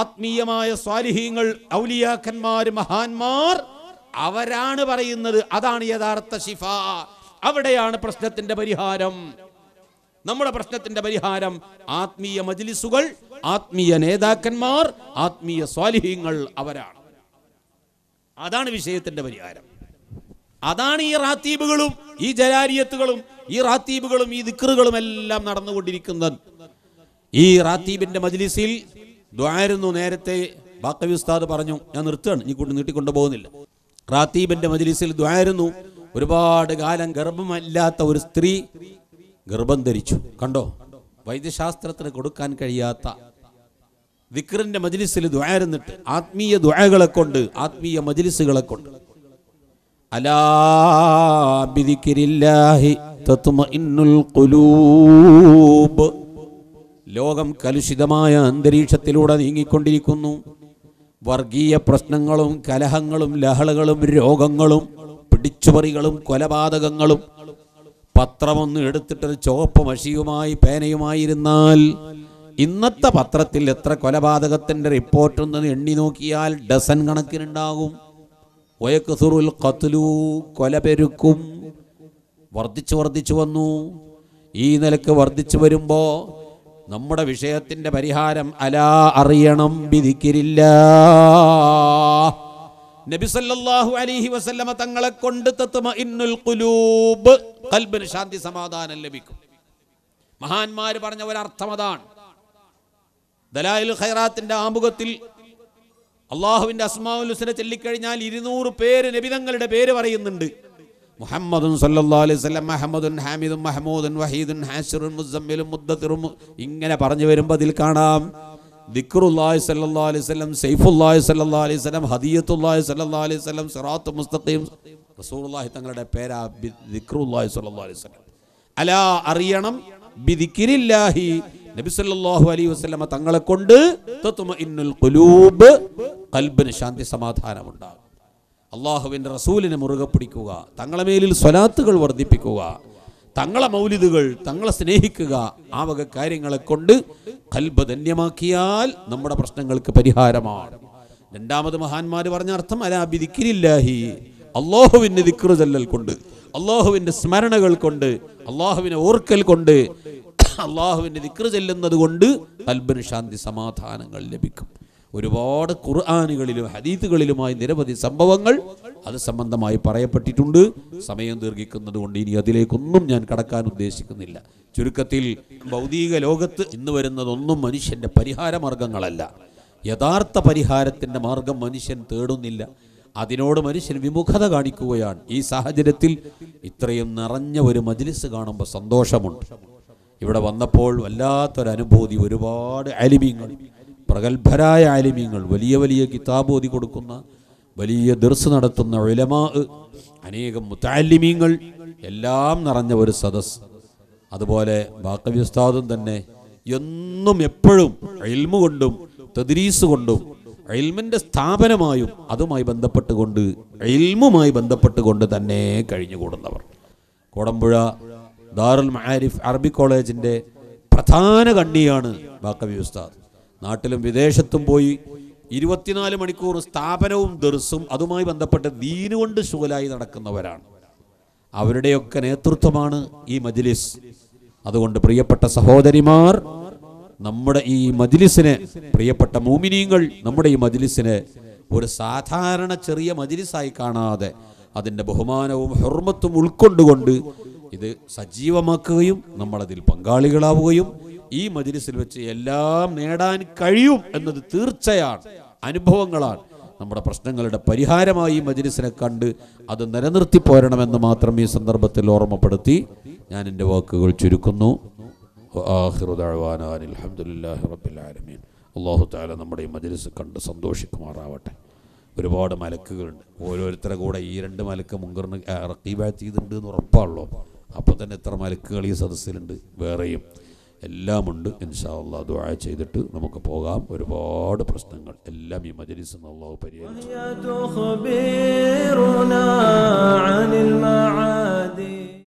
ആത്മീയമായ സ്വാലിഹീങ്ങൾ ഔലിയാക്കന്മാർ മഹാന്മാർ അവരാണ് പറയുന്നത് അതാണ് യഥാർത്ഥ ശിഫ അവിടെയാണ് പ്രശ്നത്തിന്റെ പരിഹാരം നമ്മുടെ പ്രശ്നത്തിന്റെ പരിഹാരം ആത്മീയ മജ്ലിസുകൾ ആത്മീയ നേതാക്കന്മാർ ആത്മീയ സ്വാലിഹ്യങ്ങൾ അവരാണ് അതാണ് വിഷയത്തിന്റെ പരിഹാരം അതാണ് ഈ റാത്തീബുകളും ഈ ജലാരിയത്തുകളും ഈ റാത്തീബുകളും ഈ ദിക്കറുകളും എല്ലാം നടന്നുകൊണ്ടിരിക്കുന്നത് ഈ റാത്തീബിന്റെ മജ്ലിസിൽ ദ്വാരുന്നു നേരത്തെ ബാക്കവി ഉസ്താദ് പറഞ്ഞു ഞാൻ നിർത്തുകയാണ് ഇനി കൂട്ടി നീട്ടിക്കൊണ്ടു പോകുന്നില്ല റാത്തീബിന്റെ മജ്ലിസിൽ ദ്വാരുന്നു ഒരുപാട് കാലം ഗർഭമല്ലാത്ത ഒരു സ്ത്രീ ഗർഭം ധരിച്ചു കണ്ടോ വൈദ്യശാസ്ത്രത്തിന് കൊടുക്കാൻ കഴിയാത്ത വിക്രന്റെ മജ്ലിസിൽ ദ്വാരുന്നിട്ട് ആത്മീയ ദ്വാകളെ കൊണ്ട് ആത്മീയ മജ്ലിസുകളെ കൊണ്ട് അലാബിദിക്കിരില്ലാഹി തത്മ ഇന്നുൽ ഖുലൂബ് ലോകം കലുഷിതമായ അന്തരീക്ഷത്തിലൂടെ നീങ്ങിക്കൊണ്ടിരിക്കുന്നു വർഗീയ പ്രശ്നങ്ങളും കലഹങ്ങളും ലഹളകളും രോഗങ്ങളും പിടിച്ചുപറികളും കൊലപാതകങ്ങളും പത്രമൊന്ന് എടുത്തിട്ടത് ചുവപ്പ് മഷിയുമായി പേനയുമായിരുന്നാൽ ഇന്നത്തെ പത്രത്തിൽ എത്ര കൊലപാതകത്തിൻ്റെ ഉണ്ടെന്ന് എണ്ണി നോക്കിയാൽ ഡസൻ കണക്കിനുണ്ടാകും ഒയക്കുസുറുൽ കത്തുലു കൊലപെരുക്കും വർദ്ധിച്ചു വർദ്ധിച്ചു വന്നു ഈ നിലക്ക് വർദ്ധിച്ചു വരുമ്പോൾ നമ്മുടെ വിഷയത്തിന്റെ പരിഹാരം അലാ അറിയണം വിധിക്കിരില്ല നബിസല്ലാഹു അലിഹി വസല്ലമ തങ്ങളെ കൊണ്ട് കുലൂബ് കൽബിന് ശാന്തി സമാധാനം ലഭിക്കും മഹാന്മാര് പറഞ്ഞ ഒരർത്ഥം അതാണ് ദലായിൽ ഖൈറാത്തിന്റെ ആമുഖത്തിൽ അള്ളാഹുവിന്റെ അസ്മാവുൽ ഹുസനെ ചൊല്ലിക്കഴിഞ്ഞാൽ ഇരുന്നൂറ് പേര് നബിതങ്ങളുടെ പേര് പറയുന്നുണ്ട് മുഹമ്മദും സല്ലാ അലൈഹി സ്വലം മഹമ്മദുൻ ഹാമിദും മഹമൂദുൻ വഹീദുൻ ഹാസിറും മുസമ്മിലും മുദ്ദത്തിറും ഇങ്ങനെ പറഞ്ഞു വരുമ്പോൾ അതിൽ കാണാം ദിക്റുല്ലാഹി സല്ലാ അലൈഹി വസല്ലം സെയ്ഫുല്ലാഹി സല്ലാ അലൈഹി സ്വലം ഹദിയത്തുല്ലാഹി സല്ലാ അലൈഹി സ്വലം സിറാത്തു മുസ്തഖീം റസൂലുള്ളാഹി തങ്ങളുടെ പേരാ ദിക്റുല്ലാഹി സല്ലാ അലൈഹി സ്വലം അലാ അറിയണം ദിക്റില്ലാഹി നബി സല്ലല്ലാഹു അലൈഹി വസല്ലമ തങ്ങളെ കൊണ്ട് തത്മ ഇന്നുൽ ഖുലൂബ് കൽബിന് ശാന്തി സമാധാനം ഉണ്ടാകും അള്ളാഹുവിൻ്റെ റസൂലിനെ മുറുകെ പിടിക്കുക തങ്ങളെ മേലിൽ സ്വലാത്തുകൾ വർദ്ധിപ്പിക്കുക തങ്ങളെ മൗലിദുകൾ തങ്ങളെ സ്നേഹിക്കുക ആ വക കാര്യങ്ങളെ കൊണ്ട് കൽബ ധന്യമാക്കിയാൽ നമ്മുടെ പ്രശ്നങ്ങൾക്ക് പരിഹാരമാണ് രണ്ടാമത് മഹാന്മാർ പറഞ്ഞ അർത്ഥം അലാബിദിക്കിരില്ലാഹി അള്ളാഹുവിൻ്റെ ദിക്റു കൊണ്ട് അള്ളാഹുവിൻ്റെ സ്മരണകൾ കൊണ്ട് അള്ളാഹുവിനെ ഓർക്കൽ കൊണ്ട് അള്ളാഹുവിൻ്റെ ദിക്റ് ചെല്ലുന്നത് കൊണ്ട് കൽബിന് ശാന്തി സമാധാനങ്ങൾ ലഭിക്കും ഒരുപാട് ഖുർആാനുകളിലും ഹദീത്തുകളിലുമായി നിരവധി സംഭവങ്ങൾ അത് സംബന്ധമായി പറയപ്പെട്ടിട്ടുണ്ട് സമയം ദീർഘിക്കുന്നത് കൊണ്ട് ഇനി അതിലേക്കൊന്നും ഞാൻ കടക്കാൻ ഉദ്ദേശിക്കുന്നില്ല ചുരുക്കത്തിൽ ഭൗതിക ലോകത്ത് ഇന്ന് വരുന്നതൊന്നും മനുഷ്യന്റെ പരിഹാര മാർഗങ്ങളല്ല യഥാർത്ഥ പരിഹാരത്തിന്റെ മാർഗം മനുഷ്യൻ തേടുന്നില്ല അതിനോട് മനുഷ്യൻ വിമുഖത കാണിക്കുകയാണ് ഈ സാഹചര്യത്തിൽ ഇത്രയും നിറഞ്ഞ ഒരു മജ്ലിസ് കാണുമ്പോൾ സന്തോഷമുണ്ട് ഇവിടെ വന്നപ്പോൾ വല്ലാത്തൊരനുഭൂതി ഒരുപാട് അലിമീങ്ങൾ പ്രഗത്ഭരായ ആലിമ്യങ്ങൾ വലിയ വലിയ കിതാബ് ഓതി കൊടുക്കുന്ന വലിയ ദർസ് നടത്തുന്ന ഒലമാ അനേകം മുത്താലിമ്യങ്ങൾ എല്ലാം നിറഞ്ഞ ഒരു സദസ് അതുപോലെ ബാക്കവി ഉസ്താദും തന്നെ എന്നും എപ്പോഴും എൽമു കൊണ്ടും തദ്രീസ് കൊണ്ടും എൽമിൻ്റെ സ്ഥാപനമായും അതുമായി ബന്ധപ്പെട്ടുകൊണ്ട് എൽമുമായി ബന്ധപ്പെട്ടുകൊണ്ട് തന്നെ കഴിഞ്ഞുകൂടുന്നവർ കോടമ്പുഴ ദാറുൽ മഹാരിഫ് അറബി കോളേജിൻ്റെ പ്രധാന കണ്ണിയാണ് ബാക്കവി ഉസ്താദ് നാട്ടിലും വിദേശത്തും പോയി ഇരുപത്തിനാല് മണിക്കൂർ സ്ഥാപനവും ദർസും അതുമായി ബന്ധപ്പെട്ട് ദീനുകൊണ്ട് ശുഗലായി നടക്കുന്നവരാണ് അവരുടെയൊക്കെ നേതൃത്വമാണ് ഈ മജ്ലിസ് അതുകൊണ്ട് പ്രിയപ്പെട്ട സഹോദരിമാർ നമ്മുടെ ഈ മജ്ലിസിനെ പ്രിയപ്പെട്ട മൂമിനീങ്ങൾ നമ്മുടെ ഈ മജ്ലിസിനെ ഒരു സാധാരണ ചെറിയ മജിലിസായി കാണാതെ അതിൻ്റെ ബഹുമാനവും ഹെർമത്തും ഉൾക്കൊണ്ടുകൊണ്ട് ഇത് സജീവമാക്കുകയും നമ്മളതിൽ പങ്കാളികളാവുകയും ഈ മജിലിസിൽ വെച്ച് എല്ലാം നേടാൻ കഴിയും എന്നത് തീർച്ചയാണ് അനുഭവങ്ങളാണ് നമ്മുടെ പ്രശ്നങ്ങളുടെ പരിഹാരമായി ഈ മജിലിസിനെ കണ്ട് അത് നിലനിർത്തി പോരണമെന്ന് മാത്രം ഈ സന്ദർഭത്തിൽ ഓർമ്മപ്പെടുത്തി ഞാൻ എൻ്റെ വാക്കുകൾ ചുരുക്കുന്നു അള്ളാഹു താല നമ്മുടെ ഈ മജിലിസ് കണ്ട് സന്തോഷിക്കുമാറാവട്ടെ ഒരുപാട് മലക്കുകളുണ്ട് ഓരോരുത്തരെ കൂടെ ഈ രണ്ട് മലക്ക് മുങ്കറിന് റക്കീബാറ്റ് ചെയ്തിട്ടുണ്ട് എന്ന് ഉറപ്പാണല്ലോ അപ്പോൾ തന്നെ എത്ര മലക്കുകൾ ഈ സദസ്സിലുണ്ട് വേറെയും എല്ലാമുണ്ട് ഇൻഷാ അള്ളാഹ് ദുആ ചെയ്തിട്ട് നമുക്ക് പോകാം ഒരുപാട് പ്രശ്നങ്ങൾ എല്ലാം ഈ മജലിസ് അള്ളാഹു പരിഹരിച്ചു